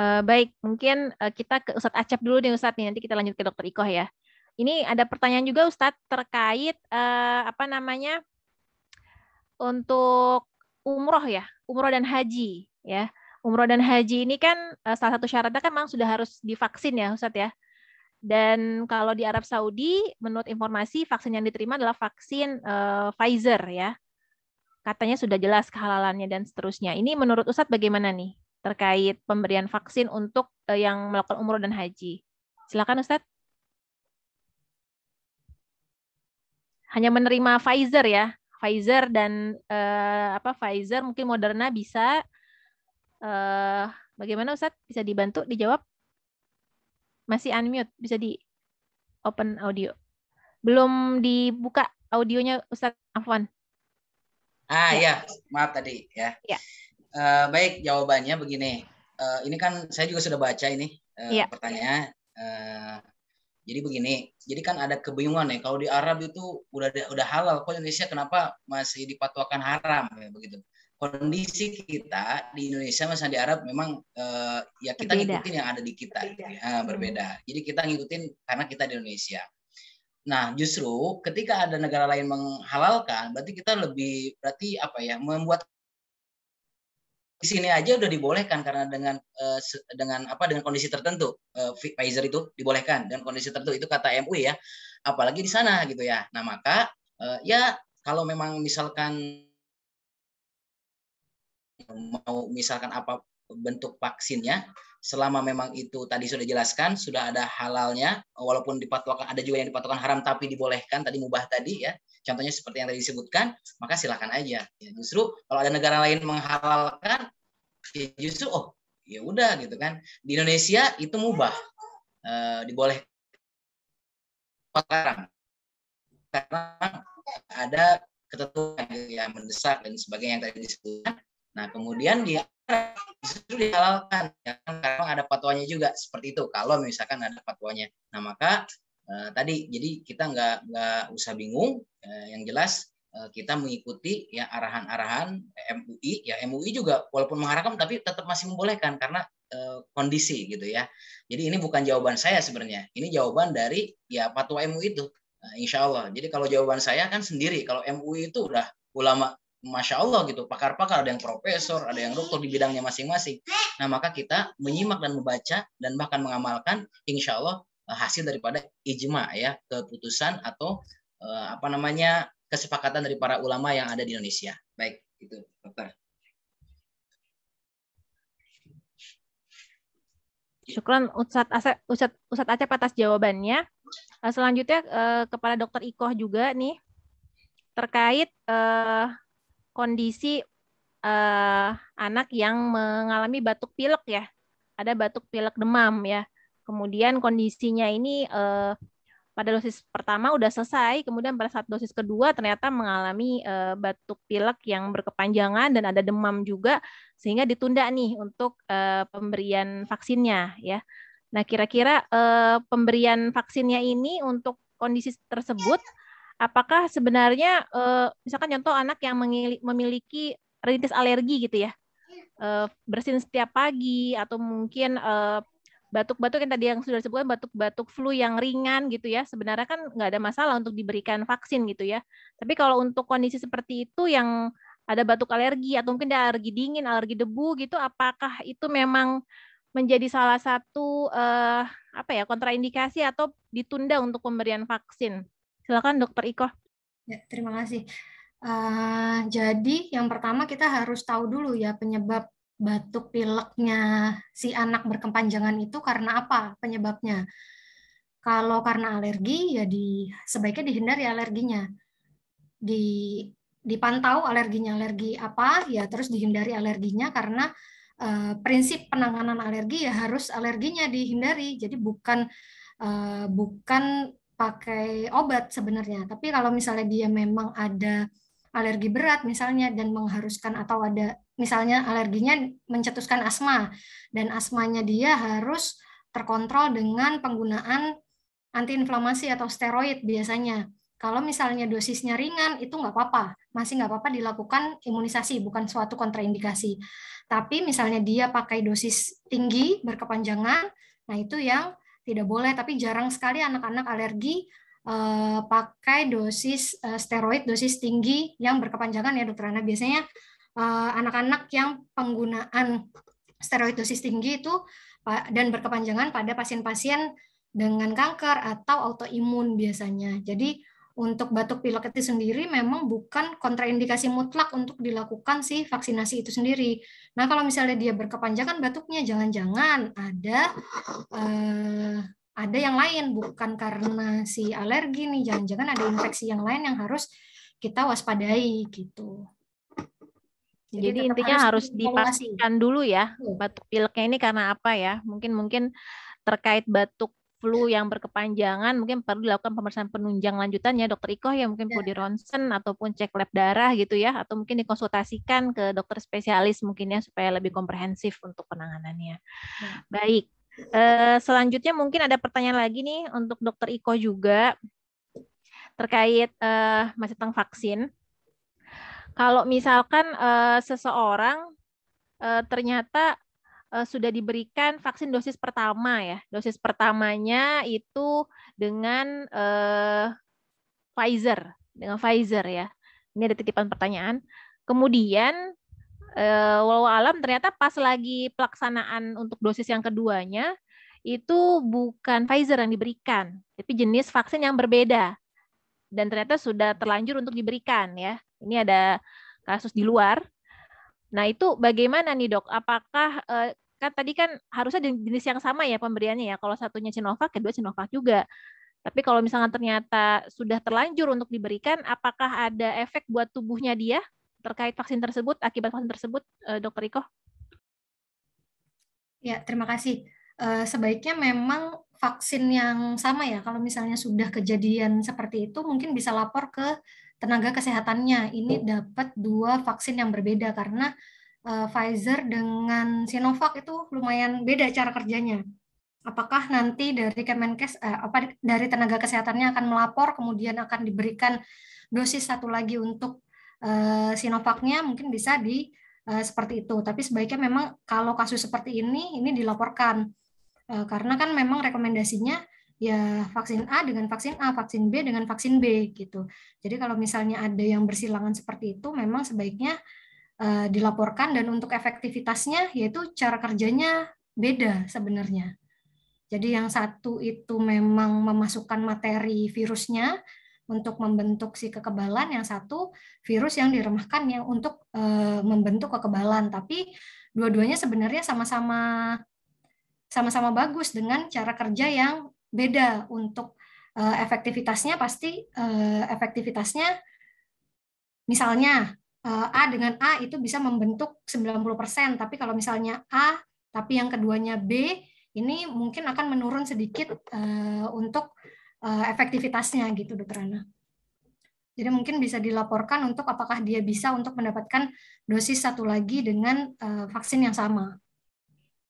uh, baik mungkin uh, kita ke Ustadz Acep dulu nih Ustadz nih nanti kita lanjut ke Dokter Iko ya ini ada pertanyaan juga Ustadz terkait uh, apa namanya untuk umroh ya, umroh dan haji ya. Umroh dan haji ini kan eh, salah satu syaratnya kan memang sudah harus divaksin ya, Ustaz ya. Dan kalau di Arab Saudi, menurut informasi vaksin yang diterima adalah vaksin uh, Pfizer ya. Katanya sudah jelas kehalalannya dan seterusnya. Ini menurut Ustadz bagaimana nih terkait pemberian vaksin untuk uh, yang melakukan umroh dan haji? Silakan Ustadz. Hanya menerima Pfizer ya. Pfizer dan uh, apa Pfizer mungkin Moderna bisa uh, bagaimana Ustadz bisa dibantu dijawab masih unmute bisa di open audio belum dibuka audionya Ustadz Afwan ah ya. ya maaf tadi ya, ya. Uh, baik jawabannya begini uh, ini kan saya juga sudah baca ini uh, ya. pertanyaan uh, jadi begini, jadi kan ada kebingungan ya kalau di Arab itu udah udah halal, kok Indonesia kenapa masih dipatuakan haram ya begitu. Kondisi kita di Indonesia masa di Arab memang uh, ya kita berbeda. ngikutin yang ada di kita berbeda. Ya, berbeda. Hmm. Jadi kita ngikutin karena kita di Indonesia. Nah, justru ketika ada negara lain menghalalkan, berarti kita lebih berarti apa ya, membuat di sini aja udah dibolehkan karena dengan uh, dengan apa dengan kondisi tertentu uh, Pfizer itu dibolehkan dan kondisi tertentu itu kata MUI ya apalagi di sana gitu ya nah maka uh, ya kalau memang misalkan mau misalkan apa bentuk vaksinnya selama memang itu tadi sudah jelaskan sudah ada halalnya walaupun dipatuakan ada juga yang dipatuakan haram tapi dibolehkan tadi mubah tadi ya contohnya seperti yang tadi disebutkan maka silakan aja ya, justru kalau ada negara lain menghalalkan ya justru oh ya udah gitu kan di Indonesia itu mubah e, dibolehkan sekarang karena ada ketentuan yang mendesak dan sebagainya yang tadi disebutkan nah kemudian dia justru dihalalkan ya kan? karena ada patuanya juga seperti itu kalau misalkan ada patuanya, nah maka eh, tadi jadi kita nggak nggak usah bingung eh, yang jelas eh, kita mengikuti ya arahan-arahan eh, MUI ya MUI juga walaupun mengharapkan tapi tetap masih membolehkan karena eh, kondisi gitu ya jadi ini bukan jawaban saya sebenarnya ini jawaban dari ya fatwa MUI itu nah, Insya Allah. Jadi kalau jawaban saya kan sendiri, kalau MUI itu udah ulama masya Allah gitu pakar-pakar ada yang profesor ada yang dokter di bidangnya masing-masing nah maka kita menyimak dan membaca dan bahkan mengamalkan insya Allah eh, hasil daripada ijma ya keputusan atau eh, apa namanya kesepakatan dari para ulama yang ada di Indonesia baik itu dokter Syukron Ustadz Asep, Ustadz, Ustadz Acep atas jawabannya. Eh, selanjutnya eh, kepada Dokter Ikoh juga nih terkait eh, kondisi uh, anak yang mengalami batuk pilek ya. Ada batuk pilek demam ya. Kemudian kondisinya ini uh, pada dosis pertama udah selesai, kemudian pada saat dosis kedua ternyata mengalami uh, batuk pilek yang berkepanjangan dan ada demam juga sehingga ditunda nih untuk uh, pemberian vaksinnya ya. Nah, kira-kira uh, pemberian vaksinnya ini untuk kondisi tersebut apakah sebenarnya uh, misalkan contoh anak yang memiliki rintis alergi gitu ya uh, bersin setiap pagi atau mungkin uh, batuk-batuk yang tadi yang sudah disebutkan batuk-batuk flu yang ringan gitu ya sebenarnya kan nggak ada masalah untuk diberikan vaksin gitu ya tapi kalau untuk kondisi seperti itu yang ada batuk alergi atau mungkin ada alergi dingin alergi debu gitu apakah itu memang menjadi salah satu eh, apa ya kontraindikasi atau ditunda untuk pemberian vaksin Silakan Dokter Iko. Ya, terima kasih. Uh, jadi yang pertama kita harus tahu dulu ya penyebab batuk pileknya si anak berkepanjangan itu karena apa penyebabnya. Kalau karena alergi ya di sebaiknya dihindari alerginya. Di dipantau alerginya alergi apa ya terus dihindari alerginya karena uh, prinsip penanganan alergi ya harus alerginya dihindari. Jadi bukan uh, bukan pakai obat sebenarnya. Tapi kalau misalnya dia memang ada alergi berat misalnya dan mengharuskan atau ada misalnya alerginya mencetuskan asma dan asmanya dia harus terkontrol dengan penggunaan antiinflamasi atau steroid biasanya. Kalau misalnya dosisnya ringan, itu nggak apa-apa. Masih nggak apa-apa dilakukan imunisasi, bukan suatu kontraindikasi. Tapi misalnya dia pakai dosis tinggi, berkepanjangan, nah itu yang tidak boleh, tapi jarang sekali anak-anak alergi uh, pakai dosis uh, steroid dosis tinggi yang berkepanjangan ya dokter Ana. Biasanya anak eh, anak-anak yang penggunaan steroid dosis tinggi itu dan berkepanjangan pada pasien-pasien dengan kanker atau autoimun biasanya. Jadi untuk batuk pilek itu sendiri memang bukan kontraindikasi mutlak untuk dilakukan si vaksinasi itu sendiri. Nah, kalau misalnya dia berkepanjangan batuknya, jangan-jangan ada eh, ada yang lain, bukan karena si alergi nih, jangan-jangan ada infeksi yang lain yang harus kita waspadai gitu. Jadi, Jadi intinya harus, harus dipastikan dulu ya batuk pileknya ini karena apa ya? Mungkin mungkin terkait batuk flu yang berkepanjangan mungkin perlu dilakukan pemeriksaan penunjang lanjutan ya dokter Iko ya mungkin perlu ya. di ronsen ataupun cek lab darah gitu ya atau mungkin dikonsultasikan ke dokter spesialis mungkin ya supaya lebih komprehensif untuk penanganannya. Hmm. Baik. Uh, selanjutnya mungkin ada pertanyaan lagi nih untuk dokter Iko juga terkait uh, masih tentang vaksin. Kalau misalkan uh, seseorang uh, ternyata Eh, sudah diberikan vaksin dosis pertama ya. Dosis pertamanya itu dengan uh, Pfizer, dengan Pfizer ya. Ini ada titipan pertanyaan. Kemudian uh, walau alam ternyata pas lagi pelaksanaan untuk dosis yang keduanya itu bukan Pfizer yang diberikan, tapi jenis vaksin yang berbeda. Dan ternyata sudah terlanjur untuk diberikan ya. Ini ada kasus di luar Nah itu bagaimana nih dok? Apakah eh, kan tadi kan harusnya jenis yang sama ya pemberiannya ya. Kalau satunya Sinovac, kedua Sinovac juga. Tapi kalau misalnya ternyata sudah terlanjur untuk diberikan, apakah ada efek buat tubuhnya dia terkait vaksin tersebut, akibat vaksin tersebut, eh, Dokter Riko? Ya, terima kasih. Eh, sebaiknya memang vaksin yang sama ya, kalau misalnya sudah kejadian seperti itu, mungkin bisa lapor ke tenaga kesehatannya ini dapat dua vaksin yang berbeda karena uh, Pfizer dengan Sinovac itu lumayan beda cara kerjanya. Apakah nanti dari Kemenkes uh, apa dari tenaga kesehatannya akan melapor kemudian akan diberikan dosis satu lagi untuk uh, Sinovacnya mungkin bisa di uh, seperti itu. Tapi sebaiknya memang kalau kasus seperti ini ini dilaporkan uh, karena kan memang rekomendasinya ya vaksin A dengan vaksin A, vaksin B dengan vaksin B gitu. Jadi kalau misalnya ada yang bersilangan seperti itu memang sebaiknya uh, dilaporkan dan untuk efektivitasnya yaitu cara kerjanya beda sebenarnya. Jadi yang satu itu memang memasukkan materi virusnya untuk membentuk si kekebalan, yang satu virus yang diremahkan yang untuk e, membentuk kekebalan. Tapi dua-duanya sebenarnya sama-sama sama-sama bagus dengan cara kerja yang beda untuk uh, efektivitasnya pasti uh, efektivitasnya misalnya uh, A dengan A itu bisa membentuk 90%, tapi kalau misalnya A tapi yang keduanya B ini mungkin akan menurun sedikit uh, untuk uh, efektivitasnya gitu dokter Ana. Jadi mungkin bisa dilaporkan untuk apakah dia bisa untuk mendapatkan dosis satu lagi dengan uh, vaksin yang sama.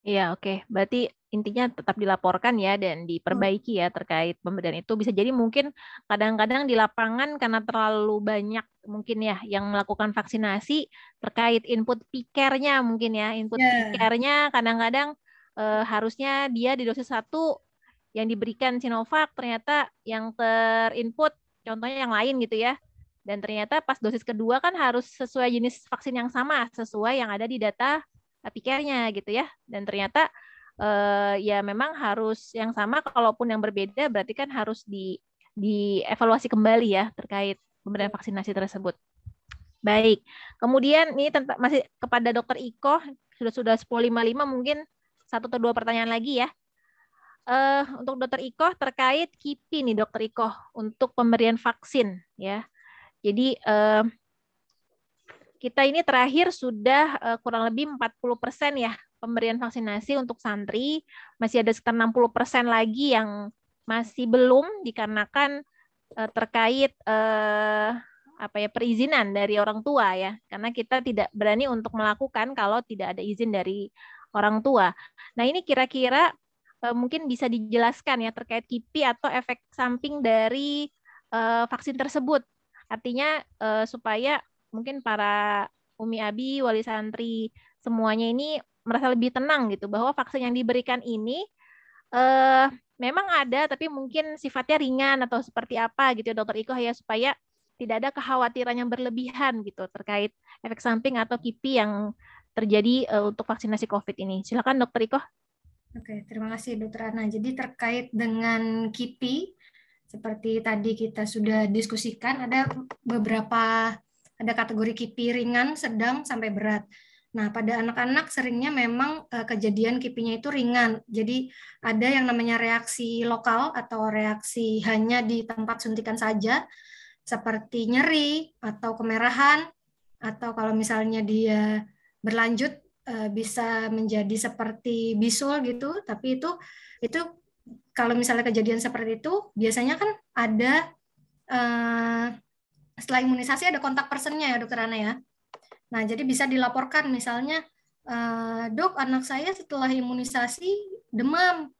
Iya, oke. Okay. Berarti intinya tetap dilaporkan ya dan hmm. diperbaiki ya terkait pemberian itu bisa jadi mungkin kadang-kadang di lapangan karena terlalu banyak mungkin ya yang melakukan vaksinasi terkait input pikirnya mungkin ya input yeah. pikirnya kadang-kadang e, harusnya dia di dosis satu yang diberikan Sinovac ternyata yang terinput contohnya yang lain gitu ya dan ternyata pas dosis kedua kan harus sesuai jenis vaksin yang sama sesuai yang ada di data pikirnya gitu ya dan ternyata eh, ya memang harus yang sama kalaupun yang berbeda berarti kan harus di dievaluasi kembali ya terkait pemberian iya. vaksinasi tersebut. Baik. Kemudian ini masih kepada Dokter Iko sudah sudah 1055 mungkin satu atau dua pertanyaan lagi ya. Uh, untuk Dokter Iko terkait KIPI nih Dokter Iko untuk pemberian vaksin ya. Jadi uh, kita ini terakhir sudah uh, kurang lebih 40 persen ya pemberian vaksinasi untuk santri masih ada sekitar 60% lagi yang masih belum dikarenakan uh, terkait uh, apa ya perizinan dari orang tua ya karena kita tidak berani untuk melakukan kalau tidak ada izin dari orang tua. Nah ini kira-kira uh, mungkin bisa dijelaskan ya terkait KIPI atau efek samping dari uh, vaksin tersebut. Artinya uh, supaya mungkin para Umi Abi, wali santri semuanya ini merasa lebih tenang gitu bahwa vaksin yang diberikan ini eh, memang ada tapi mungkin sifatnya ringan atau seperti apa gitu ya, dokter Iko ya supaya tidak ada kekhawatiran yang berlebihan gitu terkait efek samping atau KIPI yang terjadi uh, untuk vaksinasi COVID ini. Silakan Dokter Iko. Oke, terima kasih Dokter Ana. Jadi terkait dengan KIPI, seperti tadi kita sudah diskusikan, ada beberapa ada kategori KIPI ringan, sedang sampai berat. Nah, pada anak-anak seringnya memang eh, kejadian kipinya itu ringan. Jadi ada yang namanya reaksi lokal atau reaksi hanya di tempat suntikan saja seperti nyeri atau kemerahan atau kalau misalnya dia berlanjut eh, bisa menjadi seperti bisul gitu, tapi itu itu kalau misalnya kejadian seperti itu biasanya kan ada uh, setelah imunisasi ada kontak personnya ya dokter Ana ya. Nah, jadi bisa dilaporkan misalnya, eh, dok anak saya setelah imunisasi demam,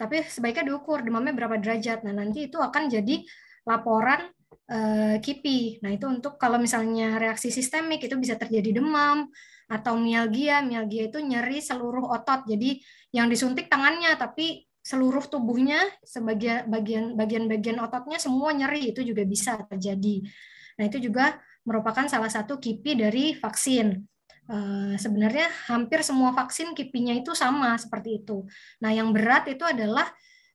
tapi sebaiknya diukur demamnya berapa derajat. Nah, nanti itu akan jadi laporan eh, KIPI. Nah, itu untuk kalau misalnya reaksi sistemik itu bisa terjadi demam, atau mialgia. Mialgia itu nyeri seluruh otot. Jadi yang disuntik tangannya tapi seluruh tubuhnya sebagian bagian bagian ototnya semua nyeri itu juga bisa terjadi. Nah, itu juga merupakan salah satu KIPI dari vaksin. Eh, sebenarnya hampir semua vaksin kipinya itu sama seperti itu. Nah, yang berat itu adalah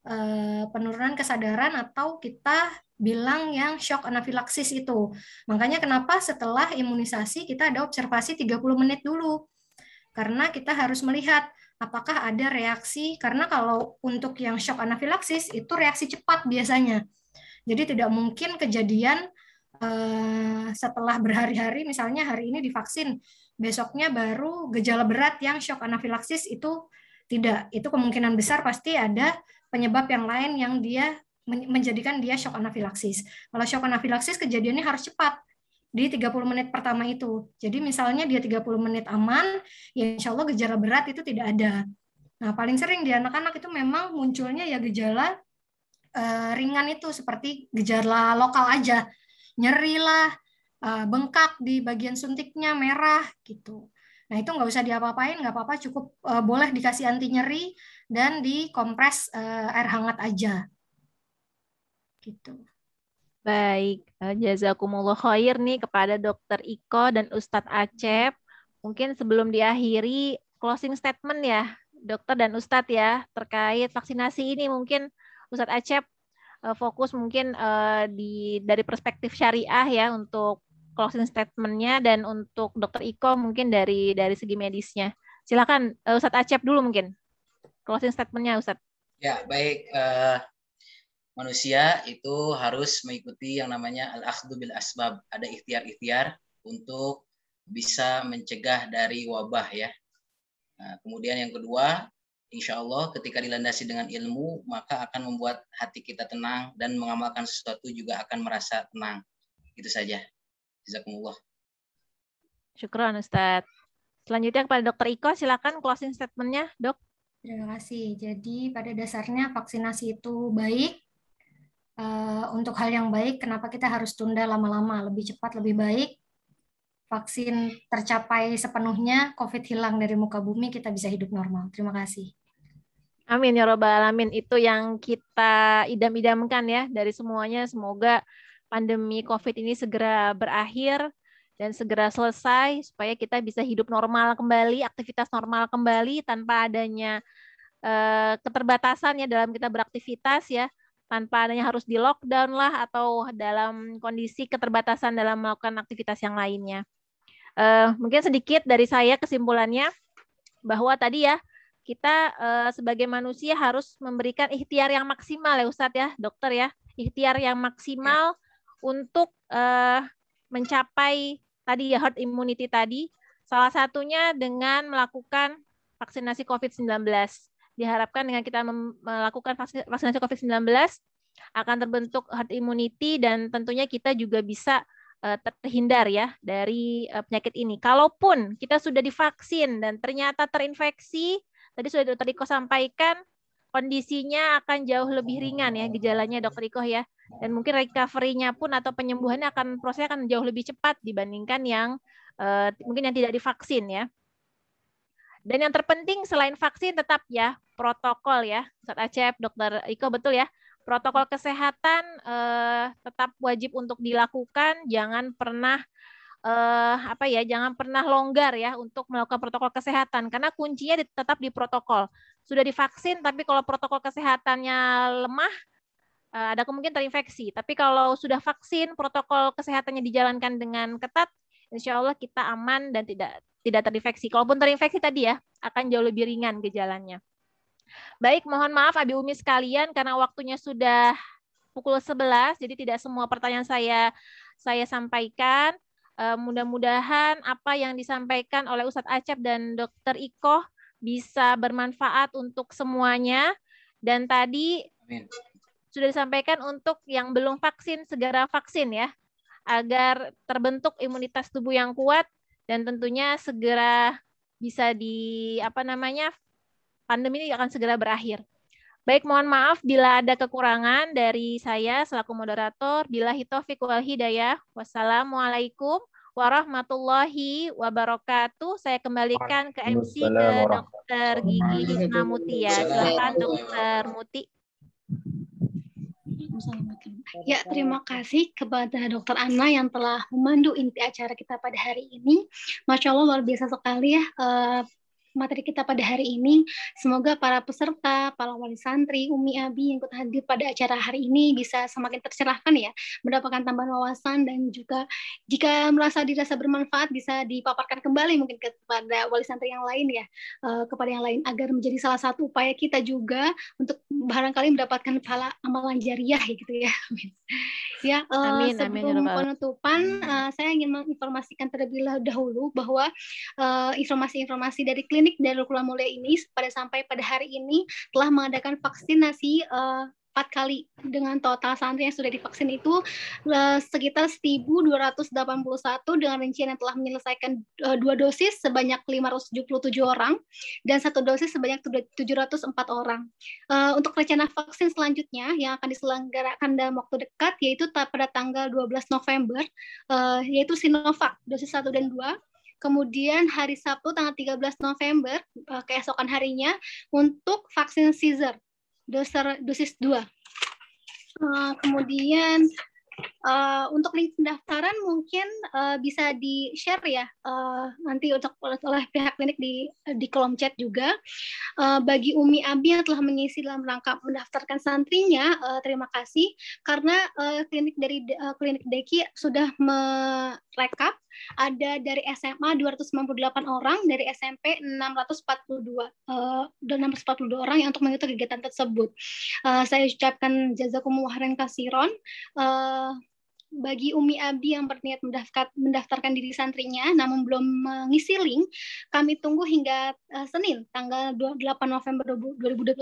eh, penurunan kesadaran atau kita bilang yang shock anafilaksis itu. Makanya kenapa setelah imunisasi kita ada observasi 30 menit dulu. Karena kita harus melihat apakah ada reaksi karena kalau untuk yang shock anafilaksis itu reaksi cepat biasanya. Jadi tidak mungkin kejadian Eh, setelah berhari-hari misalnya hari ini divaksin besoknya baru gejala berat yang shock anafilaksis itu tidak itu kemungkinan besar pasti ada penyebab yang lain yang dia menjadikan dia shock anafilaksis. Kalau shock anafilaksis kejadiannya harus cepat di 30 menit pertama itu. Jadi misalnya dia 30 menit aman, ya insya Allah gejala berat itu tidak ada. Nah paling sering di anak-anak itu memang munculnya ya gejala eh, ringan itu seperti gejala lokal aja nyeri lah, eh, bengkak di bagian suntiknya merah gitu. Nah itu nggak usah diapa-apain, nggak apa-apa, cukup eh, boleh dikasih anti nyeri dan dikompres uh, air hangat aja. Gitu. Baik, jazakumullah khair nih kepada Dokter Iko dan Ustadz Acep. Mungkin sebelum diakhiri closing statement ya, Dokter dan Ustadz ya terkait vaksinasi ini mungkin Ustadz Acep Eh, fokus mungkin uh, di dari perspektif syariah ya untuk closing statementnya dan untuk dokter Iko mungkin dari dari segi medisnya. Silakan uh, Ustadz Acep dulu mungkin closing statementnya Ustadz. Ya baik uh, manusia itu harus mengikuti yang namanya al-akhdu bil asbab ada ikhtiar-ikhtiar untuk bisa mencegah dari wabah ya. Nah, kemudian yang kedua insya Allah ketika dilandasi dengan ilmu maka akan membuat hati kita tenang dan mengamalkan sesuatu juga akan merasa tenang. Itu saja. Jazakumullah. Syukron Ustadz. Selanjutnya kepada Dokter Iko, silakan closing statementnya, Dok. Terima kasih. Jadi pada dasarnya vaksinasi itu baik. Eh, untuk hal yang baik, kenapa kita harus tunda lama-lama? Lebih cepat, lebih baik vaksin tercapai sepenuhnya, COVID hilang dari muka bumi, kita bisa hidup normal. Terima kasih. Amin ya robbal alamin. Itu yang kita idam-idamkan ya dari semuanya. Semoga pandemi COVID ini segera berakhir dan segera selesai supaya kita bisa hidup normal kembali, aktivitas normal kembali tanpa adanya eh, keterbatasan ya dalam kita beraktivitas ya tanpa adanya harus di lockdown lah atau dalam kondisi keterbatasan dalam melakukan aktivitas yang lainnya. Uh, mungkin sedikit dari saya kesimpulannya bahwa tadi ya kita uh, sebagai manusia harus memberikan ikhtiar yang maksimal ya Ustadz ya, dokter ya, ikhtiar yang maksimal ya. untuk uh, mencapai tadi ya herd immunity tadi. Salah satunya dengan melakukan vaksinasi COVID-19. Diharapkan dengan kita melakukan vaksinasi COVID-19 akan terbentuk herd immunity dan tentunya kita juga bisa Eh, terhindar ya dari eh, penyakit ini. Kalaupun kita sudah divaksin dan ternyata terinfeksi, tadi sudah Dokter Iko sampaikan kondisinya akan jauh lebih ringan ya gejalanya Dokter Iko ya. Dan mungkin recovery-nya pun atau penyembuhannya akan prosesnya akan jauh lebih cepat dibandingkan yang eh, mungkin yang tidak divaksin ya. Dan yang terpenting selain vaksin tetap ya protokol ya, Ustaz Acep, Dokter Iko betul ya protokol kesehatan eh, tetap wajib untuk dilakukan jangan pernah eh, apa ya jangan pernah longgar ya untuk melakukan protokol kesehatan karena kuncinya tetap di protokol sudah divaksin tapi kalau protokol kesehatannya lemah eh, ada kemungkinan terinfeksi tapi kalau sudah vaksin protokol kesehatannya dijalankan dengan ketat insya Allah kita aman dan tidak tidak terinfeksi kalaupun terinfeksi tadi ya akan jauh lebih ringan gejalanya Baik, mohon maaf Abi Umi sekalian karena waktunya sudah pukul 11, jadi tidak semua pertanyaan saya saya sampaikan. Eh, mudah-mudahan apa yang disampaikan oleh Ustadz Acep dan Dr. Iko bisa bermanfaat untuk semuanya. Dan tadi Amin. sudah disampaikan untuk yang belum vaksin, segera vaksin ya, agar terbentuk imunitas tubuh yang kuat dan tentunya segera bisa di apa namanya pandemi ini akan segera berakhir. Baik, mohon maaf bila ada kekurangan dari saya selaku moderator. Bila hitofiq wal hidayah. Wassalamualaikum warahmatullahi wabarakatuh. Saya kembalikan ke MC ke Dokter Gigi Isma Mutia. Silakan Dokter Muti. Ya, terima kasih kepada Dokter Anna yang telah memandu inti acara kita pada hari ini. Masya Allah luar biasa sekali ya eh, materi kita pada hari ini. Semoga para peserta, para wali santri, umi abi yang ikut hadir pada acara hari ini bisa semakin tercerahkan ya, mendapatkan tambahan wawasan dan juga jika merasa dirasa bermanfaat bisa dipaparkan kembali mungkin kepada wali santri yang lain ya, eh, kepada yang lain agar menjadi salah satu upaya kita juga untuk barangkali mendapatkan pahala amalan jariah ya gitu ya. ya, eh, amin, ya sebelum amin, penutupan amin. Hmm. Eh, saya ingin menginformasikan terlebih dahulu bahwa informasi-informasi dari klinik Klinik Darul Mulia ini pada sampai pada hari ini telah mengadakan vaksinasi uh, eh, 4 kali dengan total santri yang sudah divaksin itu uh, sekitar 1.281 dengan rincian yang telah menyelesaikan uh, dua dosis sebanyak 577 orang dan satu dosis sebanyak 704 orang. Uh, untuk rencana vaksin selanjutnya yang akan diselenggarakan dalam waktu dekat yaitu pada tanggal 12 November uh, yaitu Sinovac dosis 1 dan 2 Kemudian hari Sabtu tanggal 13 November eh, keesokan harinya untuk vaksin Caesar dosis dosis Uh, eh, Kemudian Eh, untuk link pendaftaran mungkin uh, bisa di share ya uh, nanti untuk oleh pihak klinik di di kolom chat juga. Uh, bagi Umi Abi yang telah mengisi dalam rangka mendaftarkan santrinya, uh, terima kasih karena uh, klinik dari uh, klinik Deki sudah merekap ada dari SMA 298 orang, dari SMP 642 uh, 642 orang yang untuk mengikuti kegiatan tersebut. Uh, saya ucapkan jazakumullah khairan kasiron. Uh, bagi Umi Abi yang berniat mendaftar, mendaftarkan diri santrinya namun belum mengisi link, kami tunggu hingga uh, Senin tanggal 28 November 2021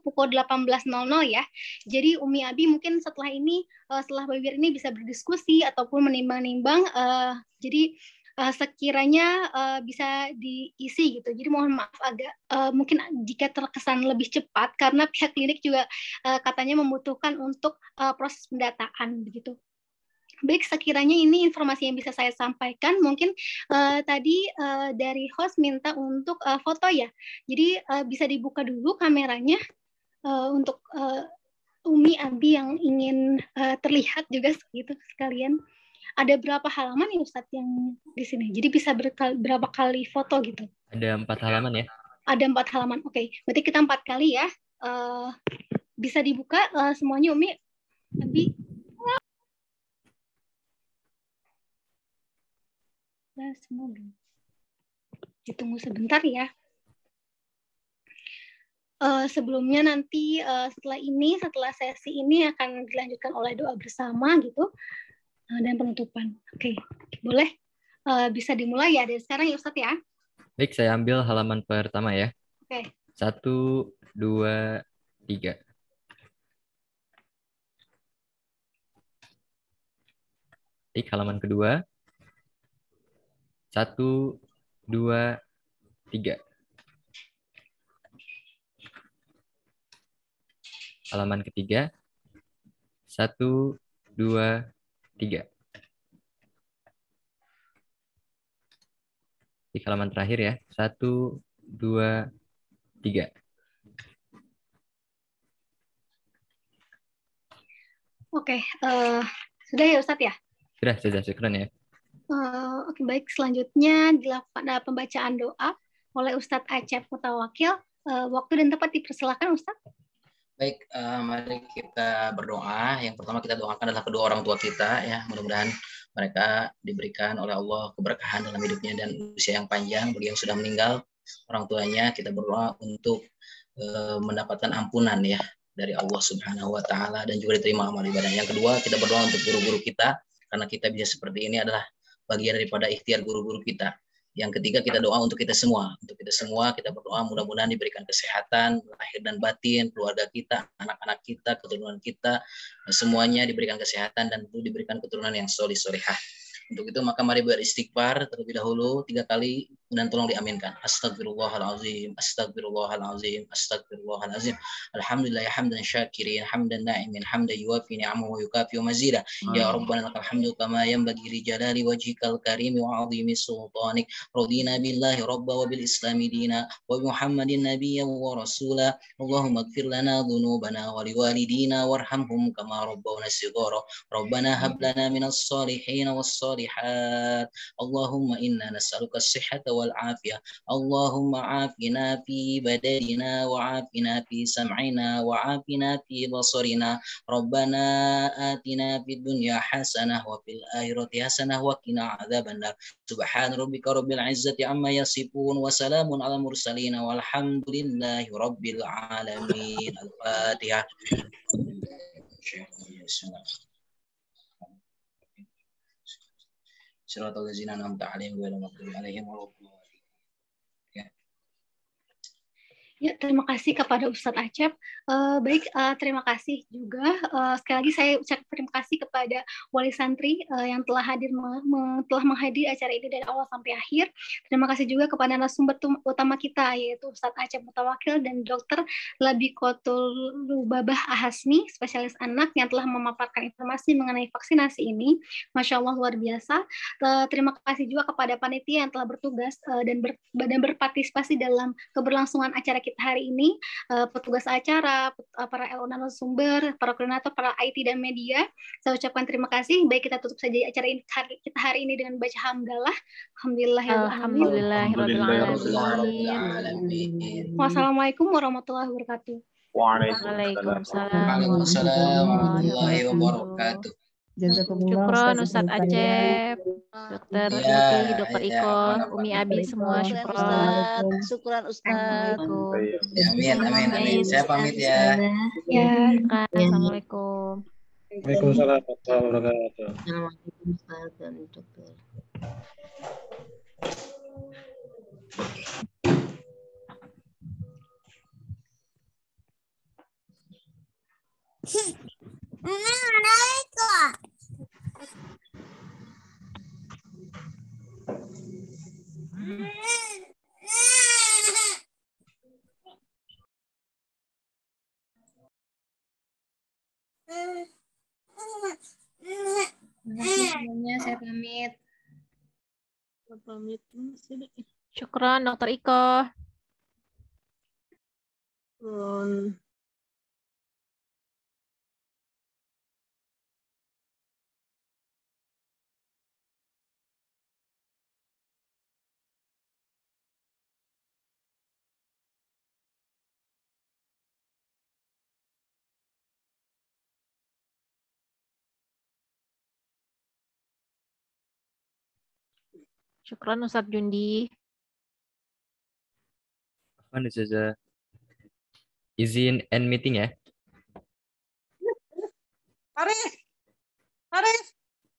pukul 18.00 ya. Jadi Umi Abi mungkin setelah ini uh, setelah webinar ini bisa berdiskusi ataupun menimbang-nimbang uh, jadi uh, sekiranya uh, bisa diisi gitu. Jadi mohon maaf agak uh, mungkin jika terkesan lebih cepat karena pihak klinik juga uh, katanya membutuhkan untuk uh, proses pendataan begitu. Baik, sekiranya ini informasi yang bisa saya sampaikan. Mungkin uh, tadi uh, dari host minta untuk uh, foto ya. Jadi uh, bisa dibuka dulu kameranya uh, untuk uh, Umi Abi yang ingin uh, terlihat juga gitu sekalian. Ada berapa halaman ya Ustadz yang di sini? Jadi bisa berapa kali foto gitu? Ada empat halaman ya? Ada empat halaman. Oke, okay. berarti kita empat kali ya. Uh, bisa dibuka uh, semuanya Umi Abi Semoga mobil. Ditunggu sebentar ya. Uh, sebelumnya nanti uh, setelah ini, setelah sesi ini akan dilanjutkan oleh doa bersama gitu uh, dan penutupan. Oke, okay. boleh uh, bisa dimulai ya dari sekarang ya Ustaz ya. Baik, saya ambil halaman pertama ya. Oke. Okay. Satu, dua, tiga. Baik, halaman kedua. Satu, dua, tiga. Halaman ketiga. Satu, dua, tiga. Di halaman terakhir ya. Satu, dua, tiga. Oke, okay, uh, eh, sudah ya Ustadz ya? Sudah, sudah, sudah, ya. Eh, oke, baik. Selanjutnya dilakukan eh, pembacaan doa oleh Ustadz Acep Mutawakil. Wakil. Eh, waktu dan tempat dipersilakan, Ustadz. Baik, mari kita berdoa. Yang pertama kita doakan adalah kedua orang tua kita ya. Mudah-mudahan mereka diberikan oleh Allah keberkahan dalam hidupnya dan usia yang panjang. Beliau sudah meninggal orang tuanya. Kita berdoa untuk mendapatkan ampunan ya dari Allah Subhanahu wa taala dan juga diterima amal ibadahnya Yang kedua, kita berdoa untuk guru-guru kita karena kita bisa seperti ini adalah bagian daripada ikhtiar guru-guru kita. Yang ketiga kita doa untuk kita semua, untuk kita semua kita berdoa mudah-mudahan diberikan kesehatan lahir dan batin, keluarga kita, anak-anak kita, keturunan kita, semuanya diberikan kesehatan dan itu diberikan keturunan yang solih solihah. Untuk itu maka mari beristighfar terlebih dahulu tiga kali dan tolong diaminkan. Astagfirullahalazim, astagfirullahalazim, astagfirullahalazim. Alhamdulillah ya hamdan syakirin, hamdan na'imin, hamdan yuwafi ni'amahu wa yukafi mazida. Ya Rabbana lakal hamdu kama yanbaghi li jalali wajhikal karim wa 'azimi sultanik. Radina billahi rabba wa bil islami dina wa bi Muhammadin nabiyyan wa rasula. Allahumma ighfir lana dhunubana wa liwalidina warhamhum kama rabbawna sighara. Rabbana hab lana minas salihin was salihat. Allahumma inna nas'aluka as-sihhata والعافية اللهم عافنا في بدننا وعافنا في سمعنا وعافنا في بصرنا ربنا آتنا في الدنيا حسنة وفي الآخرة حسنة وقنا عذاب النار سبحان ربك رب العزة عما يصفون وسلام على المرسلين والحمد لله رب العالمين الفاتحة Shiratul Jinan Amta Alim Wa Alamakul Alayhim Wa Rukul Ya, terima kasih kepada Ustadz Acep. Uh, baik, uh, terima kasih juga. Uh, sekali lagi saya ucapkan terima kasih kepada wali santri uh, yang telah hadir me me telah menghadiri acara ini dari awal sampai akhir. Terima kasih juga kepada narasumber utama kita yaitu Ustadz Acep Mutawakil dan Dr. Labikotul Babah Ahasmi, spesialis anak yang telah memaparkan informasi mengenai vaksinasi ini. Masya Allah luar biasa. Uh, terima kasih juga kepada panitia yang telah bertugas uh, dan ber dan berpartisipasi dalam keberlangsungan acara kita kita hari ini uh, petugas acara, eh, para LO sumber para koordinator, para IT dan media. Saya ucapkan terima kasih. Baik kita tutup saja acara ini, hari, kita hari ini dengan baca hamdalah. Alhamdulillah ya Alhamdulillah. Ya Alhamdulillah. Ya Wassalamualaikum warahmatullahi wabarakatuh. Waalaikumsalam warahmatullahi wabarakatuh. Syukron, Ustaz Acep, Dokter Uti, Dokter Iko, iya, iya, iya, Umi Abi semua syukron. Syukron Ustaz. Amin, amin, amin. Saya pamit ya. Ya, Assalamualaikum. Waalaikumsalam warahmatullahi wabarakatuh. Assalamualaikum Ustaz dan Dokter. Hmm. ならいこ。semuanya saya pamit. Pamit. Syukron, Dokter Iko. Um. Syukran Ustaz Jundi. Afan Ustaz. Izin end meeting ya. Arif. Arif.